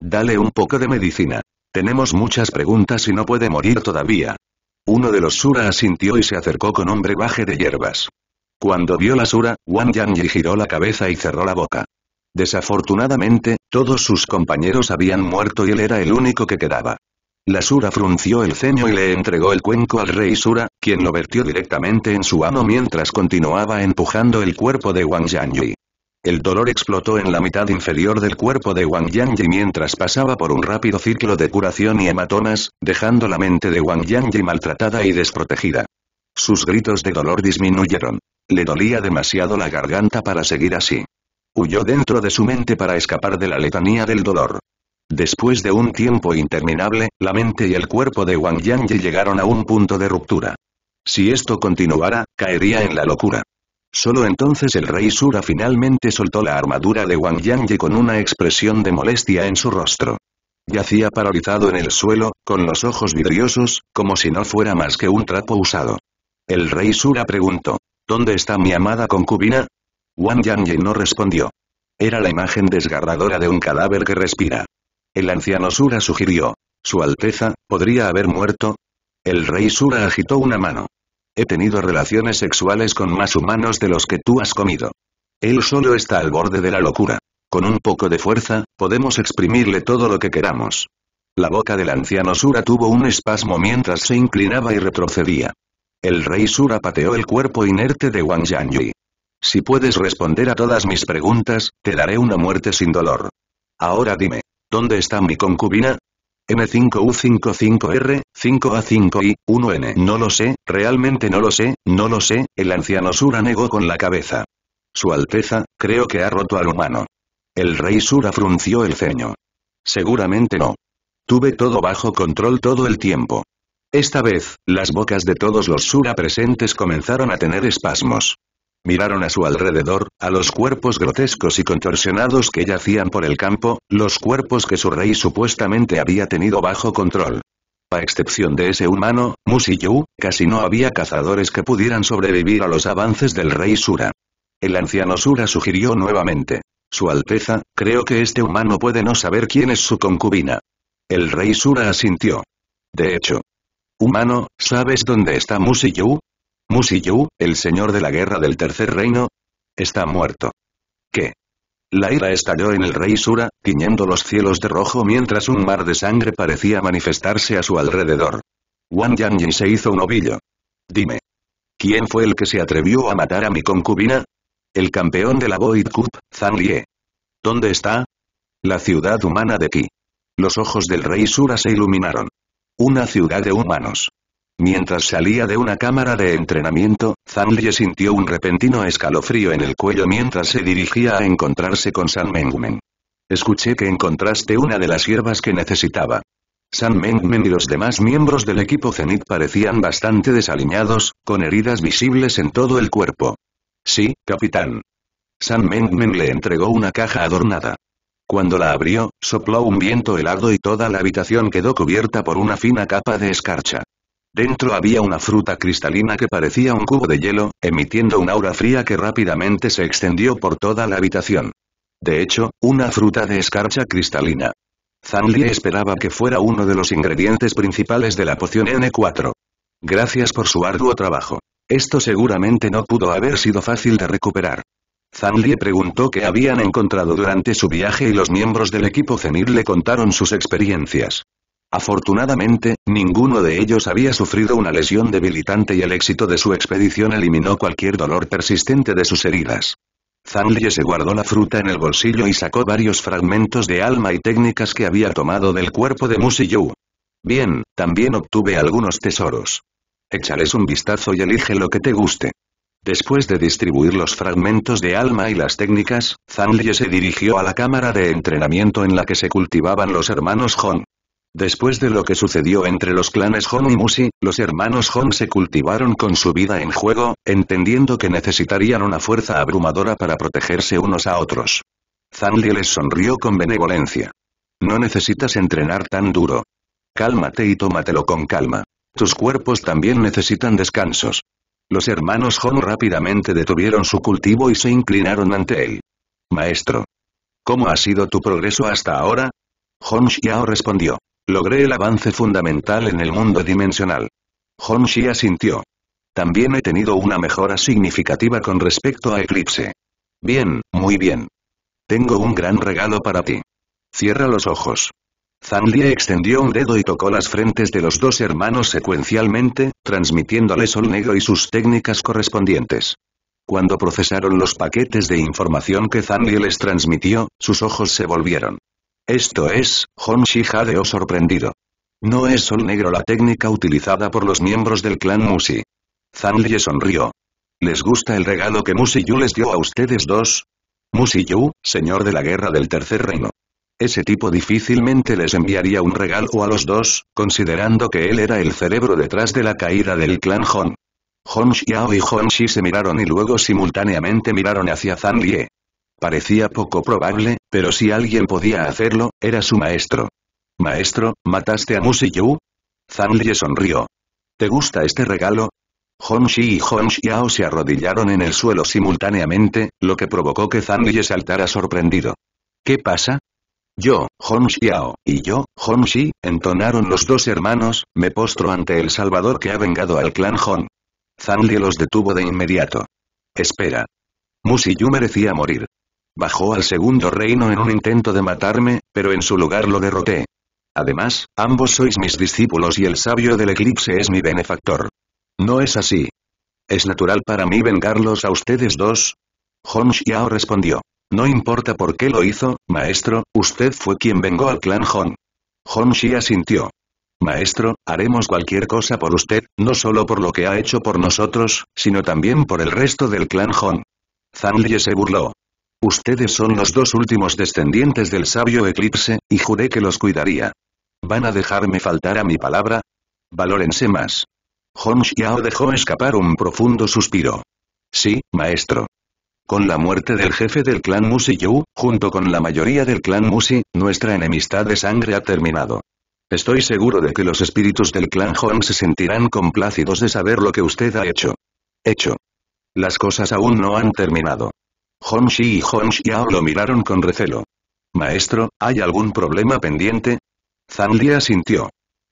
Dale un poco de medicina. Tenemos muchas preguntas y no puede morir todavía. Uno de los Sura asintió y se acercó con hombre baje de hierbas. Cuando vio la Sura, Wang Yangyi giró la cabeza y cerró la boca. Desafortunadamente, todos sus compañeros habían muerto y él era el único que quedaba. La Sura frunció el ceño y le entregó el cuenco al rey Sura, quien lo vertió directamente en su amo mientras continuaba empujando el cuerpo de Wang Yangyi. El dolor explotó en la mitad inferior del cuerpo de Wang Yangji mientras pasaba por un rápido ciclo de curación y hematomas, dejando la mente de Wang Yangji maltratada y desprotegida. Sus gritos de dolor disminuyeron. Le dolía demasiado la garganta para seguir así. Huyó dentro de su mente para escapar de la letanía del dolor. Después de un tiempo interminable, la mente y el cuerpo de Wang Yangji llegaron a un punto de ruptura. Si esto continuara, caería en la locura. Solo entonces el rey Sura finalmente soltó la armadura de Wang Yang con una expresión de molestia en su rostro. Yacía paralizado en el suelo, con los ojos vidriosos, como si no fuera más que un trapo usado. El rey Sura preguntó, ¿Dónde está mi amada concubina? Wang Yang no respondió. Era la imagen desgarradora de un cadáver que respira. El anciano Sura sugirió, Su Alteza, ¿podría haber muerto? El rey Sura agitó una mano. He tenido relaciones sexuales con más humanos de los que tú has comido. Él solo está al borde de la locura. Con un poco de fuerza, podemos exprimirle todo lo que queramos. La boca del anciano Sura tuvo un espasmo mientras se inclinaba y retrocedía. El rey Sura pateó el cuerpo inerte de Wang y Si puedes responder a todas mis preguntas, te daré una muerte sin dolor. Ahora dime, ¿dónde está mi concubina? M5U55R, 5A5 I, 1N. No lo sé, realmente no lo sé, no lo sé, el anciano Sura negó con la cabeza. Su Alteza, creo que ha roto al humano. El rey Sura frunció el ceño. Seguramente no. Tuve todo bajo control todo el tiempo. Esta vez, las bocas de todos los Sura presentes comenzaron a tener espasmos. Miraron a su alrededor, a los cuerpos grotescos y contorsionados que yacían por el campo, los cuerpos que su rey supuestamente había tenido bajo control. A excepción de ese humano, Musiyu, casi no había cazadores que pudieran sobrevivir a los avances del rey Sura. El anciano Sura sugirió nuevamente. Su Alteza, creo que este humano puede no saber quién es su concubina. El rey Sura asintió. De hecho. Humano, ¿sabes dónde está Musiyu? musi el señor de la guerra del Tercer Reino, está muerto. ¿Qué? La ira estalló en el rey Sura, tiñendo los cielos de rojo mientras un mar de sangre parecía manifestarse a su alrededor. Wang Yin se hizo un ovillo. Dime. ¿Quién fue el que se atrevió a matar a mi concubina? El campeón de la Void Cup, Zhang Lie. ¿Dónde está? La ciudad humana de Qi. Los ojos del rey Sura se iluminaron. Una ciudad de humanos. Mientras salía de una cámara de entrenamiento, Zhang sintió un repentino escalofrío en el cuello mientras se dirigía a encontrarse con San Mengmen. Escuché que encontraste una de las hierbas que necesitaba. San Mengmen y los demás miembros del equipo Zenit parecían bastante desaliñados, con heridas visibles en todo el cuerpo. Sí, capitán. San Mengmen le entregó una caja adornada. Cuando la abrió, sopló un viento helado y toda la habitación quedó cubierta por una fina capa de escarcha. Dentro había una fruta cristalina que parecía un cubo de hielo, emitiendo un aura fría que rápidamente se extendió por toda la habitación. De hecho, una fruta de escarcha cristalina. Zanli esperaba que fuera uno de los ingredientes principales de la poción N4. Gracias por su arduo trabajo. Esto seguramente no pudo haber sido fácil de recuperar. Li preguntó qué habían encontrado durante su viaje y los miembros del equipo Zenir le contaron sus experiencias. Afortunadamente, ninguno de ellos había sufrido una lesión debilitante y el éxito de su expedición eliminó cualquier dolor persistente de sus heridas. Zanlie se guardó la fruta en el bolsillo y sacó varios fragmentos de alma y técnicas que había tomado del cuerpo de Yu. Bien, también obtuve algunos tesoros. Échales un vistazo y elige lo que te guste. Después de distribuir los fragmentos de alma y las técnicas, Zanlie se dirigió a la cámara de entrenamiento en la que se cultivaban los hermanos Hong. Después de lo que sucedió entre los clanes Hon y Musi, los hermanos Hon se cultivaron con su vida en juego, entendiendo que necesitarían una fuerza abrumadora para protegerse unos a otros. Zanli les sonrió con benevolencia. No necesitas entrenar tan duro. Cálmate y tómatelo con calma. Tus cuerpos también necesitan descansos. Los hermanos Hon rápidamente detuvieron su cultivo y se inclinaron ante él. Maestro. ¿Cómo ha sido tu progreso hasta ahora? Hon Xiao respondió. Logré el avance fundamental en el mundo dimensional. Honshi asintió. También he tenido una mejora significativa con respecto a Eclipse. Bien, muy bien. Tengo un gran regalo para ti. Cierra los ojos. Lie extendió un dedo y tocó las frentes de los dos hermanos secuencialmente, transmitiéndole sol negro y sus técnicas correspondientes. Cuando procesaron los paquetes de información que Lie les transmitió, sus ojos se volvieron. Esto es, Honshi jadeó oh sorprendido. No es sol negro la técnica utilizada por los miembros del clan Musi. Lie sonrió. ¿Les gusta el regalo que Musi Yu les dio a ustedes dos? Musi Yu, señor de la guerra del tercer reino. Ese tipo difícilmente les enviaría un regalo a los dos, considerando que él era el cerebro detrás de la caída del clan Hon. Hon Xiao y Hon se miraron y luego simultáneamente miraron hacia Zhang Lie. Parecía poco probable, pero si alguien podía hacerlo, era su maestro. Maestro, ¿mataste a Musiyu? Zhang Lie sonrió. ¿Te gusta este regalo? Hong Shi y Hong Xiao se arrodillaron en el suelo simultáneamente, lo que provocó que Zhang saltara sorprendido. ¿Qué pasa? Yo, Hong Xiao, y yo, Hong Shi, entonaron los dos hermanos, me postro ante el salvador que ha vengado al clan Hong. Zhang los detuvo de inmediato. Espera. Yu merecía morir. Bajó al segundo reino en un intento de matarme, pero en su lugar lo derroté. Además, ambos sois mis discípulos y el sabio del eclipse es mi benefactor. No es así. ¿Es natural para mí vengarlos a ustedes dos? Hong Xiao respondió. No importa por qué lo hizo, maestro, usted fue quien vengó al clan Hong. Hong Xi sintió. Maestro, haremos cualquier cosa por usted, no solo por lo que ha hecho por nosotros, sino también por el resto del clan Hong. Lie se burló. Ustedes son los dos últimos descendientes del sabio Eclipse, y juré que los cuidaría. ¿Van a dejarme faltar a mi palabra? Valórense más. Hong Xiao dejó escapar un profundo suspiro. Sí, maestro. Con la muerte del jefe del clan Musi Yu, junto con la mayoría del clan Musi, nuestra enemistad de sangre ha terminado. Estoy seguro de que los espíritus del clan Hong se sentirán complácidos de saber lo que usted ha hecho. Hecho. Las cosas aún no han terminado. Hong y Hong lo miraron con recelo. Maestro, ¿hay algún problema pendiente? Zhang sintió.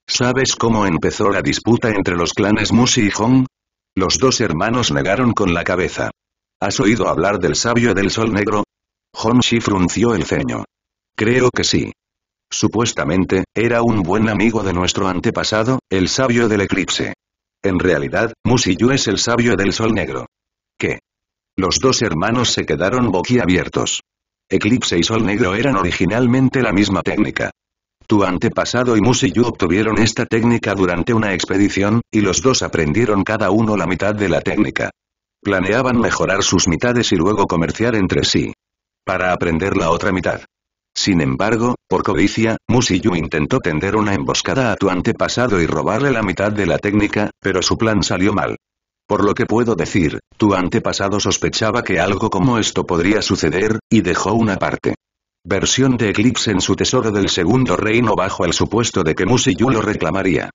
¿Sabes cómo empezó la disputa entre los clanes Musi y Hong? Los dos hermanos negaron con la cabeza. ¿Has oído hablar del sabio del sol negro? Hong frunció el ceño. Creo que sí. Supuestamente, era un buen amigo de nuestro antepasado, el sabio del eclipse. En realidad, Musi Yu es el sabio del sol negro. ¿Qué? Los dos hermanos se quedaron boquiabiertos. Eclipse y Sol Negro eran originalmente la misma técnica. Tu antepasado y Yu obtuvieron esta técnica durante una expedición, y los dos aprendieron cada uno la mitad de la técnica. Planeaban mejorar sus mitades y luego comerciar entre sí. Para aprender la otra mitad. Sin embargo, por codicia, Yu intentó tender una emboscada a tu antepasado y robarle la mitad de la técnica, pero su plan salió mal. Por lo que puedo decir, tu antepasado sospechaba que algo como esto podría suceder, y dejó una parte. Versión de Eclipse en su tesoro del segundo reino bajo el supuesto de que musi lo reclamaría.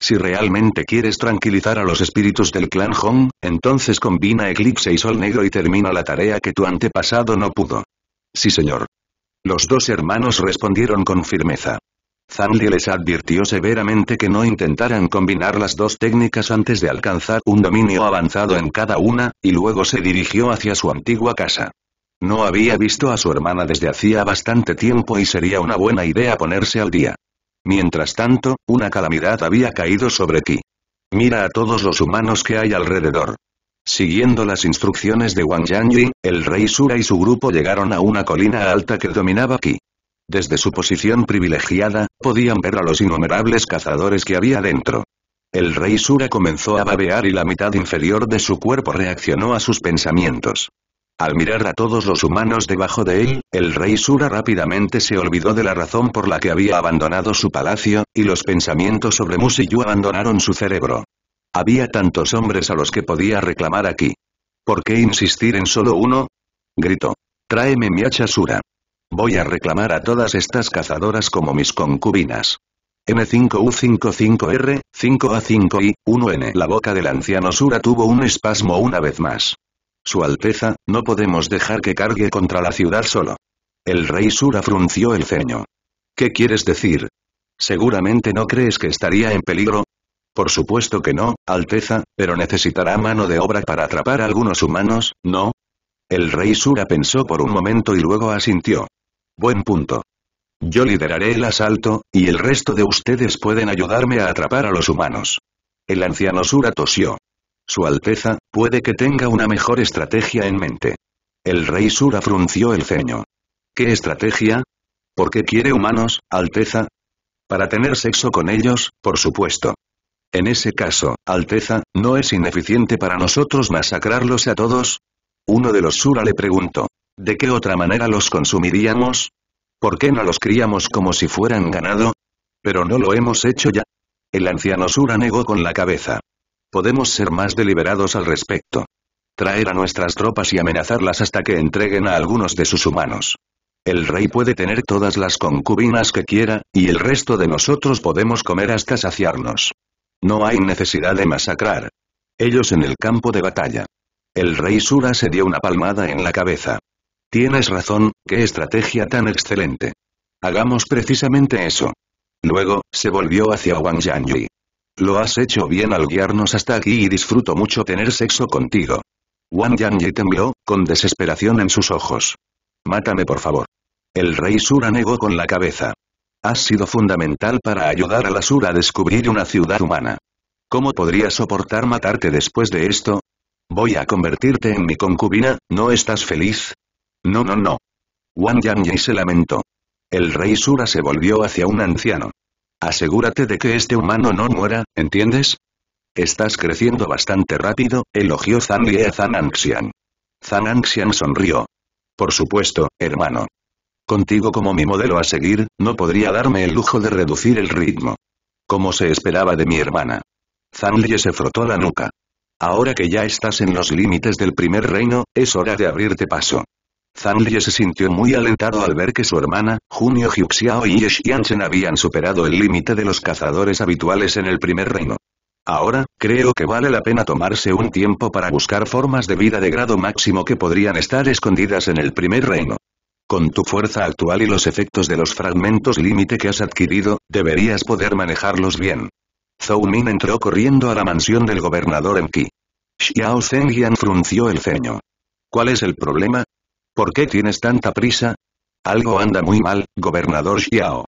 Si realmente quieres tranquilizar a los espíritus del clan Hong, entonces combina Eclipse y Sol Negro y termina la tarea que tu antepasado no pudo. Sí señor. Los dos hermanos respondieron con firmeza. Zhang les advirtió severamente que no intentaran combinar las dos técnicas antes de alcanzar un dominio avanzado en cada una, y luego se dirigió hacia su antigua casa. No había visto a su hermana desde hacía bastante tiempo y sería una buena idea ponerse al día. Mientras tanto, una calamidad había caído sobre Qi. Mira a todos los humanos que hay alrededor. Siguiendo las instrucciones de Wang Yanyi, el rey Sura y su grupo llegaron a una colina alta que dominaba Qi. Desde su posición privilegiada, podían ver a los innumerables cazadores que había dentro. El rey Sura comenzó a babear y la mitad inferior de su cuerpo reaccionó a sus pensamientos. Al mirar a todos los humanos debajo de él, el rey Sura rápidamente se olvidó de la razón por la que había abandonado su palacio, y los pensamientos sobre Musiyu abandonaron su cerebro. Había tantos hombres a los que podía reclamar aquí. ¿Por qué insistir en solo uno? Gritó. Tráeme mi hacha Sura. Voy a reclamar a todas estas cazadoras como mis concubinas. M5U55R, 5A5I, 1N. La boca del anciano Sura tuvo un espasmo una vez más. Su Alteza, no podemos dejar que cargue contra la ciudad solo. El rey Sura frunció el ceño. ¿Qué quieres decir? ¿Seguramente no crees que estaría en peligro? Por supuesto que no, Alteza, pero necesitará mano de obra para atrapar a algunos humanos, ¿no? El rey Sura pensó por un momento y luego asintió. Buen punto. Yo lideraré el asalto, y el resto de ustedes pueden ayudarme a atrapar a los humanos. El anciano Sura tosió. Su Alteza, puede que tenga una mejor estrategia en mente. El rey Sura frunció el ceño. ¿Qué estrategia? ¿Por qué quiere humanos, Alteza? Para tener sexo con ellos, por supuesto. En ese caso, Alteza, ¿no es ineficiente para nosotros masacrarlos a todos? Uno de los Sura le preguntó. ¿De qué otra manera los consumiríamos? ¿Por qué no los criamos como si fueran ganado? Pero no lo hemos hecho ya. El anciano Sura negó con la cabeza. Podemos ser más deliberados al respecto. Traer a nuestras tropas y amenazarlas hasta que entreguen a algunos de sus humanos. El rey puede tener todas las concubinas que quiera, y el resto de nosotros podemos comer hasta saciarnos. No hay necesidad de masacrar. Ellos en el campo de batalla. El rey Sura se dio una palmada en la cabeza. Tienes razón, qué estrategia tan excelente. Hagamos precisamente eso. Luego, se volvió hacia Wang Yanji. Lo has hecho bien al guiarnos hasta aquí y disfruto mucho tener sexo contigo. Wang Yanji tembló, con desesperación en sus ojos. Mátame por favor. El rey Sura negó con la cabeza. Has sido fundamental para ayudar a la Sura a descubrir una ciudad humana. ¿Cómo podría soportar matarte después de esto? Voy a convertirte en mi concubina, ¿no estás feliz? No, no, no. Wang Yangyi se lamentó. El rey Sura se volvió hacia un anciano. Asegúrate de que este humano no muera, ¿entiendes? Estás creciendo bastante rápido, elogió Zhang Lie a Zhang Anxian. Zhang Anxian sonrió. Por supuesto, hermano. Contigo como mi modelo a seguir, no podría darme el lujo de reducir el ritmo. Como se esperaba de mi hermana. Zhang Lie se frotó la nuca. Ahora que ya estás en los límites del primer reino, es hora de abrirte paso. Zhang Li se sintió muy alentado al ver que su hermana, Junio Hyuxiao y Xianchen habían superado el límite de los cazadores habituales en el primer reino. Ahora, creo que vale la pena tomarse un tiempo para buscar formas de vida de grado máximo que podrían estar escondidas en el primer reino. Con tu fuerza actual y los efectos de los fragmentos límite que has adquirido, deberías poder manejarlos bien. Zhou Min entró corriendo a la mansión del gobernador Enki. Xiao Zhengian frunció el ceño. ¿Cuál es el problema? ¿Por qué tienes tanta prisa? Algo anda muy mal, gobernador Xiao.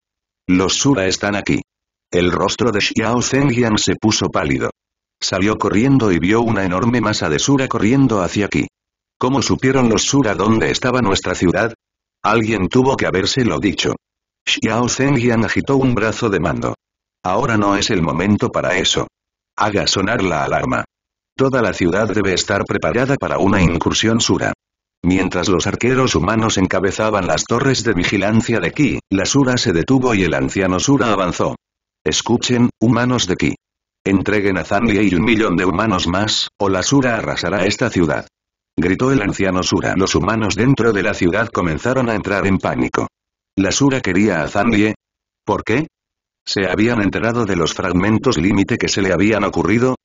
Los Sura están aquí. El rostro de Xiao Zengian se puso pálido. Salió corriendo y vio una enorme masa de Sura corriendo hacia aquí. ¿Cómo supieron los Sura dónde estaba nuestra ciudad? Alguien tuvo que habérselo dicho. Xiao Zengian agitó un brazo de mando. Ahora no es el momento para eso. Haga sonar la alarma. Toda la ciudad debe estar preparada para una incursión Sura. Mientras los arqueros humanos encabezaban las torres de vigilancia de Ki, la Sura se detuvo y el anciano Sura avanzó. Escuchen, humanos de Ki. Entreguen a Zanlie y un millón de humanos más, o la Sura arrasará esta ciudad. Gritó el anciano Sura. Los humanos dentro de la ciudad comenzaron a entrar en pánico. ¿La Sura quería a Zanlie? ¿Por qué? ¿Se habían enterado de los fragmentos límite que se le habían ocurrido?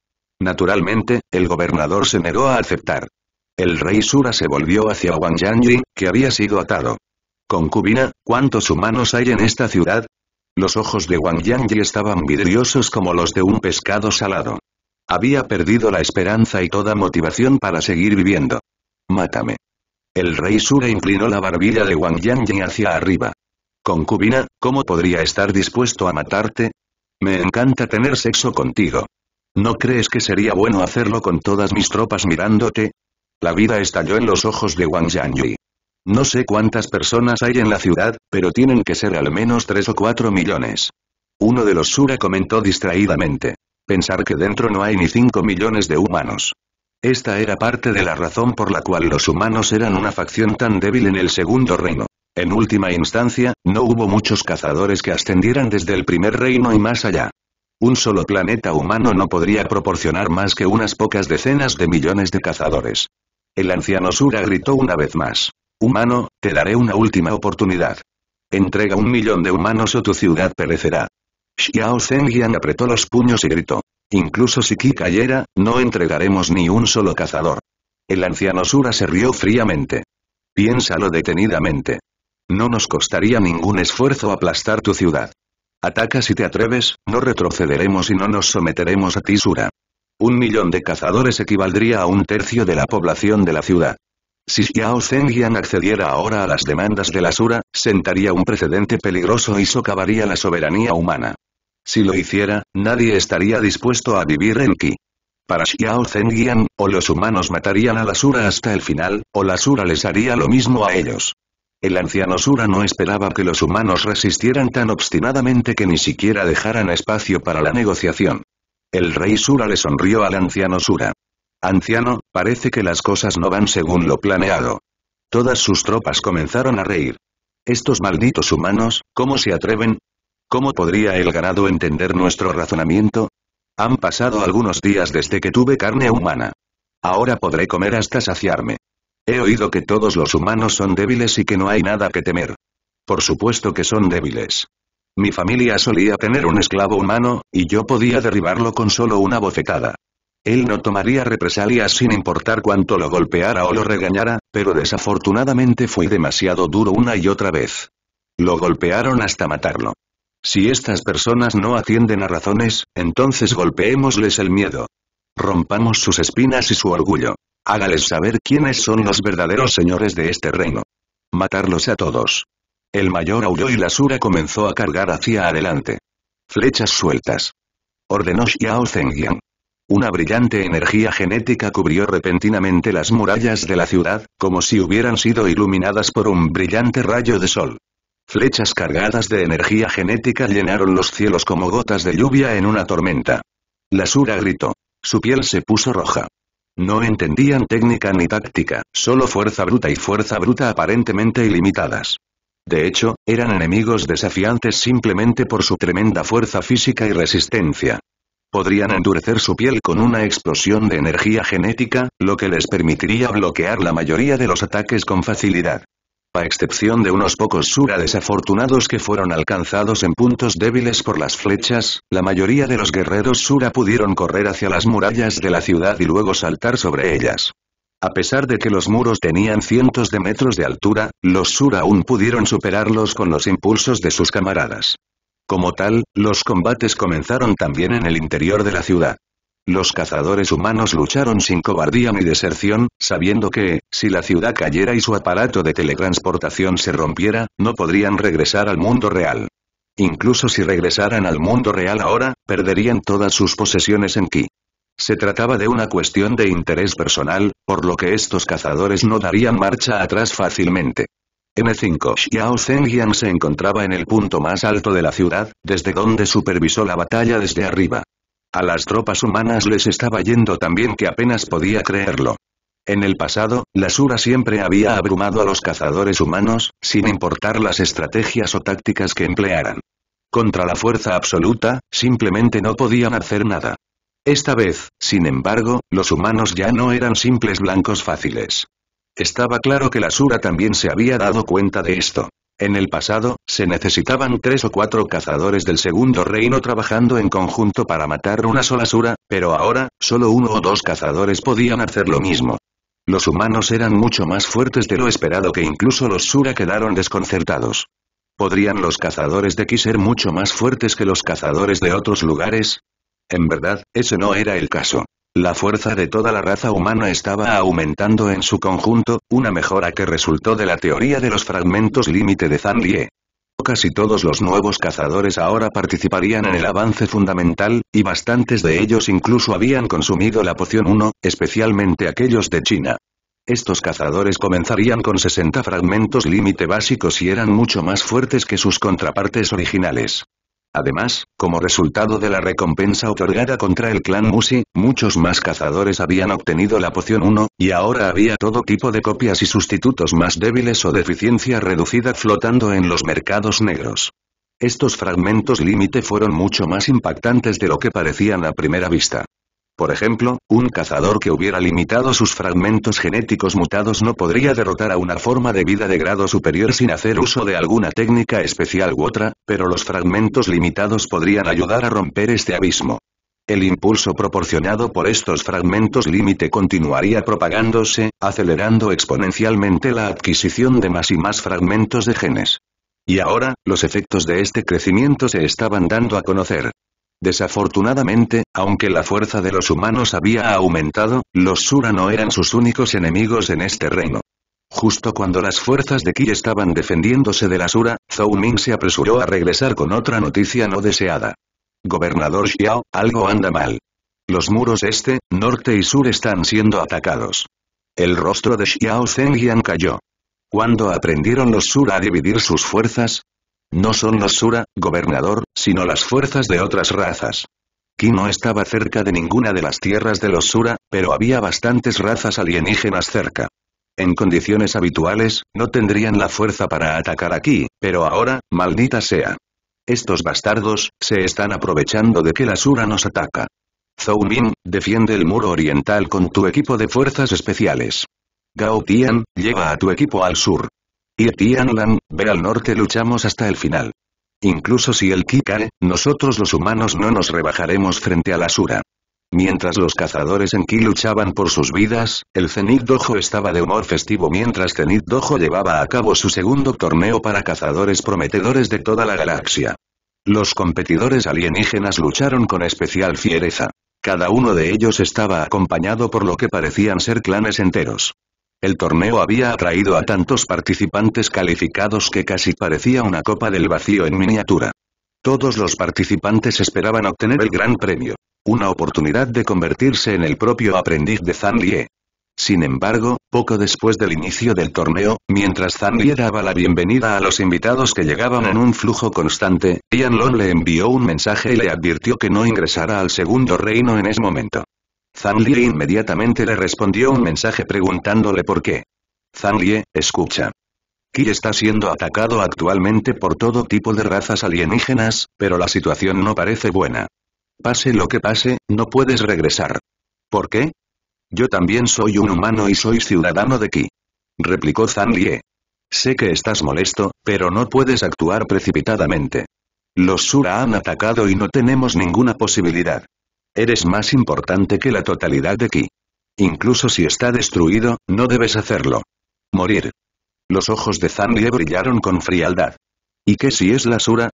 Naturalmente, el gobernador se negó a aceptar. El rey Sura se volvió hacia Wang Yanyi, que había sido atado. Concubina, ¿cuántos humanos hay en esta ciudad? Los ojos de Wang Yanyi estaban vidriosos como los de un pescado salado. Había perdido la esperanza y toda motivación para seguir viviendo. Mátame. El rey Sura inclinó la barbilla de Wang Yanji hacia arriba. Concubina, ¿cómo podría estar dispuesto a matarte? Me encanta tener sexo contigo. ¿No crees que sería bueno hacerlo con todas mis tropas mirándote? La vida estalló en los ojos de Wang Yanyi. No sé cuántas personas hay en la ciudad, pero tienen que ser al menos tres o cuatro millones. Uno de los Sura comentó distraídamente. Pensar que dentro no hay ni cinco millones de humanos. Esta era parte de la razón por la cual los humanos eran una facción tan débil en el segundo reino. En última instancia, no hubo muchos cazadores que ascendieran desde el primer reino y más allá. Un solo planeta humano no podría proporcionar más que unas pocas decenas de millones de cazadores. El anciano Sura gritó una vez más. Humano, te daré una última oportunidad. Entrega un millón de humanos o tu ciudad perecerá. Xiao Zhengian apretó los puños y gritó. Incluso si Ki cayera, no entregaremos ni un solo cazador. El anciano Sura se rió fríamente. Piénsalo detenidamente. No nos costaría ningún esfuerzo aplastar tu ciudad. Ataca si te atreves, no retrocederemos y no nos someteremos a ti Sura. Un millón de cazadores equivaldría a un tercio de la población de la ciudad. Si Xiao Zhengian accediera ahora a las demandas de la Sura, sentaría un precedente peligroso y socavaría la soberanía humana. Si lo hiciera, nadie estaría dispuesto a vivir en Qi. Para Xiao Zengian, o los humanos matarían a la Sura hasta el final, o la Sura les haría lo mismo a ellos. El anciano Sura no esperaba que los humanos resistieran tan obstinadamente que ni siquiera dejaran espacio para la negociación. El rey Sura le sonrió al anciano Sura. Anciano, parece que las cosas no van según lo planeado. Todas sus tropas comenzaron a reír. Estos malditos humanos, ¿cómo se atreven? ¿Cómo podría el ganado entender nuestro razonamiento? Han pasado algunos días desde que tuve carne humana. Ahora podré comer hasta saciarme. He oído que todos los humanos son débiles y que no hay nada que temer. Por supuesto que son débiles. Mi familia solía tener un esclavo humano, y yo podía derribarlo con solo una bofetada. Él no tomaría represalias sin importar cuánto lo golpeara o lo regañara, pero desafortunadamente fue demasiado duro una y otra vez. Lo golpearon hasta matarlo. Si estas personas no atienden a razones, entonces golpeémosles el miedo. Rompamos sus espinas y su orgullo. Hágales saber quiénes son los verdaderos señores de este reino. Matarlos a todos. El mayor aulló y lasura comenzó a cargar hacia adelante. Flechas sueltas. Ordenó Xiao Zhengyang. Una brillante energía genética cubrió repentinamente las murallas de la ciudad, como si hubieran sido iluminadas por un brillante rayo de sol. Flechas cargadas de energía genética llenaron los cielos como gotas de lluvia en una tormenta. Lasura gritó. Su piel se puso roja. No entendían técnica ni táctica, solo fuerza bruta y fuerza bruta aparentemente ilimitadas. De hecho, eran enemigos desafiantes simplemente por su tremenda fuerza física y resistencia. Podrían endurecer su piel con una explosión de energía genética, lo que les permitiría bloquear la mayoría de los ataques con facilidad. A excepción de unos pocos Sura desafortunados que fueron alcanzados en puntos débiles por las flechas, la mayoría de los guerreros Sura pudieron correr hacia las murallas de la ciudad y luego saltar sobre ellas. A pesar de que los muros tenían cientos de metros de altura, los Sur aún pudieron superarlos con los impulsos de sus camaradas. Como tal, los combates comenzaron también en el interior de la ciudad. Los cazadores humanos lucharon sin cobardía ni deserción, sabiendo que, si la ciudad cayera y su aparato de teletransportación se rompiera, no podrían regresar al mundo real. Incluso si regresaran al mundo real ahora, perderían todas sus posesiones en ki. Se trataba de una cuestión de interés personal, por lo que estos cazadores no darían marcha atrás fácilmente. M5 Xiao Zhengyang se encontraba en el punto más alto de la ciudad, desde donde supervisó la batalla desde arriba. A las tropas humanas les estaba yendo tan bien que apenas podía creerlo. En el pasado, la Sura siempre había abrumado a los cazadores humanos, sin importar las estrategias o tácticas que emplearan. Contra la fuerza absoluta, simplemente no podían hacer nada. Esta vez, sin embargo, los humanos ya no eran simples blancos fáciles. Estaba claro que la Sura también se había dado cuenta de esto. En el pasado, se necesitaban tres o cuatro cazadores del segundo reino trabajando en conjunto para matar una sola Sura, pero ahora, solo uno o dos cazadores podían hacer lo mismo. Los humanos eran mucho más fuertes de lo esperado que incluso los Sura quedaron desconcertados. ¿Podrían los cazadores de aquí ser mucho más fuertes que los cazadores de otros lugares? En verdad, ese no era el caso. La fuerza de toda la raza humana estaba aumentando en su conjunto, una mejora que resultó de la teoría de los fragmentos límite de Zhang Lie. Casi todos los nuevos cazadores ahora participarían en el avance fundamental, y bastantes de ellos incluso habían consumido la poción 1, especialmente aquellos de China. Estos cazadores comenzarían con 60 fragmentos límite básicos y eran mucho más fuertes que sus contrapartes originales. Además, como resultado de la recompensa otorgada contra el clan Musi, muchos más cazadores habían obtenido la poción 1, y ahora había todo tipo de copias y sustitutos más débiles o de eficiencia reducida flotando en los mercados negros. Estos fragmentos límite fueron mucho más impactantes de lo que parecían a primera vista. Por ejemplo, un cazador que hubiera limitado sus fragmentos genéticos mutados no podría derrotar a una forma de vida de grado superior sin hacer uso de alguna técnica especial u otra, pero los fragmentos limitados podrían ayudar a romper este abismo. El impulso proporcionado por estos fragmentos límite continuaría propagándose, acelerando exponencialmente la adquisición de más y más fragmentos de genes. Y ahora, los efectos de este crecimiento se estaban dando a conocer. Desafortunadamente, aunque la fuerza de los humanos había aumentado, los Sura no eran sus únicos enemigos en este reino. Justo cuando las fuerzas de Qi estaban defendiéndose de la Sura, Zhou Ming se apresuró a regresar con otra noticia no deseada. Gobernador Xiao, algo anda mal. Los muros este, norte y sur están siendo atacados. El rostro de Xiao Zhengyan cayó. Cuando aprendieron los Sura a dividir sus fuerzas? No son los Sura, gobernador, sino las fuerzas de otras razas. Ki no estaba cerca de ninguna de las tierras de los Sura, pero había bastantes razas alienígenas cerca. En condiciones habituales, no tendrían la fuerza para atacar aquí, pero ahora, maldita sea. Estos bastardos, se están aprovechando de que la Sura nos ataca. Zhou Min, defiende el muro oriental con tu equipo de fuerzas especiales. Gao Tian, lleva a tu equipo al sur. Y Tianlan, ve al norte luchamos hasta el final. Incluso si el Ki cae, nosotros los humanos no nos rebajaremos frente a la Sura. Mientras los cazadores en Ki luchaban por sus vidas, el Zenith Dojo estaba de humor festivo mientras Zenith Dojo llevaba a cabo su segundo torneo para cazadores prometedores de toda la galaxia. Los competidores alienígenas lucharon con especial fiereza. Cada uno de ellos estaba acompañado por lo que parecían ser clanes enteros. El torneo había atraído a tantos participantes calificados que casi parecía una copa del vacío en miniatura. Todos los participantes esperaban obtener el gran premio. Una oportunidad de convertirse en el propio aprendiz de Zhang Lie. Sin embargo, poco después del inicio del torneo, mientras Zhang Lie daba la bienvenida a los invitados que llegaban en un flujo constante, Ian Long le envió un mensaje y le advirtió que no ingresara al segundo reino en ese momento. Zhang inmediatamente le respondió un mensaje preguntándole por qué. Zhang escucha. Ki está siendo atacado actualmente por todo tipo de razas alienígenas, pero la situación no parece buena. Pase lo que pase, no puedes regresar. ¿Por qué? Yo también soy un humano y soy ciudadano de Ki. Replicó Zhang Li. Sé que estás molesto, pero no puedes actuar precipitadamente. Los Sura han atacado y no tenemos ninguna posibilidad. Eres más importante que la totalidad de Ki. Incluso si está destruido, no debes hacerlo. Morir. Los ojos de Zanlie brillaron con frialdad. ¿Y qué si es la Sura?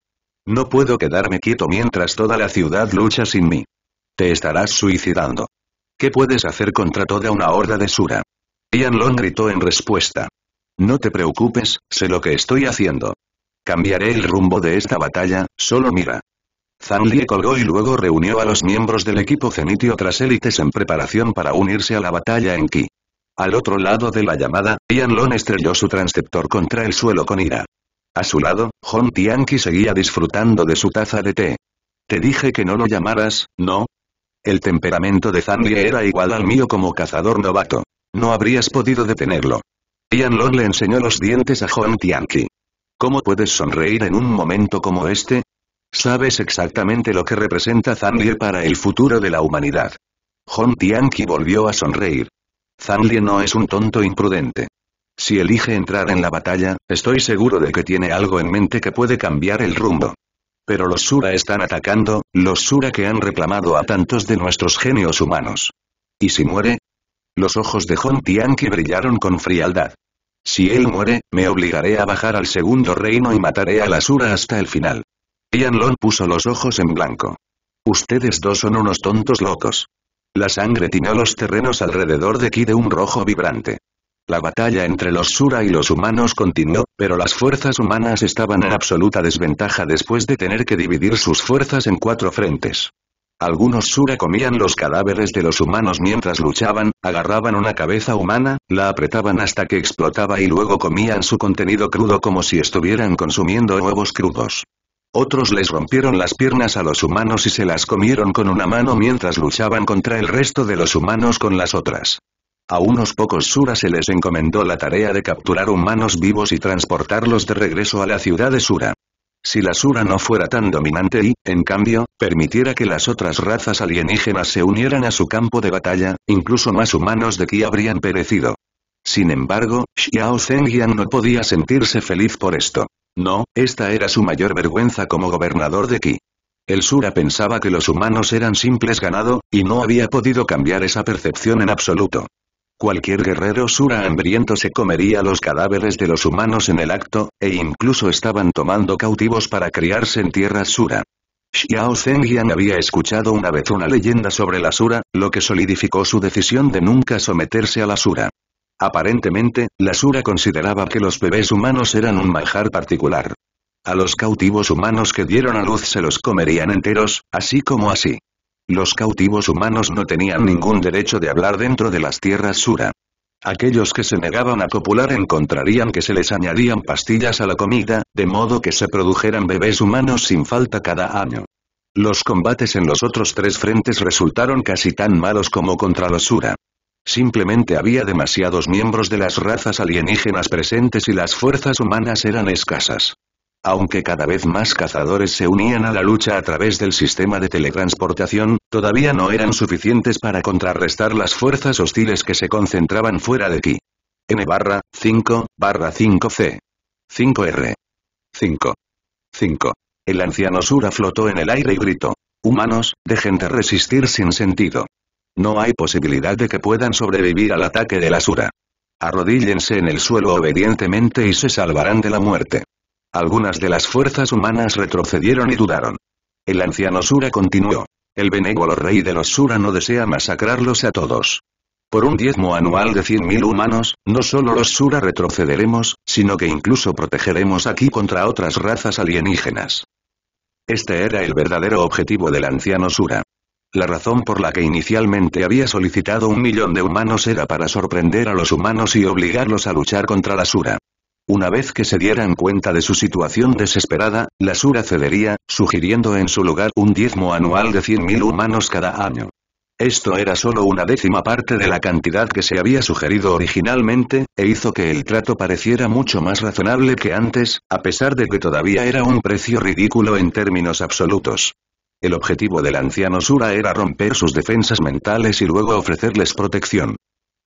No puedo quedarme quieto mientras toda la ciudad lucha sin mí. Te estarás suicidando. ¿Qué puedes hacer contra toda una horda de Sura? Ian Long gritó en respuesta. No te preocupes, sé lo que estoy haciendo. Cambiaré el rumbo de esta batalla, solo mira. Lie colgó y luego reunió a los miembros del equipo cenitio tras élites en preparación para unirse a la batalla en Ki. Al otro lado de la llamada, Ian Long estrelló su transceptor contra el suelo con ira. A su lado, Hon Tianqi seguía disfrutando de su taza de té. Te dije que no lo llamaras, ¿no? El temperamento de Lie era igual al mío como cazador novato. No habrías podido detenerlo. Ian Long le enseñó los dientes a Hon Tianqi. ¿Cómo puedes sonreír en un momento como este? Sabes exactamente lo que representa Zanlie para el futuro de la humanidad. Hong Tianqi volvió a sonreír. Zanlie no es un tonto imprudente. Si elige entrar en la batalla, estoy seguro de que tiene algo en mente que puede cambiar el rumbo. Pero los Sura están atacando, los Sura que han reclamado a tantos de nuestros genios humanos. ¿Y si muere? Los ojos de Hong Tianqi brillaron con frialdad. Si él muere, me obligaré a bajar al segundo reino y mataré a la Sura hasta el final. Ian Long puso los ojos en blanco. Ustedes dos son unos tontos locos. La sangre tiñó los terrenos alrededor de Ki de un rojo vibrante. La batalla entre los Sura y los humanos continuó, pero las fuerzas humanas estaban en absoluta desventaja después de tener que dividir sus fuerzas en cuatro frentes. Algunos Sura comían los cadáveres de los humanos mientras luchaban, agarraban una cabeza humana, la apretaban hasta que explotaba y luego comían su contenido crudo como si estuvieran consumiendo huevos crudos. Otros les rompieron las piernas a los humanos y se las comieron con una mano mientras luchaban contra el resto de los humanos con las otras. A unos pocos Sura se les encomendó la tarea de capturar humanos vivos y transportarlos de regreso a la ciudad de Sura. Si la Sura no fuera tan dominante y, en cambio, permitiera que las otras razas alienígenas se unieran a su campo de batalla, incluso más humanos de aquí habrían perecido. Sin embargo, Xiao Zhengyan no podía sentirse feliz por esto. No, esta era su mayor vergüenza como gobernador de Qi. El Sura pensaba que los humanos eran simples ganado, y no había podido cambiar esa percepción en absoluto. Cualquier guerrero Sura hambriento se comería los cadáveres de los humanos en el acto, e incluso estaban tomando cautivos para criarse en tierra Sura. Xiao Zhengian había escuchado una vez una leyenda sobre la Sura, lo que solidificó su decisión de nunca someterse a la Sura. Aparentemente, la Sura consideraba que los bebés humanos eran un manjar particular. A los cautivos humanos que dieron a luz se los comerían enteros, así como así. Los cautivos humanos no tenían ningún derecho de hablar dentro de las tierras Sura. Aquellos que se negaban a copular encontrarían que se les añadían pastillas a la comida, de modo que se produjeran bebés humanos sin falta cada año. Los combates en los otros tres frentes resultaron casi tan malos como contra los Sura. Simplemente había demasiados miembros de las razas alienígenas presentes y las fuerzas humanas eran escasas. Aunque cada vez más cazadores se unían a la lucha a través del sistema de teletransportación, todavía no eran suficientes para contrarrestar las fuerzas hostiles que se concentraban fuera de ti. N barra 5, barra 5C. 5R. 5. 5. El anciano Sura flotó en el aire y gritó. Humanos, dejen de resistir sin sentido. No hay posibilidad de que puedan sobrevivir al ataque de la Sura. Arrodíllense en el suelo obedientemente y se salvarán de la muerte. Algunas de las fuerzas humanas retrocedieron y dudaron. El anciano Sura continuó. El benévolo rey de los Sura no desea masacrarlos a todos. Por un diezmo anual de 100.000 humanos, no solo los Sura retrocederemos, sino que incluso protegeremos aquí contra otras razas alienígenas. Este era el verdadero objetivo del anciano Sura. La razón por la que inicialmente había solicitado un millón de humanos era para sorprender a los humanos y obligarlos a luchar contra la Sura. Una vez que se dieran cuenta de su situación desesperada, la Sura cedería, sugiriendo en su lugar un diezmo anual de 100.000 humanos cada año. Esto era solo una décima parte de la cantidad que se había sugerido originalmente, e hizo que el trato pareciera mucho más razonable que antes, a pesar de que todavía era un precio ridículo en términos absolutos. El objetivo del anciano Sura era romper sus defensas mentales y luego ofrecerles protección.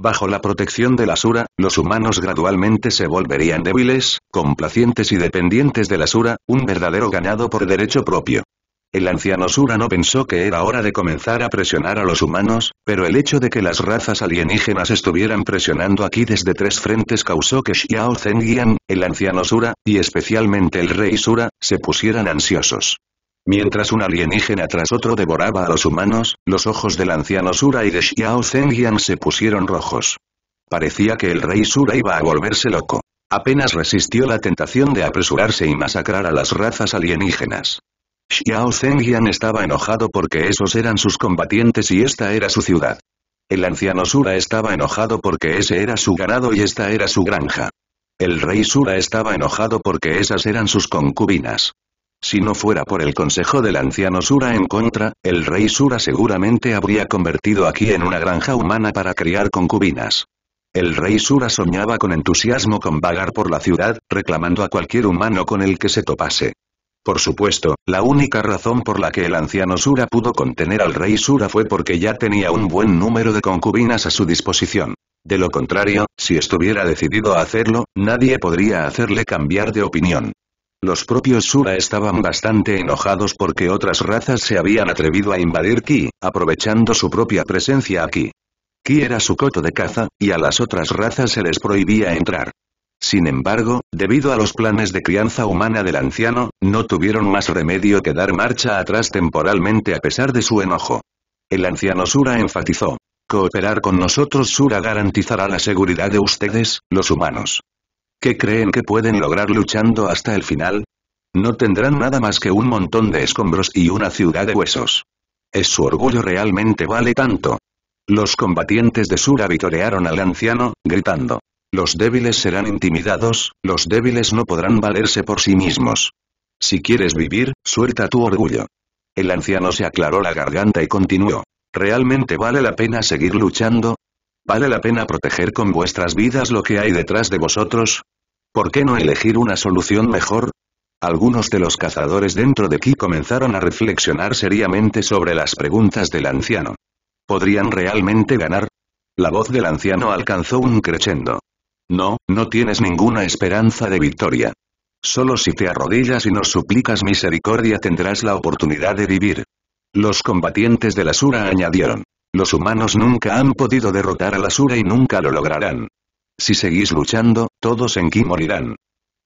Bajo la protección de la Sura, los humanos gradualmente se volverían débiles, complacientes y dependientes de la Sura, un verdadero ganado por derecho propio. El anciano Sura no pensó que era hora de comenzar a presionar a los humanos, pero el hecho de que las razas alienígenas estuvieran presionando aquí desde tres frentes causó que Xiao Zengian, el anciano Sura, y especialmente el rey Sura, se pusieran ansiosos. Mientras un alienígena tras otro devoraba a los humanos, los ojos del anciano Sura y de Xiao Zengian se pusieron rojos. Parecía que el rey Sura iba a volverse loco. Apenas resistió la tentación de apresurarse y masacrar a las razas alienígenas. Xiao Zengian estaba enojado porque esos eran sus combatientes y esta era su ciudad. El anciano Sura estaba enojado porque ese era su ganado y esta era su granja. El rey Sura estaba enojado porque esas eran sus concubinas. Si no fuera por el consejo del anciano Sura en contra, el rey Sura seguramente habría convertido aquí en una granja humana para criar concubinas. El rey Sura soñaba con entusiasmo con vagar por la ciudad, reclamando a cualquier humano con el que se topase. Por supuesto, la única razón por la que el anciano Sura pudo contener al rey Sura fue porque ya tenía un buen número de concubinas a su disposición. De lo contrario, si estuviera decidido a hacerlo, nadie podría hacerle cambiar de opinión. Los propios Sura estaban bastante enojados porque otras razas se habían atrevido a invadir Ki, aprovechando su propia presencia aquí. Ki era su coto de caza, y a las otras razas se les prohibía entrar. Sin embargo, debido a los planes de crianza humana del anciano, no tuvieron más remedio que dar marcha atrás temporalmente a pesar de su enojo. El anciano Sura enfatizó. Cooperar con nosotros Sura garantizará la seguridad de ustedes, los humanos. ¿Qué creen que pueden lograr luchando hasta el final? No tendrán nada más que un montón de escombros y una ciudad de huesos. ¿Es su orgullo realmente vale tanto? Los combatientes de Sura vitorearon al anciano, gritando. Los débiles serán intimidados, los débiles no podrán valerse por sí mismos. Si quieres vivir, suelta tu orgullo. El anciano se aclaró la garganta y continuó. ¿Realmente vale la pena seguir luchando? ¿Vale la pena proteger con vuestras vidas lo que hay detrás de vosotros? ¿Por qué no elegir una solución mejor? Algunos de los cazadores dentro de aquí comenzaron a reflexionar seriamente sobre las preguntas del anciano. ¿Podrían realmente ganar? La voz del anciano alcanzó un crescendo. No, no tienes ninguna esperanza de victoria. Solo si te arrodillas y nos suplicas misericordia tendrás la oportunidad de vivir. Los combatientes de la Sura añadieron. Los humanos nunca han podido derrotar a la Sura y nunca lo lograrán. Si seguís luchando, todos en Ki morirán.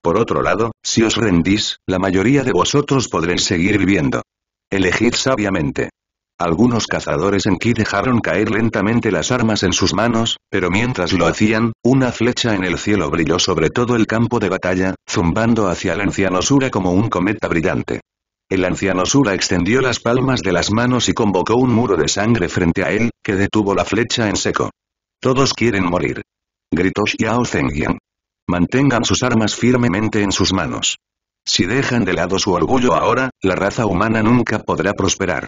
Por otro lado, si os rendís, la mayoría de vosotros podréis seguir viviendo. Elegid sabiamente. Algunos cazadores en Ki dejaron caer lentamente las armas en sus manos, pero mientras lo hacían, una flecha en el cielo brilló sobre todo el campo de batalla, zumbando hacia el anciano Sura como un cometa brillante. El anciano Sura extendió las palmas de las manos y convocó un muro de sangre frente a él, que detuvo la flecha en seco. Todos quieren morir gritó Xiao Zhengyang. Mantengan sus armas firmemente en sus manos. Si dejan de lado su orgullo ahora, la raza humana nunca podrá prosperar.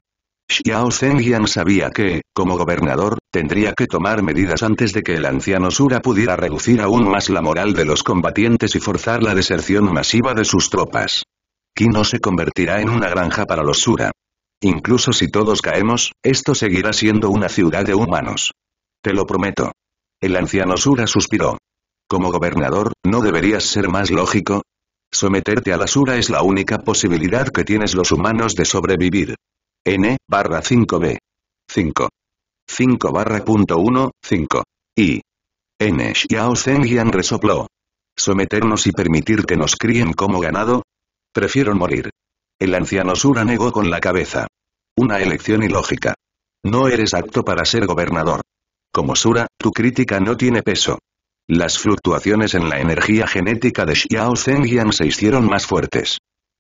Xiao Zhengyang sabía que, como gobernador, tendría que tomar medidas antes de que el anciano Sura pudiera reducir aún más la moral de los combatientes y forzar la deserción masiva de sus tropas. no se convertirá en una granja para los Sura. Incluso si todos caemos, esto seguirá siendo una ciudad de humanos. Te lo prometo. El anciano Sura suspiró. Como gobernador, ¿no deberías ser más lógico? Someterte a la Sura es la única posibilidad que tienes los humanos de sobrevivir. N, barra 5b. 5. 5 barra punto 1, 5. Y. N Xiao Zengian resopló. ¿Someternos y permitir que nos críen como ganado? Prefiero morir. El anciano Sura negó con la cabeza. Una elección ilógica. No eres apto para ser gobernador. Como Sura, tu crítica no tiene peso. Las fluctuaciones en la energía genética de Xiao Zengian se hicieron más fuertes.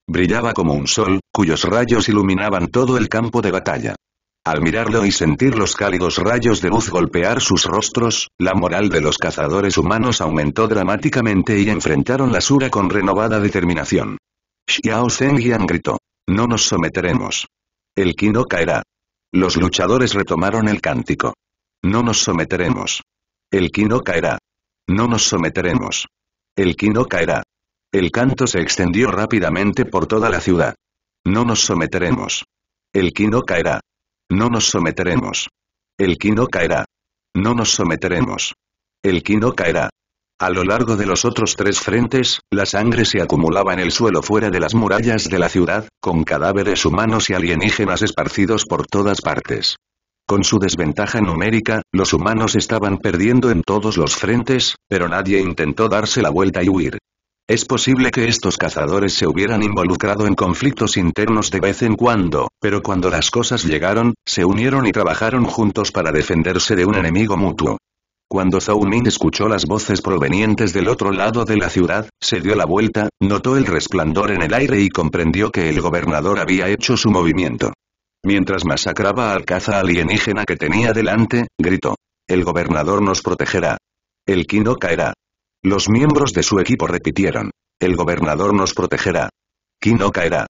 Brillaba como un sol, cuyos rayos iluminaban todo el campo de batalla. Al mirarlo y sentir los cálidos rayos de luz golpear sus rostros, la moral de los cazadores humanos aumentó dramáticamente y enfrentaron la Sura con renovada determinación. Xiao Zengian gritó. No nos someteremos. El Kino caerá. Los luchadores retomaron el cántico. No nos someteremos. El Quino caerá. No nos someteremos. El Quino caerá. El canto se extendió rápidamente por toda la ciudad. No nos someteremos. El Quino caerá. No nos someteremos. El Quino caerá. No nos someteremos. El Quino caerá. A lo largo de los otros tres frentes, la sangre se acumulaba en el suelo fuera de las murallas de la ciudad, con cadáveres humanos y alienígenas esparcidos por todas partes. Con su desventaja numérica, los humanos estaban perdiendo en todos los frentes, pero nadie intentó darse la vuelta y huir. Es posible que estos cazadores se hubieran involucrado en conflictos internos de vez en cuando, pero cuando las cosas llegaron, se unieron y trabajaron juntos para defenderse de un enemigo mutuo. Cuando Zhou Min escuchó las voces provenientes del otro lado de la ciudad, se dio la vuelta, notó el resplandor en el aire y comprendió que el gobernador había hecho su movimiento. Mientras masacraba al caza alienígena que tenía delante, gritó. El gobernador nos protegerá. El Kino caerá. Los miembros de su equipo repitieron. El gobernador nos protegerá. Kino caerá.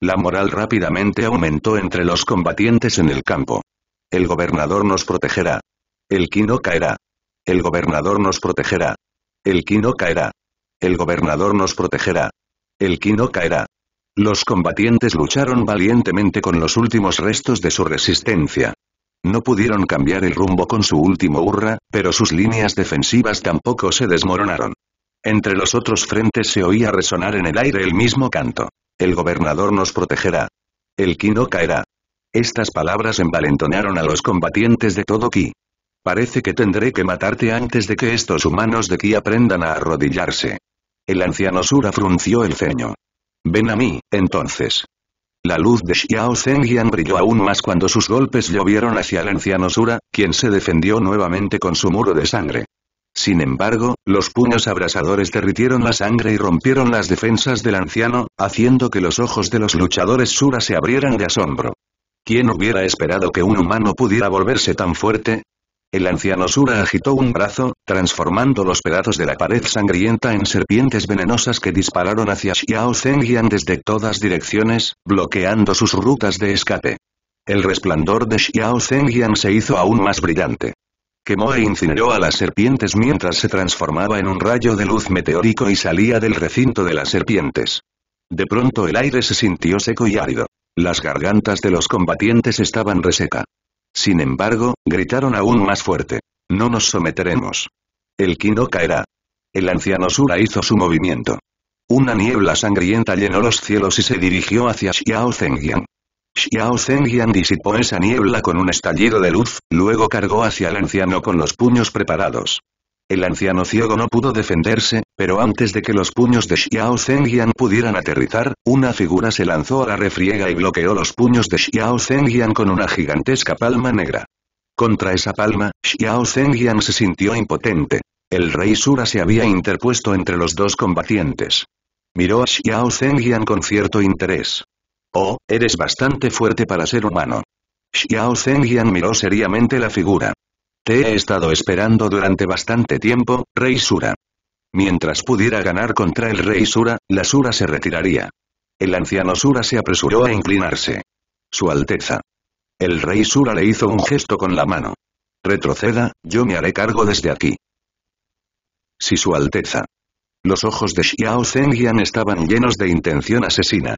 La moral rápidamente aumentó entre los combatientes en el campo. El gobernador nos protegerá. El Kino caerá. El gobernador nos protegerá. El Kino caerá. El gobernador nos protegerá. El Kino caerá. Los combatientes lucharon valientemente con los últimos restos de su resistencia. No pudieron cambiar el rumbo con su último hurra, pero sus líneas defensivas tampoco se desmoronaron. Entre los otros frentes se oía resonar en el aire el mismo canto. El gobernador nos protegerá. El Ki no caerá. Estas palabras envalentonaron a los combatientes de todo Ki. Parece que tendré que matarte antes de que estos humanos de Ki aprendan a arrodillarse. El anciano Sura frunció el ceño. Ven a mí, entonces. La luz de Xiao Zengian brilló aún más cuando sus golpes llovieron hacia el anciano Sura, quien se defendió nuevamente con su muro de sangre. Sin embargo, los puños abrasadores derritieron la sangre y rompieron las defensas del anciano, haciendo que los ojos de los luchadores Sura se abrieran de asombro. ¿Quién hubiera esperado que un humano pudiera volverse tan fuerte? El anciano Sura agitó un brazo, transformando los pedazos de la pared sangrienta en serpientes venenosas que dispararon hacia Xiao Zhengyang desde todas direcciones, bloqueando sus rutas de escape. El resplandor de Xiao Zhengyang se hizo aún más brillante. Quemó e incineró a las serpientes mientras se transformaba en un rayo de luz meteórico y salía del recinto de las serpientes. De pronto el aire se sintió seco y árido. Las gargantas de los combatientes estaban reseca. Sin embargo, gritaron aún más fuerte. No nos someteremos. El kino caerá. El anciano Sura hizo su movimiento. Una niebla sangrienta llenó los cielos y se dirigió hacia Xiao Zengyan. Xiao Zengyan disipó esa niebla con un estallido de luz, luego cargó hacia el anciano con los puños preparados. El anciano ciego no pudo defenderse, pero antes de que los puños de Xiao Zengyan pudieran aterrizar, una figura se lanzó a la refriega y bloqueó los puños de Xiao Zengyan con una gigantesca palma negra. Contra esa palma, Xiao Zhengyan se sintió impotente. El rey Sura se había interpuesto entre los dos combatientes. Miró a Xiao Zengyan con cierto interés. Oh, eres bastante fuerte para ser humano. Xiao Zengyan miró seriamente la figura. Te he estado esperando durante bastante tiempo, Rey Sura. Mientras pudiera ganar contra el Rey Sura, la Sura se retiraría. El anciano Sura se apresuró a inclinarse. Su Alteza. El Rey Sura le hizo un gesto con la mano. Retroceda, yo me haré cargo desde aquí. Si Su Alteza. Los ojos de Xiao Zengian estaban llenos de intención asesina.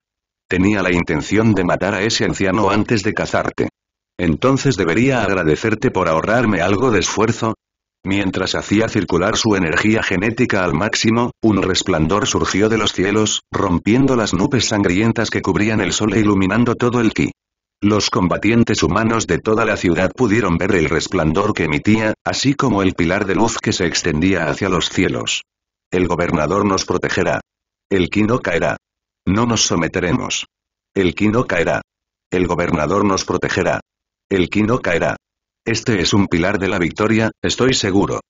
Tenía la intención de matar a ese anciano antes de cazarte. Entonces debería agradecerte por ahorrarme algo de esfuerzo. Mientras hacía circular su energía genética al máximo, un resplandor surgió de los cielos, rompiendo las nubes sangrientas que cubrían el sol e iluminando todo el ki. Los combatientes humanos de toda la ciudad pudieron ver el resplandor que emitía, así como el pilar de luz que se extendía hacia los cielos. El gobernador nos protegerá. El ki no caerá. No nos someteremos. El ki no caerá. El gobernador nos protegerá. El ki no caerá. Este es un pilar de la victoria, estoy seguro.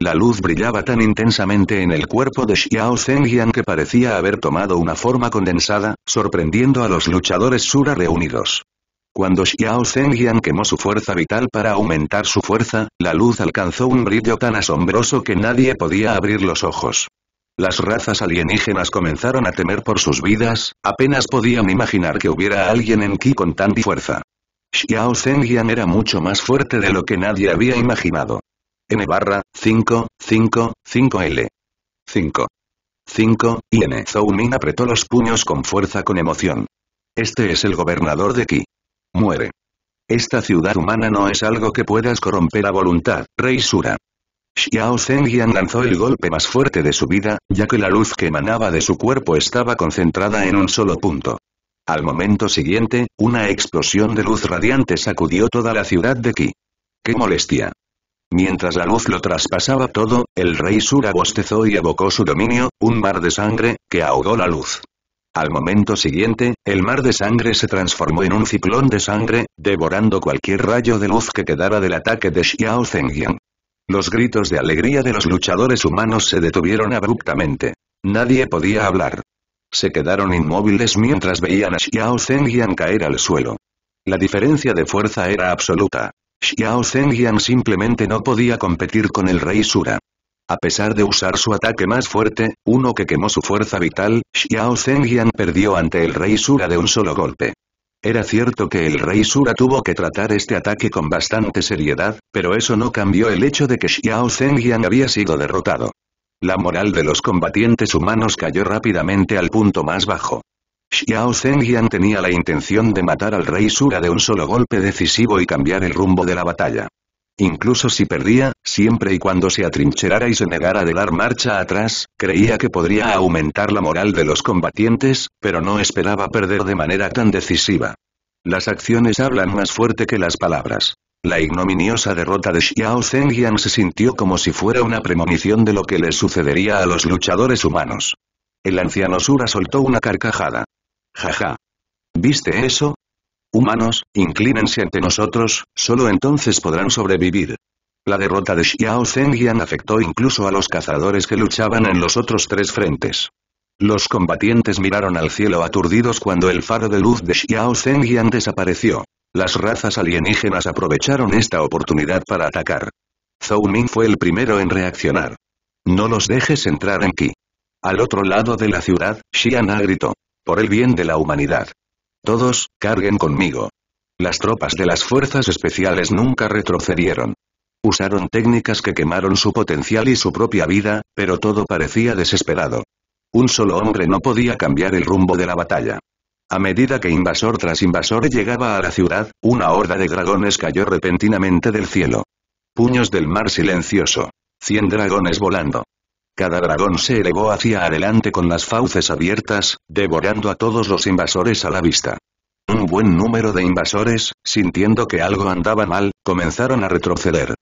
La luz brillaba tan intensamente en el cuerpo de Xiao Zengyan que parecía haber tomado una forma condensada, sorprendiendo a los luchadores Sura reunidos. Cuando Xiao Zengyan quemó su fuerza vital para aumentar su fuerza, la luz alcanzó un brillo tan asombroso que nadie podía abrir los ojos. Las razas alienígenas comenzaron a temer por sus vidas, apenas podían imaginar que hubiera alguien en Ki con tanta fuerza. Xiao Zengian era mucho más fuerte de lo que nadie había imaginado. N barra, 5, 5, 5L. 5. 5, y N. Zhou Min apretó los puños con fuerza con emoción. Este es el gobernador de Qi. Muere. Esta ciudad humana no es algo que puedas corromper a voluntad, Rey Sura. Xiao Zengian lanzó el golpe más fuerte de su vida, ya que la luz que emanaba de su cuerpo estaba concentrada en un solo punto. Al momento siguiente, una explosión de luz radiante sacudió toda la ciudad de Qi. ¡Qué molestia! Mientras la luz lo traspasaba todo, el rey Sura bostezó y evocó su dominio, un mar de sangre, que ahogó la luz. Al momento siguiente, el mar de sangre se transformó en un ciclón de sangre, devorando cualquier rayo de luz que quedara del ataque de Xiao Los gritos de alegría de los luchadores humanos se detuvieron abruptamente. Nadie podía hablar. Se quedaron inmóviles mientras veían a Xiao Zengian caer al suelo. La diferencia de fuerza era absoluta. Xiao Zengian simplemente no podía competir con el rey Sura. A pesar de usar su ataque más fuerte, uno que quemó su fuerza vital, Xiao Zengian perdió ante el rey Sura de un solo golpe. Era cierto que el rey Sura tuvo que tratar este ataque con bastante seriedad, pero eso no cambió el hecho de que Xiao Zengian había sido derrotado. La moral de los combatientes humanos cayó rápidamente al punto más bajo. Xiao Zhengian tenía la intención de matar al rey Sura de un solo golpe decisivo y cambiar el rumbo de la batalla. Incluso si perdía, siempre y cuando se atrincherara y se negara de dar marcha atrás, creía que podría aumentar la moral de los combatientes, pero no esperaba perder de manera tan decisiva. Las acciones hablan más fuerte que las palabras. La ignominiosa derrota de Xiao Zhengyang se sintió como si fuera una premonición de lo que les sucedería a los luchadores humanos. El anciano Sura soltó una carcajada. Jaja. ¿Viste eso? Humanos, inclínense ante nosotros, solo entonces podrán sobrevivir. La derrota de Xiao Zhengyang afectó incluso a los cazadores que luchaban en los otros tres frentes. Los combatientes miraron al cielo aturdidos cuando el faro de luz de Xiao Zhengyang desapareció. Las razas alienígenas aprovecharon esta oportunidad para atacar. Zhou Ming fue el primero en reaccionar. No los dejes entrar aquí. Al otro lado de la ciudad, Xiana gritó. Por el bien de la humanidad. Todos, carguen conmigo. Las tropas de las fuerzas especiales nunca retrocedieron. Usaron técnicas que quemaron su potencial y su propia vida, pero todo parecía desesperado. Un solo hombre no podía cambiar el rumbo de la batalla. A medida que invasor tras invasor llegaba a la ciudad, una horda de dragones cayó repentinamente del cielo. Puños del mar silencioso. Cien dragones volando. Cada dragón se elevó hacia adelante con las fauces abiertas, devorando a todos los invasores a la vista. Un buen número de invasores, sintiendo que algo andaba mal, comenzaron a retroceder.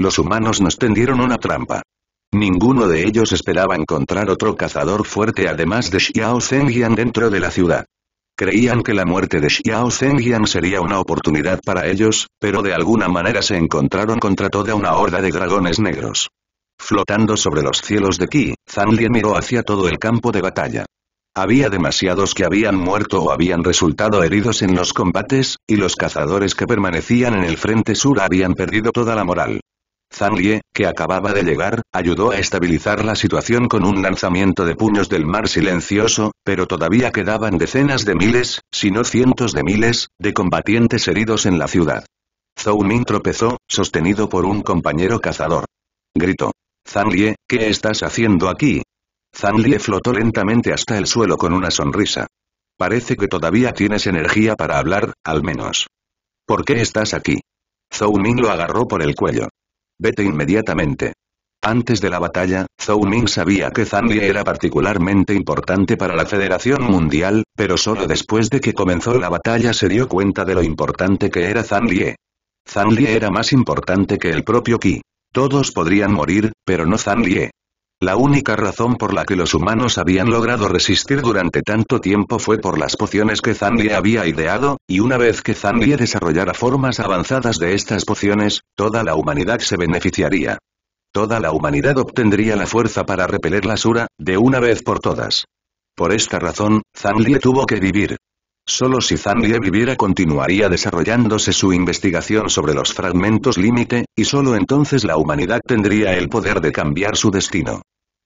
Los humanos nos tendieron una trampa. Ninguno de ellos esperaba encontrar otro cazador fuerte además de Xiao Zengian dentro de la ciudad creían que la muerte de Xiao Zhengyang sería una oportunidad para ellos, pero de alguna manera se encontraron contra toda una horda de dragones negros. Flotando sobre los cielos de Qi, Zanlien miró hacia todo el campo de batalla. Había demasiados que habían muerto o habían resultado heridos en los combates, y los cazadores que permanecían en el frente sur habían perdido toda la moral. Zhang Lie, que acababa de llegar, ayudó a estabilizar la situación con un lanzamiento de puños del mar silencioso, pero todavía quedaban decenas de miles, si no cientos de miles, de combatientes heridos en la ciudad. Zhou Min tropezó, sostenido por un compañero cazador. Gritó. Zhang Lie, ¿qué estás haciendo aquí? Zhang Lie flotó lentamente hasta el suelo con una sonrisa. Parece que todavía tienes energía para hablar, al menos. ¿Por qué estás aquí? Zhou Min lo agarró por el cuello. Vete inmediatamente. Antes de la batalla, Zhou Ming sabía que Lie era particularmente importante para la Federación Mundial, pero solo después de que comenzó la batalla se dio cuenta de lo importante que era Zhang Zhang Lie era más importante que el propio Qi. Todos podrían morir, pero no Zhang Lie. La única razón por la que los humanos habían logrado resistir durante tanto tiempo fue por las pociones que Zanlie había ideado, y una vez que Zanlie desarrollara formas avanzadas de estas pociones, toda la humanidad se beneficiaría. Toda la humanidad obtendría la fuerza para repeler la Sura, de una vez por todas. Por esta razón, Zanlie tuvo que vivir. Solo si Zanlie viviera continuaría desarrollándose su investigación sobre los fragmentos límite, y solo entonces la humanidad tendría el poder de cambiar su destino.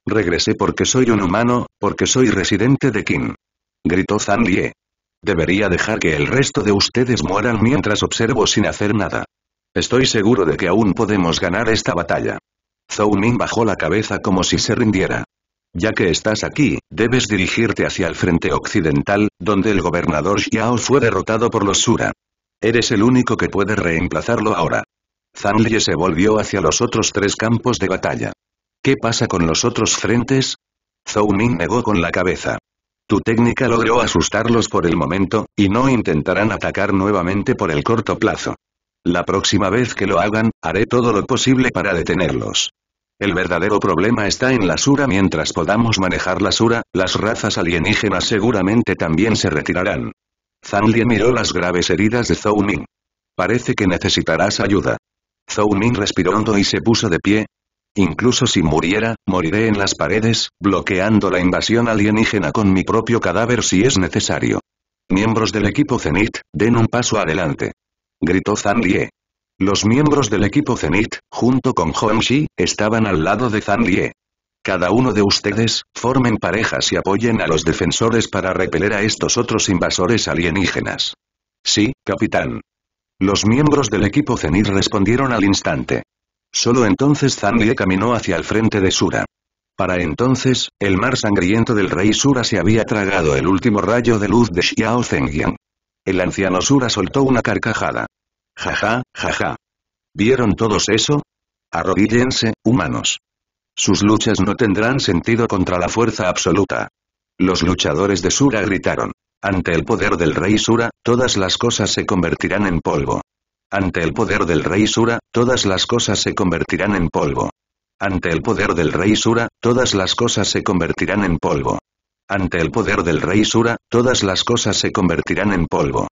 Regresé porque soy un humano, porque soy residente de Qin». Gritó Zhang Lie. Debería dejar que el resto de ustedes mueran mientras observo sin hacer nada. Estoy seguro de que aún podemos ganar esta batalla. Zhou Ning bajó la cabeza como si se rindiera. Ya que estás aquí, debes dirigirte hacia el frente occidental, donde el gobernador Xiao fue derrotado por los Sura. Eres el único que puede reemplazarlo ahora. Lie se volvió hacia los otros tres campos de batalla. ¿Qué pasa con los otros frentes? Zhou Ming negó con la cabeza. Tu técnica logró asustarlos por el momento, y no intentarán atacar nuevamente por el corto plazo. La próxima vez que lo hagan, haré todo lo posible para detenerlos. El verdadero problema está en la Sura mientras podamos manejar la Sura, las razas alienígenas seguramente también se retirarán. Zhang miró las graves heridas de Zhou Ming. Parece que necesitarás ayuda. Zhou Min respiró hondo y se puso de pie, Incluso si muriera, moriré en las paredes, bloqueando la invasión alienígena con mi propio cadáver si es necesario. Miembros del equipo Zenith, den un paso adelante. Gritó Zhang Los miembros del equipo Zenith, junto con Hong Shi, estaban al lado de Zhang Cada uno de ustedes, formen parejas y apoyen a los defensores para repeler a estos otros invasores alienígenas. Sí, capitán. Los miembros del equipo Zenith respondieron al instante. Solo entonces Zanlie caminó hacia el frente de Sura. Para entonces, el mar sangriento del rey Sura se había tragado el último rayo de luz de Xiao Zengyan. El anciano Sura soltó una carcajada. Jaja, jaja. ¿Vieron todos eso? Arrodíllense, humanos. Sus luchas no tendrán sentido contra la fuerza absoluta. Los luchadores de Sura gritaron. Ante el poder del rey Sura, todas las cosas se convertirán en polvo. Ante el poder del rey Sura, todas las cosas se convertirán en polvo. Ante el poder del rey Sura, todas las cosas se convertirán en polvo. Ante el poder del rey Sura, todas las cosas se convertirán en polvo.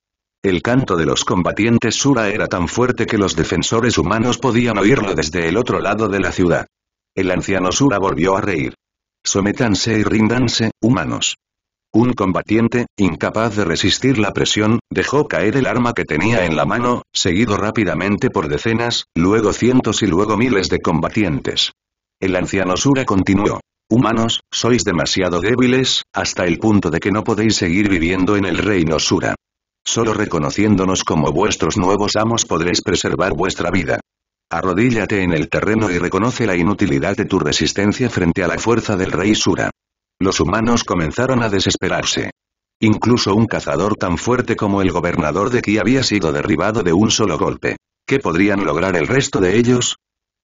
El canto de los combatientes Sura era tan fuerte que los defensores humanos podían oírlo desde el otro lado de la ciudad. El anciano Sura volvió a reír. Sométanse y rindanse, humanos. Un combatiente, incapaz de resistir la presión, dejó caer el arma que tenía en la mano, seguido rápidamente por decenas, luego cientos y luego miles de combatientes. El anciano Sura continuó. Humanos, sois demasiado débiles, hasta el punto de que no podéis seguir viviendo en el reino Sura. Solo reconociéndonos como vuestros nuevos amos podréis preservar vuestra vida. Arrodíllate en el terreno y reconoce la inutilidad de tu resistencia frente a la fuerza del rey Sura. Los humanos comenzaron a desesperarse. Incluso un cazador tan fuerte como el gobernador de Ki había sido derribado de un solo golpe. ¿Qué podrían lograr el resto de ellos?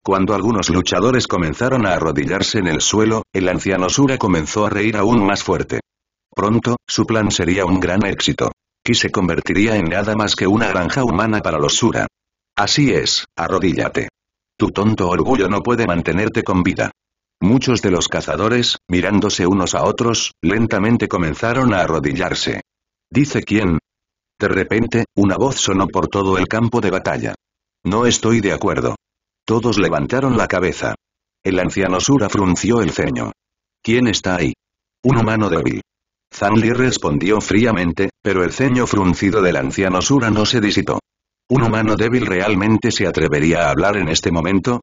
Cuando algunos luchadores comenzaron a arrodillarse en el suelo, el anciano Sura comenzó a reír aún más fuerte. Pronto, su plan sería un gran éxito. Ki se convertiría en nada más que una granja humana para los Sura. Así es, arrodíllate. Tu tonto orgullo no puede mantenerte con vida. Muchos de los cazadores, mirándose unos a otros, lentamente comenzaron a arrodillarse. ¿Dice quién? De repente, una voz sonó por todo el campo de batalla. No estoy de acuerdo. Todos levantaron la cabeza. El anciano Sura frunció el ceño. ¿Quién está ahí? Un humano débil. Zanli respondió fríamente, pero el ceño fruncido del anciano Sura no se disitó. ¿Un humano débil realmente se atrevería a hablar en este momento?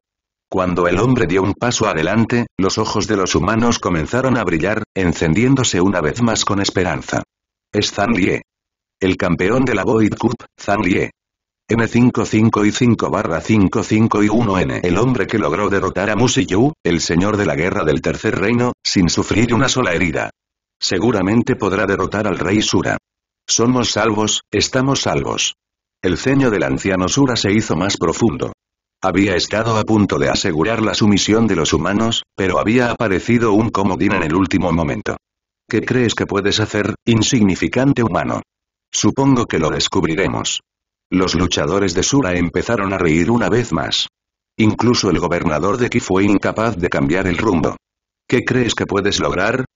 Cuando el hombre dio un paso adelante, los ojos de los humanos comenzaron a brillar, encendiéndose una vez más con esperanza. Es Zhang Lie. El campeón de la Void Cup, Zhang Lie. N55 y 5 barra 55 y 1N El hombre que logró derrotar a Musi Yu, el señor de la guerra del tercer reino, sin sufrir una sola herida. Seguramente podrá derrotar al rey Sura. Somos salvos, estamos salvos. El ceño del anciano Sura se hizo más profundo. Había estado a punto de asegurar la sumisión de los humanos, pero había aparecido un comodín en el último momento. ¿Qué crees que puedes hacer, insignificante humano? Supongo que lo descubriremos. Los luchadores de Sura empezaron a reír una vez más. Incluso el gobernador de Ki fue incapaz de cambiar el rumbo. ¿Qué crees que puedes lograr?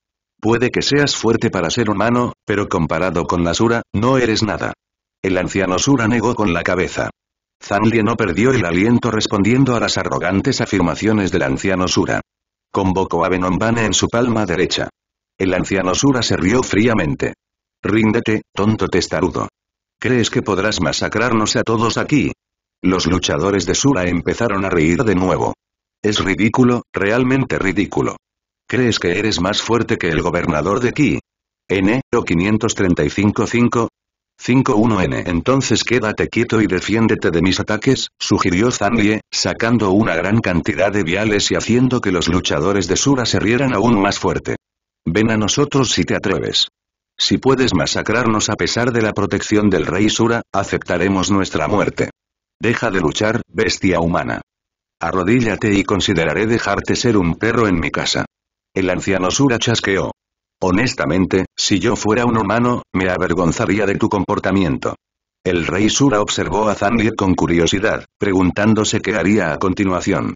Puede que seas fuerte para ser humano, pero comparado con la Sura, no eres nada. El anciano Sura negó con la cabeza. Zanlie no perdió el aliento respondiendo a las arrogantes afirmaciones del anciano Sura. Convocó a Benombane en su palma derecha. El anciano Sura se rió fríamente. Ríndete, tonto testarudo. ¿Crees que podrás masacrarnos a todos aquí? Los luchadores de Sura empezaron a reír de nuevo. Es ridículo, realmente ridículo. ¿Crees que eres más fuerte que el gobernador de Ki? N. 5355 5-1-N entonces quédate quieto y defiéndete de mis ataques, sugirió Zanlie, sacando una gran cantidad de viales y haciendo que los luchadores de Sura se rieran aún más fuerte. Ven a nosotros si te atreves. Si puedes masacrarnos a pesar de la protección del rey Sura, aceptaremos nuestra muerte. Deja de luchar, bestia humana. Arrodíllate y consideraré dejarte ser un perro en mi casa. El anciano Sura chasqueó. Honestamente, si yo fuera un humano, me avergonzaría de tu comportamiento. El rey Sura observó a Zanlie con curiosidad, preguntándose qué haría a continuación.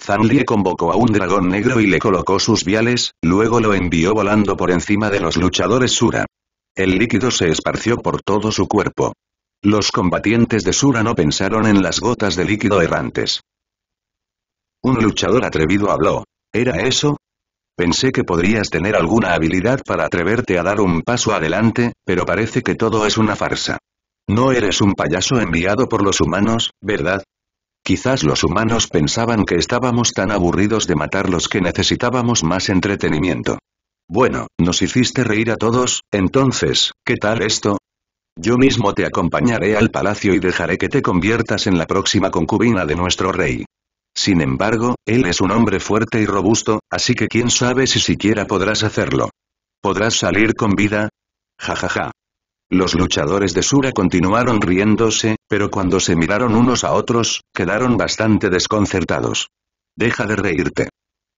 Zanlie convocó a un dragón negro y le colocó sus viales, luego lo envió volando por encima de los luchadores Sura. El líquido se esparció por todo su cuerpo. Los combatientes de Sura no pensaron en las gotas de líquido errantes. Un luchador atrevido habló. ¿Era eso? Pensé que podrías tener alguna habilidad para atreverte a dar un paso adelante, pero parece que todo es una farsa. No eres un payaso enviado por los humanos, ¿verdad? Quizás los humanos pensaban que estábamos tan aburridos de matarlos que necesitábamos más entretenimiento. Bueno, nos hiciste reír a todos, entonces, ¿qué tal esto? Yo mismo te acompañaré al palacio y dejaré que te conviertas en la próxima concubina de nuestro rey. Sin embargo, él es un hombre fuerte y robusto, así que quién sabe si siquiera podrás hacerlo. ¿Podrás salir con vida? Jajaja. Los luchadores de Sura continuaron riéndose, pero cuando se miraron unos a otros, quedaron bastante desconcertados. Deja de reírte.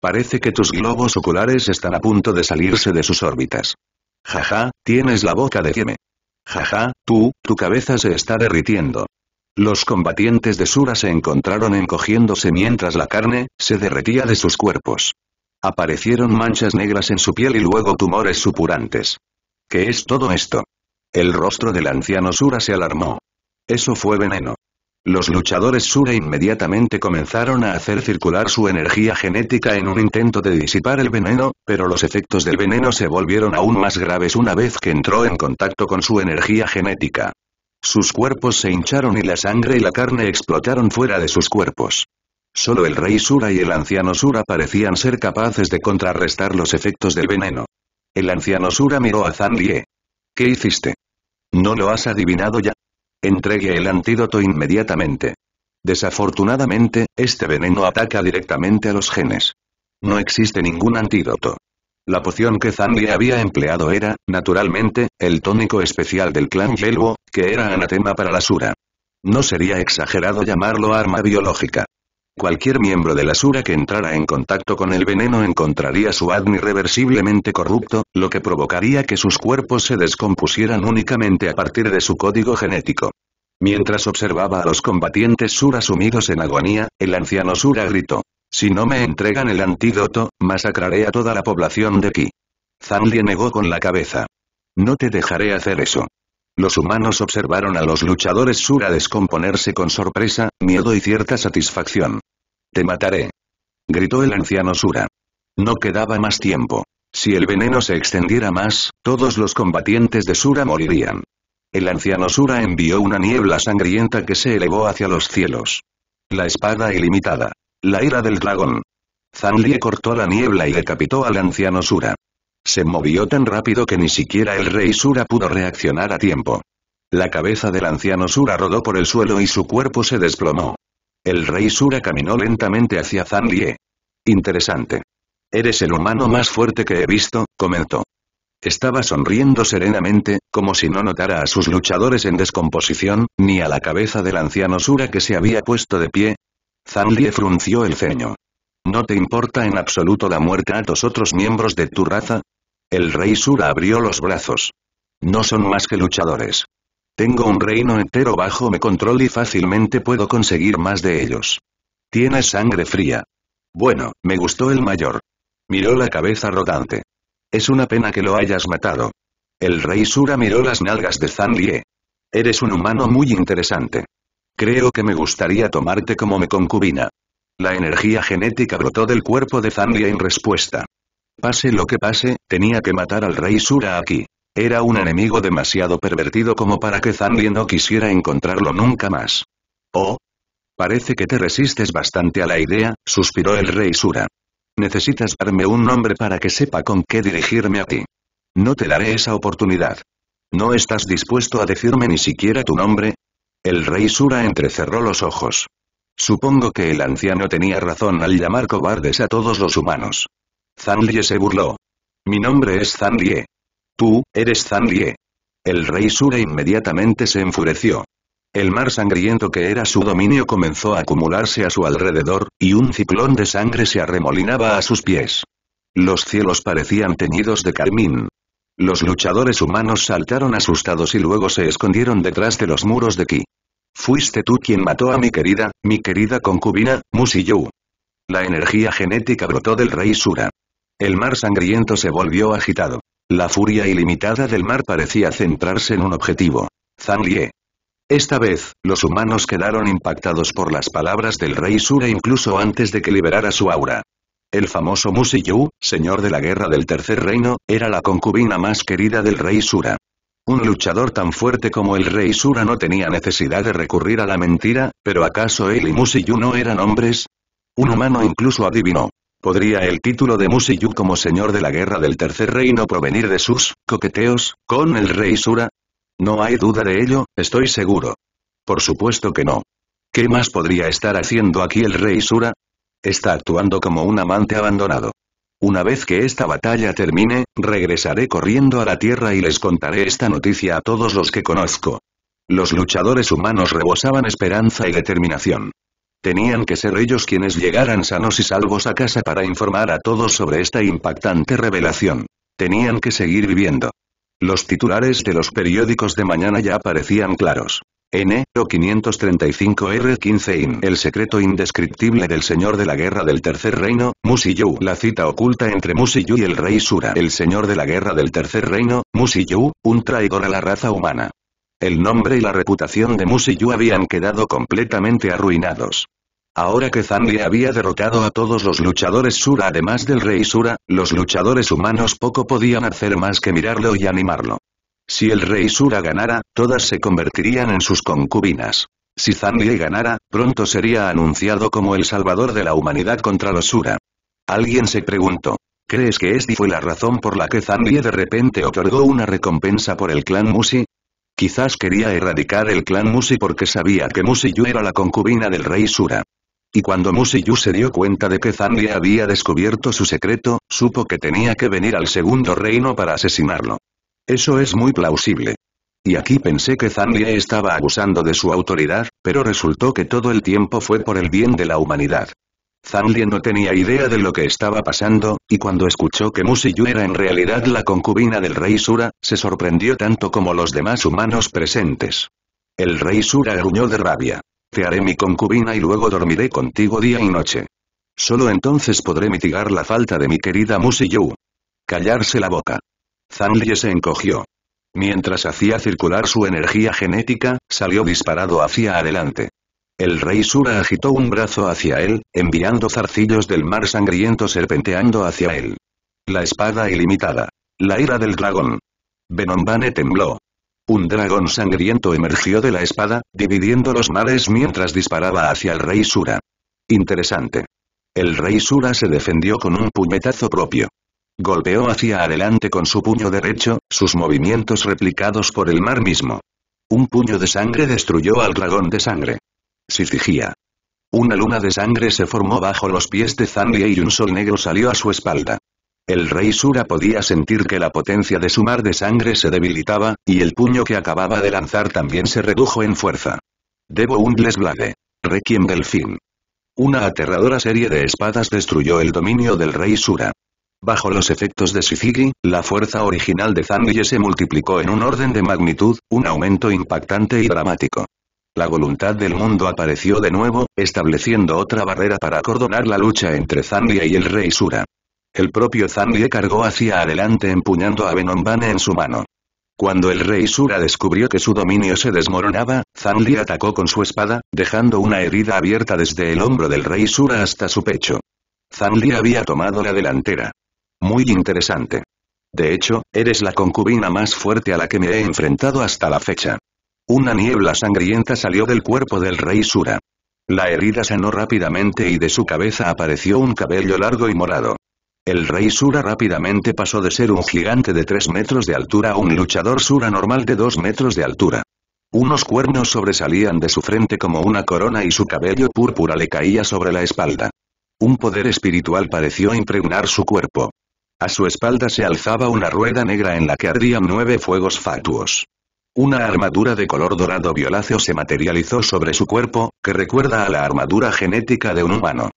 Parece que tus globos oculares están a punto de salirse de sus órbitas. Jaja, tienes la boca de queme. Jaja, tú, tu cabeza se está derritiendo. Los combatientes de Sura se encontraron encogiéndose mientras la carne, se derretía de sus cuerpos. Aparecieron manchas negras en su piel y luego tumores supurantes. ¿Qué es todo esto? El rostro del anciano Sura se alarmó. Eso fue veneno. Los luchadores Sura inmediatamente comenzaron a hacer circular su energía genética en un intento de disipar el veneno, pero los efectos del veneno se volvieron aún más graves una vez que entró en contacto con su energía genética. Sus cuerpos se hincharon y la sangre y la carne explotaron fuera de sus cuerpos. Solo el rey Sura y el anciano Sura parecían ser capaces de contrarrestar los efectos del veneno. El anciano Sura miró a Zan ¿Qué hiciste? ¿No lo has adivinado ya? Entregue el antídoto inmediatamente. Desafortunadamente, este veneno ataca directamente a los genes. No existe ningún antídoto. La poción que Zanli había empleado era, naturalmente, el tónico especial del clan Yelbo, que era anatema para la Sura. No sería exagerado llamarlo arma biológica. Cualquier miembro de la Sura que entrara en contacto con el veneno encontraría su ADN irreversiblemente corrupto, lo que provocaría que sus cuerpos se descompusieran únicamente a partir de su código genético. Mientras observaba a los combatientes Sura sumidos en agonía, el anciano Sura gritó. Si no me entregan el antídoto, masacraré a toda la población de aquí. Zanlie negó con la cabeza. No te dejaré hacer eso. Los humanos observaron a los luchadores Sura descomponerse con sorpresa, miedo y cierta satisfacción. Te mataré. Gritó el anciano Sura. No quedaba más tiempo. Si el veneno se extendiera más, todos los combatientes de Sura morirían. El anciano Sura envió una niebla sangrienta que se elevó hacia los cielos. La espada ilimitada. La ira del dragón. Lie cortó la niebla y decapitó al anciano Sura. Se movió tan rápido que ni siquiera el rey Sura pudo reaccionar a tiempo. La cabeza del anciano Sura rodó por el suelo y su cuerpo se desplomó. El rey Sura caminó lentamente hacia Lie. Interesante. Eres el humano más fuerte que he visto, comentó. Estaba sonriendo serenamente, como si no notara a sus luchadores en descomposición, ni a la cabeza del anciano Sura que se había puesto de pie, Zanlie frunció el ceño. ¿No te importa en absoluto la muerte a los otros miembros de tu raza? El rey Sura abrió los brazos. No son más que luchadores. Tengo un reino entero bajo mi control y fácilmente puedo conseguir más de ellos. Tienes sangre fría. Bueno, me gustó el mayor. Miró la cabeza rodante. Es una pena que lo hayas matado. El rey Sura miró las nalgas de Zanlie. Eres un humano muy interesante. Creo que me gustaría tomarte como mi concubina. La energía genética brotó del cuerpo de zandia en respuesta. Pase lo que pase, tenía que matar al rey Sura aquí. Era un enemigo demasiado pervertido como para que zandia no quisiera encontrarlo nunca más. Oh. Parece que te resistes bastante a la idea, suspiró el rey Sura. Necesitas darme un nombre para que sepa con qué dirigirme a ti. No te daré esa oportunidad. ¿No estás dispuesto a decirme ni siquiera tu nombre? El rey Sura entrecerró los ojos. Supongo que el anciano tenía razón al llamar cobardes a todos los humanos. Zanlie se burló. Mi nombre es Zanlie. Tú, eres Zanlie. El rey Sura inmediatamente se enfureció. El mar sangriento que era su dominio comenzó a acumularse a su alrededor, y un ciclón de sangre se arremolinaba a sus pies. Los cielos parecían teñidos de carmín. Los luchadores humanos saltaron asustados y luego se escondieron detrás de los muros de Ki. Fuiste tú quien mató a mi querida, mi querida concubina, Musiyou. La energía genética brotó del rey Sura. El mar sangriento se volvió agitado. La furia ilimitada del mar parecía centrarse en un objetivo. Zhang Lie. Esta vez, los humanos quedaron impactados por las palabras del rey Sura incluso antes de que liberara su aura. El famoso Musi Yu, señor de la guerra del tercer reino, era la concubina más querida del rey Sura. Un luchador tan fuerte como el rey Sura no tenía necesidad de recurrir a la mentira, pero ¿acaso él y Musiyu no eran hombres? Un humano incluso adivinó. ¿Podría el título de Musiyu como señor de la guerra del tercer reino provenir de sus coqueteos con el rey Sura? No hay duda de ello, estoy seguro. Por supuesto que no. ¿Qué más podría estar haciendo aquí el rey Sura? Está actuando como un amante abandonado. Una vez que esta batalla termine, regresaré corriendo a la Tierra y les contaré esta noticia a todos los que conozco. Los luchadores humanos rebosaban esperanza y determinación. Tenían que ser ellos quienes llegaran sanos y salvos a casa para informar a todos sobre esta impactante revelación. Tenían que seguir viviendo. Los titulares de los periódicos de mañana ya parecían claros. N. 535 R. 15 In. El secreto indescriptible del señor de la guerra del tercer reino, Yu. La cita oculta entre Yu y el rey Sura. El señor de la guerra del tercer reino, Yu, un traidor a la raza humana. El nombre y la reputación de Yu habían quedado completamente arruinados. Ahora que Zanli había derrotado a todos los luchadores Sura además del rey Sura, los luchadores humanos poco podían hacer más que mirarlo y animarlo. Si el rey Sura ganara, todas se convertirían en sus concubinas. Si Zandie ganara, pronto sería anunciado como el salvador de la humanidad contra los Sura. Alguien se preguntó. ¿Crees que este fue la razón por la que Zandie de repente otorgó una recompensa por el clan Musi? Quizás quería erradicar el clan Musi porque sabía que Yu era la concubina del rey Sura. Y cuando Yu se dio cuenta de que Zandie había descubierto su secreto, supo que tenía que venir al segundo reino para asesinarlo. Eso es muy plausible. Y aquí pensé que Zanlie estaba abusando de su autoridad, pero resultó que todo el tiempo fue por el bien de la humanidad. Zanlie no tenía idea de lo que estaba pasando, y cuando escuchó que Musiyu era en realidad la concubina del rey Sura, se sorprendió tanto como los demás humanos presentes. El rey Sura gruñó de rabia. Te haré mi concubina y luego dormiré contigo día y noche. Solo entonces podré mitigar la falta de mi querida Musiyu. Callarse la boca. Zanlie se encogió. Mientras hacía circular su energía genética, salió disparado hacia adelante. El rey Sura agitó un brazo hacia él, enviando zarcillos del mar sangriento serpenteando hacia él. La espada ilimitada. La ira del dragón. Benombane tembló. Un dragón sangriento emergió de la espada, dividiendo los mares mientras disparaba hacia el rey Sura. Interesante. El rey Sura se defendió con un puñetazo propio. Golpeó hacia adelante con su puño derecho, sus movimientos replicados por el mar mismo. Un puño de sangre destruyó al dragón de sangre. Sifigía. Una luna de sangre se formó bajo los pies de Zanlie y un sol negro salió a su espalda. El rey Sura podía sentir que la potencia de su mar de sangre se debilitaba, y el puño que acababa de lanzar también se redujo en fuerza. Debo un Blade. Requiem del fin. Una aterradora serie de espadas destruyó el dominio del rey Sura. Bajo los efectos de Shizigi, la fuerza original de Zanlie se multiplicó en un orden de magnitud, un aumento impactante y dramático. La voluntad del mundo apareció de nuevo, estableciendo otra barrera para acordonar la lucha entre Zanli y el rey Sura. El propio Zanlie cargó hacia adelante empuñando a Benombane en su mano. Cuando el rey Sura descubrió que su dominio se desmoronaba, Zanli atacó con su espada, dejando una herida abierta desde el hombro del rey Sura hasta su pecho. Zanli había tomado la delantera. Muy interesante. De hecho, eres la concubina más fuerte a la que me he enfrentado hasta la fecha. Una niebla sangrienta salió del cuerpo del rey Sura. La herida sanó rápidamente y de su cabeza apareció un cabello largo y morado. El rey Sura rápidamente pasó de ser un gigante de 3 metros de altura a un luchador Sura normal de 2 metros de altura. Unos cuernos sobresalían de su frente como una corona y su cabello púrpura le caía sobre la espalda. Un poder espiritual pareció impregnar su cuerpo. A su espalda se alzaba una rueda negra en la que ardían nueve fuegos fatuos. Una armadura de color dorado violáceo se materializó sobre su cuerpo, que recuerda a la armadura genética de un humano.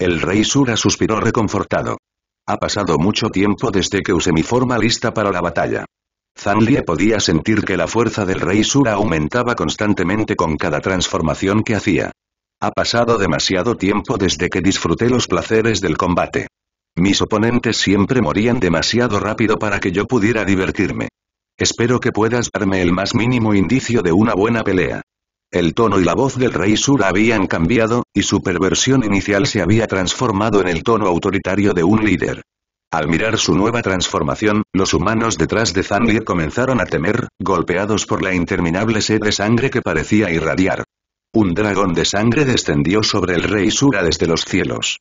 El rey Sura suspiró reconfortado. Ha pasado mucho tiempo desde que usé mi forma lista para la batalla. Lie podía sentir que la fuerza del rey Sura aumentaba constantemente con cada transformación que hacía. Ha pasado demasiado tiempo desde que disfruté los placeres del combate. Mis oponentes siempre morían demasiado rápido para que yo pudiera divertirme. Espero que puedas darme el más mínimo indicio de una buena pelea. El tono y la voz del rey Sura habían cambiado, y su perversión inicial se había transformado en el tono autoritario de un líder. Al mirar su nueva transformación, los humanos detrás de Zanli comenzaron a temer, golpeados por la interminable sed de sangre que parecía irradiar. Un dragón de sangre descendió sobre el rey Sura desde los cielos.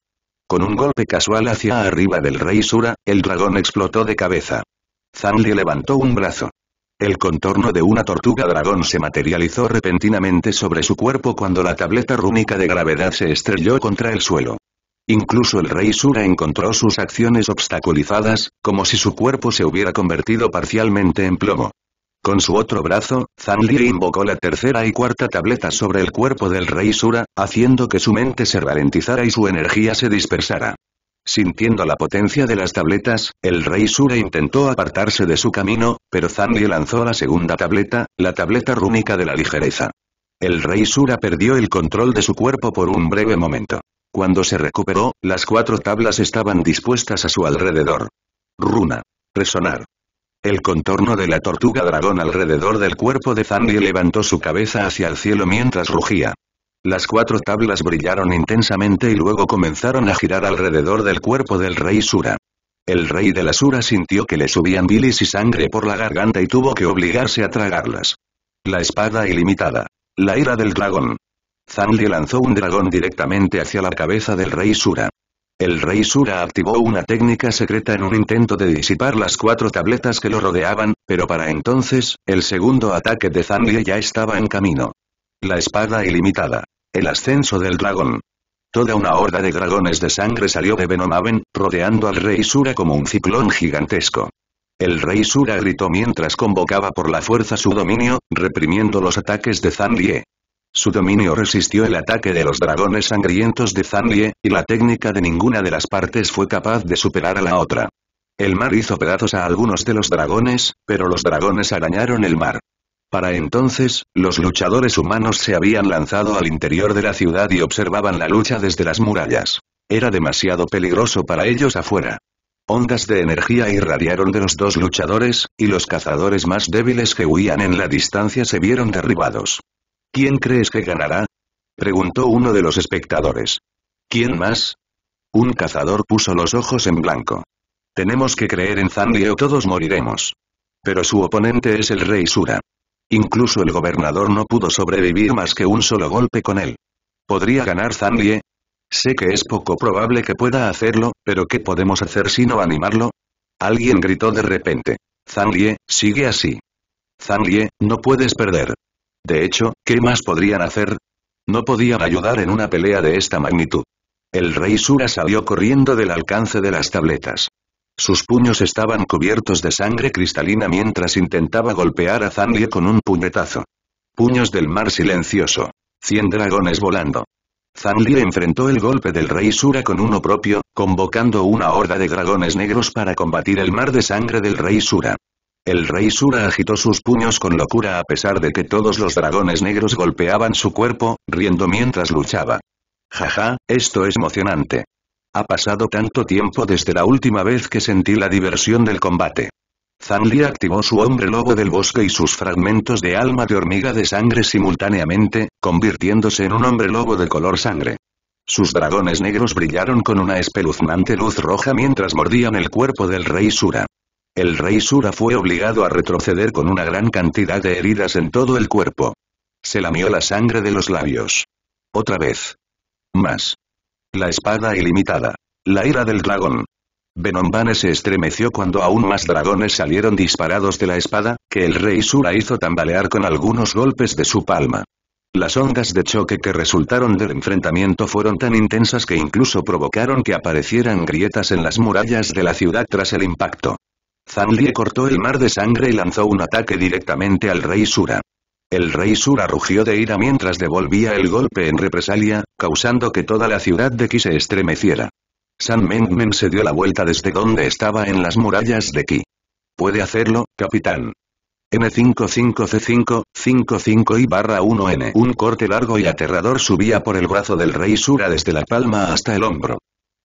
Con un golpe casual hacia arriba del rey Sura, el dragón explotó de cabeza. Zanli levantó un brazo. El contorno de una tortuga dragón se materializó repentinamente sobre su cuerpo cuando la tableta rúnica de gravedad se estrelló contra el suelo. Incluso el rey Sura encontró sus acciones obstaculizadas, como si su cuerpo se hubiera convertido parcialmente en plomo. Con su otro brazo, Zanli invocó la tercera y cuarta tableta sobre el cuerpo del rey Sura, haciendo que su mente se ralentizara y su energía se dispersara. Sintiendo la potencia de las tabletas, el rey Sura intentó apartarse de su camino, pero Zanli lanzó la segunda tableta, la tableta rúnica de la ligereza. El rey Sura perdió el control de su cuerpo por un breve momento. Cuando se recuperó, las cuatro tablas estaban dispuestas a su alrededor. Runa. Resonar. El contorno de la tortuga dragón alrededor del cuerpo de Zanli levantó su cabeza hacia el cielo mientras rugía. Las cuatro tablas brillaron intensamente y luego comenzaron a girar alrededor del cuerpo del rey Sura. El rey de la Sura sintió que le subían bilis y sangre por la garganta y tuvo que obligarse a tragarlas. La espada ilimitada. La ira del dragón. Zanli lanzó un dragón directamente hacia la cabeza del rey Sura. El rey Sura activó una técnica secreta en un intento de disipar las cuatro tabletas que lo rodeaban, pero para entonces, el segundo ataque de Zanlie ya estaba en camino. La espada ilimitada. El ascenso del dragón. Toda una horda de dragones de sangre salió de Venomaven, rodeando al rey Sura como un ciclón gigantesco. El rey Sura gritó mientras convocaba por la fuerza su dominio, reprimiendo los ataques de Zanlie. Su dominio resistió el ataque de los dragones sangrientos de Zanlie, y la técnica de ninguna de las partes fue capaz de superar a la otra. El mar hizo pedazos a algunos de los dragones, pero los dragones arañaron el mar. Para entonces, los luchadores humanos se habían lanzado al interior de la ciudad y observaban la lucha desde las murallas. Era demasiado peligroso para ellos afuera. Ondas de energía irradiaron de los dos luchadores, y los cazadores más débiles que huían en la distancia se vieron derribados. ¿Quién crees que ganará? Preguntó uno de los espectadores. ¿Quién más? Un cazador puso los ojos en blanco. Tenemos que creer en Zanlie o todos moriremos. Pero su oponente es el rey Sura. Incluso el gobernador no pudo sobrevivir más que un solo golpe con él. ¿Podría ganar Zandie? Sé que es poco probable que pueda hacerlo, pero ¿qué podemos hacer sino animarlo? Alguien gritó de repente. Zandie, sigue así. Zandie, no puedes perder. De hecho, ¿qué más podrían hacer? No podían ayudar en una pelea de esta magnitud. El rey Sura salió corriendo del alcance de las tabletas. Sus puños estaban cubiertos de sangre cristalina mientras intentaba golpear a Zanlie con un puñetazo. Puños del mar silencioso. Cien dragones volando. Zanlie enfrentó el golpe del rey Sura con uno propio, convocando una horda de dragones negros para combatir el mar de sangre del rey Sura. El rey Sura agitó sus puños con locura a pesar de que todos los dragones negros golpeaban su cuerpo, riendo mientras luchaba. Jaja, esto es emocionante. Ha pasado tanto tiempo desde la última vez que sentí la diversión del combate. Zanli activó su hombre lobo del bosque y sus fragmentos de alma de hormiga de sangre simultáneamente, convirtiéndose en un hombre lobo de color sangre. Sus dragones negros brillaron con una espeluznante luz roja mientras mordían el cuerpo del rey Sura. El rey Sura fue obligado a retroceder con una gran cantidad de heridas en todo el cuerpo. Se lamió la sangre de los labios. Otra vez. Más. La espada ilimitada. La ira del dragón. Benombane se estremeció cuando aún más dragones salieron disparados de la espada, que el rey Sura hizo tambalear con algunos golpes de su palma. Las ondas de choque que resultaron del enfrentamiento fueron tan intensas que incluso provocaron que aparecieran grietas en las murallas de la ciudad tras el impacto. Zanlie cortó el mar de sangre y lanzó un ataque directamente al rey Sura. El rey Sura rugió de ira mientras devolvía el golpe en represalia, causando que toda la ciudad de Ki se estremeciera. San Mengmen se dio la vuelta desde donde estaba en las murallas de Ki. Puede hacerlo, capitán. n 55 c 555 55 y barra 1N. Un corte largo y aterrador subía por el brazo del rey Sura desde la palma hasta el hombro.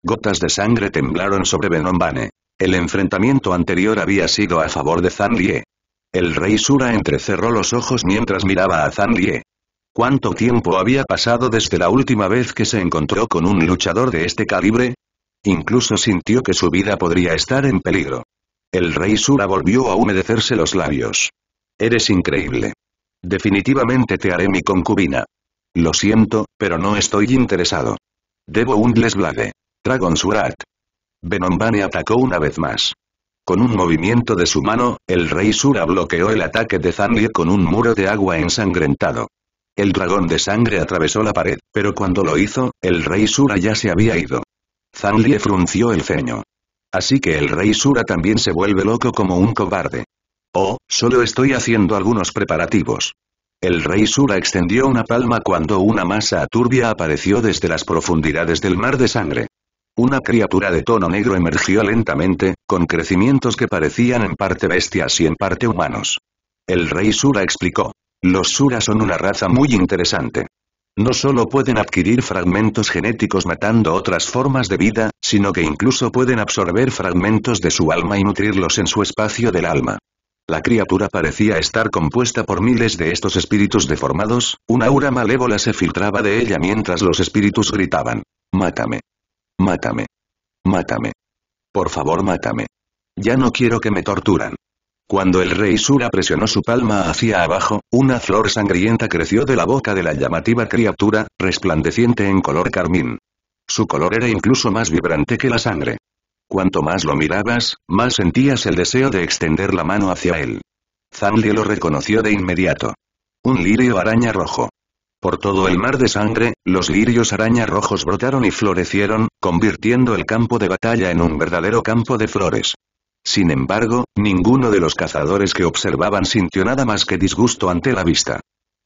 Gotas de sangre temblaron sobre Benombane. El enfrentamiento anterior había sido a favor de Zhang El rey Sura entrecerró los ojos mientras miraba a Zhang ¿Cuánto tiempo había pasado desde la última vez que se encontró con un luchador de este calibre? Incluso sintió que su vida podría estar en peligro. El rey Sura volvió a humedecerse los labios. Eres increíble. Definitivamente te haré mi concubina. Lo siento, pero no estoy interesado. Debo un Blade. Dragon Surat. Benombani atacó una vez más. Con un movimiento de su mano, el rey Sura bloqueó el ataque de Zanlie con un muro de agua ensangrentado. El dragón de sangre atravesó la pared, pero cuando lo hizo, el rey Sura ya se había ido. Zanlie frunció el ceño. Así que el rey Sura también se vuelve loco como un cobarde. Oh, solo estoy haciendo algunos preparativos. El rey Sura extendió una palma cuando una masa turbia apareció desde las profundidades del mar de sangre. Una criatura de tono negro emergió lentamente, con crecimientos que parecían en parte bestias y en parte humanos. El rey Sura explicó. Los Sura son una raza muy interesante. No solo pueden adquirir fragmentos genéticos matando otras formas de vida, sino que incluso pueden absorber fragmentos de su alma y nutrirlos en su espacio del alma. La criatura parecía estar compuesta por miles de estos espíritus deformados, una aura malévola se filtraba de ella mientras los espíritus gritaban. Mátame. Mátame. Mátame. Por favor mátame. Ya no quiero que me torturan. Cuando el rey Sura presionó su palma hacia abajo, una flor sangrienta creció de la boca de la llamativa criatura, resplandeciente en color carmín. Su color era incluso más vibrante que la sangre. Cuanto más lo mirabas, más sentías el deseo de extender la mano hacia él. Zanli lo reconoció de inmediato. Un lirio araña rojo. Por todo el mar de sangre, los lirios araña rojos brotaron y florecieron, convirtiendo el campo de batalla en un verdadero campo de flores. Sin embargo, ninguno de los cazadores que observaban sintió nada más que disgusto ante la vista.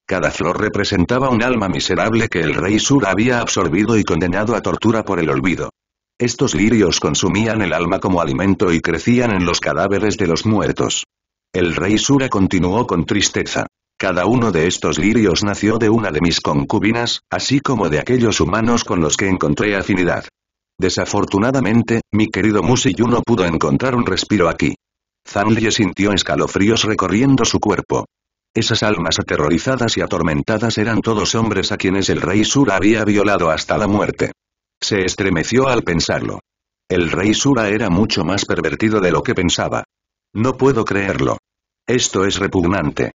Cada flor representaba un alma miserable que el rey Sur había absorbido y condenado a tortura por el olvido. Estos lirios consumían el alma como alimento y crecían en los cadáveres de los muertos. El rey Sura continuó con tristeza. Cada uno de estos lirios nació de una de mis concubinas, así como de aquellos humanos con los que encontré afinidad. Desafortunadamente, mi querido Musiyu no pudo encontrar un respiro aquí. Zanlie sintió escalofríos recorriendo su cuerpo. Esas almas aterrorizadas y atormentadas eran todos hombres a quienes el rey Sura había violado hasta la muerte. Se estremeció al pensarlo. El rey Sura era mucho más pervertido de lo que pensaba. No puedo creerlo. Esto es repugnante.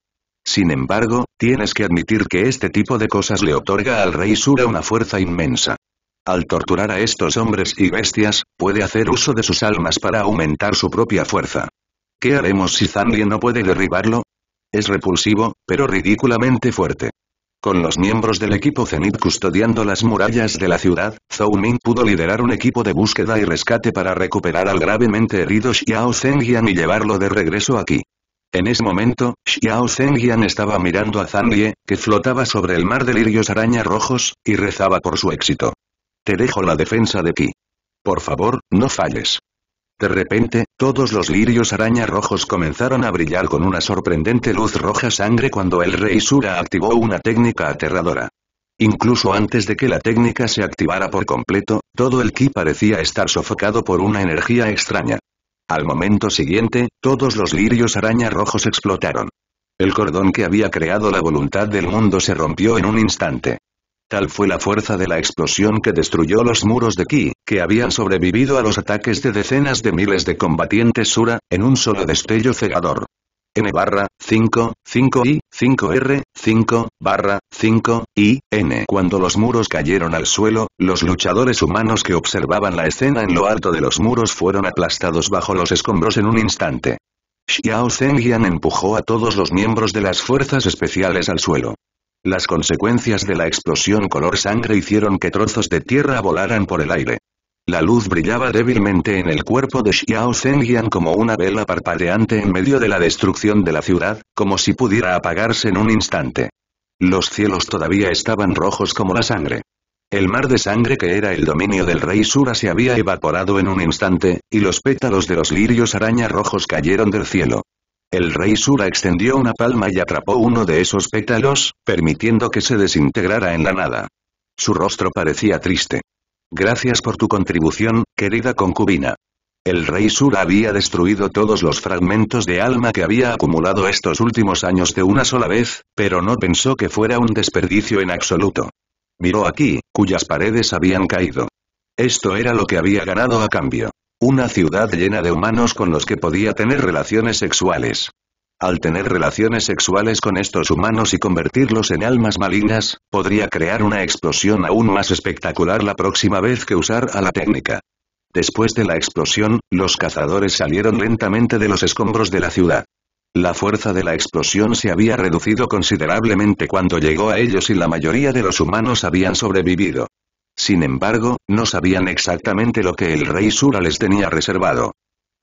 Sin embargo, tienes que admitir que este tipo de cosas le otorga al rey Sura una fuerza inmensa. Al torturar a estos hombres y bestias, puede hacer uso de sus almas para aumentar su propia fuerza. ¿Qué haremos si Li no puede derribarlo? Es repulsivo, pero ridículamente fuerte. Con los miembros del equipo Zenith custodiando las murallas de la ciudad, Zhou Ming pudo liderar un equipo de búsqueda y rescate para recuperar al gravemente herido Xiao Zhengyan y llevarlo de regreso aquí. En ese momento, Xiao Zhengyan estaba mirando a Zandie, que flotaba sobre el mar de lirios araña rojos, y rezaba por su éxito. Te dejo la defensa de Qi. Por favor, no falles. De repente, todos los lirios araña rojos comenzaron a brillar con una sorprendente luz roja sangre cuando el rey Sura activó una técnica aterradora. Incluso antes de que la técnica se activara por completo, todo el ki parecía estar sofocado por una energía extraña. Al momento siguiente, todos los lirios araña rojos explotaron. El cordón que había creado la voluntad del mundo se rompió en un instante. Tal fue la fuerza de la explosión que destruyó los muros de Ki, que habían sobrevivido a los ataques de decenas de miles de combatientes Sura, en un solo destello cegador n barra, 5, 5 y, 5R, 5, barra, 5, y, N. Cuando los muros cayeron al suelo, los luchadores humanos que observaban la escena en lo alto de los muros fueron aplastados bajo los escombros en un instante. Xiao Zengian empujó a todos los miembros de las fuerzas especiales al suelo. Las consecuencias de la explosión color sangre hicieron que trozos de tierra volaran por el aire. La luz brillaba débilmente en el cuerpo de Xiao Zhengyan como una vela parpadeante en medio de la destrucción de la ciudad, como si pudiera apagarse en un instante. Los cielos todavía estaban rojos como la sangre. El mar de sangre que era el dominio del rey Sura se había evaporado en un instante, y los pétalos de los lirios araña rojos cayeron del cielo. El rey Sura extendió una palma y atrapó uno de esos pétalos, permitiendo que se desintegrara en la nada. Su rostro parecía triste. Gracias por tu contribución, querida concubina. El rey Sura había destruido todos los fragmentos de alma que había acumulado estos últimos años de una sola vez, pero no pensó que fuera un desperdicio en absoluto. Miró aquí, cuyas paredes habían caído. Esto era lo que había ganado a cambio. Una ciudad llena de humanos con los que podía tener relaciones sexuales. Al tener relaciones sexuales con estos humanos y convertirlos en almas malignas, podría crear una explosión aún más espectacular la próxima vez que usar a la técnica. Después de la explosión, los cazadores salieron lentamente de los escombros de la ciudad. La fuerza de la explosión se había reducido considerablemente cuando llegó a ellos y la mayoría de los humanos habían sobrevivido. Sin embargo, no sabían exactamente lo que el rey Sura les tenía reservado.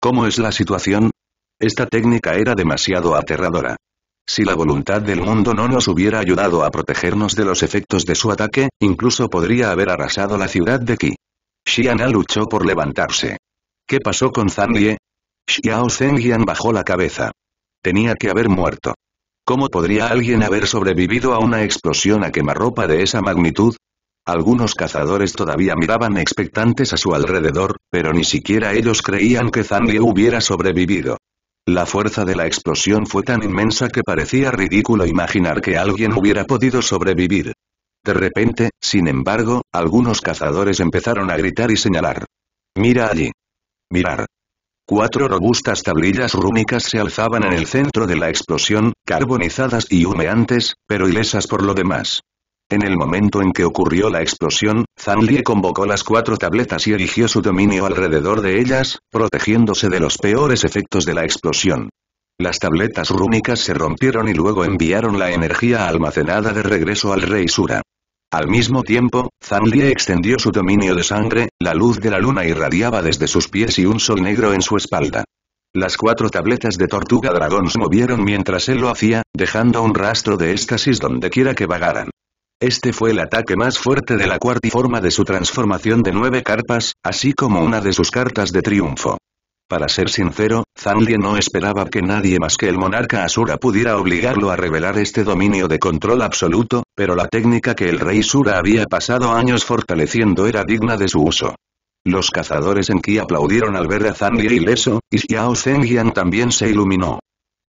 ¿Cómo es la situación? Esta técnica era demasiado aterradora. Si la voluntad del mundo no nos hubiera ayudado a protegernos de los efectos de su ataque, incluso podría haber arrasado la ciudad de Qi. Xiana luchó por levantarse. ¿Qué pasó con Zanlie? Xiao Zengian bajó la cabeza. Tenía que haber muerto. ¿Cómo podría alguien haber sobrevivido a una explosión a quemarropa de esa magnitud? Algunos cazadores todavía miraban expectantes a su alrededor, pero ni siquiera ellos creían que Zanlie hubiera sobrevivido. La fuerza de la explosión fue tan inmensa que parecía ridículo imaginar que alguien hubiera podido sobrevivir. De repente, sin embargo, algunos cazadores empezaron a gritar y señalar. Mira allí. Mirar. Cuatro robustas tablillas rúnicas se alzaban en el centro de la explosión, carbonizadas y humeantes, pero ilesas por lo demás. En el momento en que ocurrió la explosión, Zanlie convocó las cuatro tabletas y erigió su dominio alrededor de ellas, protegiéndose de los peores efectos de la explosión. Las tabletas rúnicas se rompieron y luego enviaron la energía almacenada de regreso al rey Sura. Al mismo tiempo, Zhang extendió su dominio de sangre, la luz de la luna irradiaba desde sus pies y un sol negro en su espalda. Las cuatro tabletas de tortuga dragón se movieron mientras él lo hacía, dejando un rastro de éxtasis donde quiera que vagaran. Este fue el ataque más fuerte de la cuarta forma de su transformación de nueve carpas, así como una de sus cartas de triunfo. Para ser sincero, Zanlie no esperaba que nadie más que el monarca Asura pudiera obligarlo a revelar este dominio de control absoluto, pero la técnica que el rey Sura había pasado años fortaleciendo era digna de su uso. Los cazadores en Ki aplaudieron al ver a Zanlie ileso, y Xiao Zengyan también se iluminó.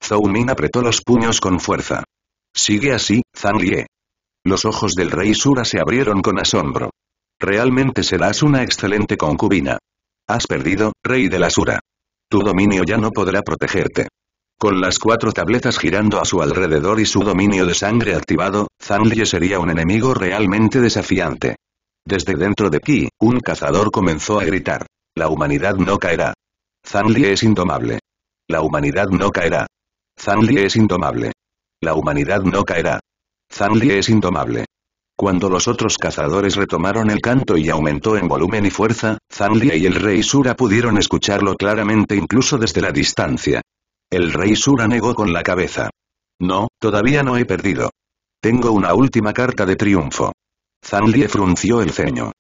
Zhou Min apretó los puños con fuerza. Sigue así, Zanlie. Los ojos del rey Sura se abrieron con asombro. Realmente serás una excelente concubina. Has perdido, rey de la Sura. Tu dominio ya no podrá protegerte. Con las cuatro tabletas girando a su alrededor y su dominio de sangre activado, Zanlie sería un enemigo realmente desafiante. Desde dentro de Ki, un cazador comenzó a gritar. La humanidad no caerá. Zanlie es indomable. La humanidad no caerá. Zanlie es indomable. La humanidad no caerá. Zanlie es indomable. Cuando los otros cazadores retomaron el canto y aumentó en volumen y fuerza, Zanlie y el rey Sura pudieron escucharlo claramente incluso desde la distancia. El rey Sura negó con la cabeza. No, todavía no he perdido. Tengo una última carta de triunfo. Zanlie frunció el ceño.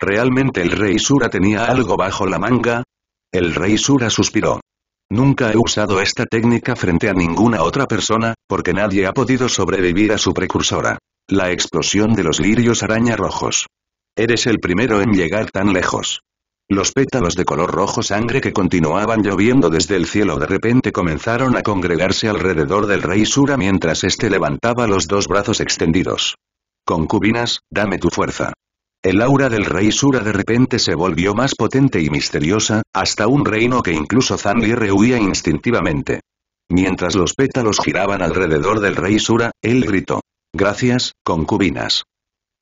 ¿Realmente el rey Sura tenía algo bajo la manga? El rey Sura suspiró. Nunca he usado esta técnica frente a ninguna otra persona, porque nadie ha podido sobrevivir a su precursora. La explosión de los lirios araña rojos. Eres el primero en llegar tan lejos. Los pétalos de color rojo sangre que continuaban lloviendo desde el cielo de repente comenzaron a congregarse alrededor del rey Sura mientras éste levantaba los dos brazos extendidos. Concubinas, dame tu fuerza. El aura del rey Sura de repente se volvió más potente y misteriosa, hasta un reino que incluso Zanli rehuía instintivamente. Mientras los pétalos giraban alrededor del rey Sura, él gritó. Gracias, concubinas.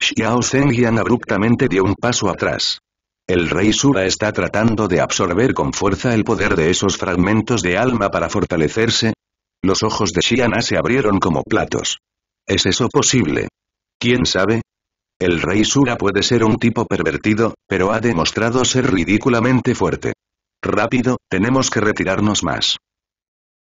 Xiao Zengian abruptamente dio un paso atrás. El rey Sura está tratando de absorber con fuerza el poder de esos fragmentos de alma para fortalecerse. Los ojos de Xiana se abrieron como platos. ¿Es eso posible? ¿Quién sabe? El rey Sura puede ser un tipo pervertido, pero ha demostrado ser ridículamente fuerte. Rápido, tenemos que retirarnos más.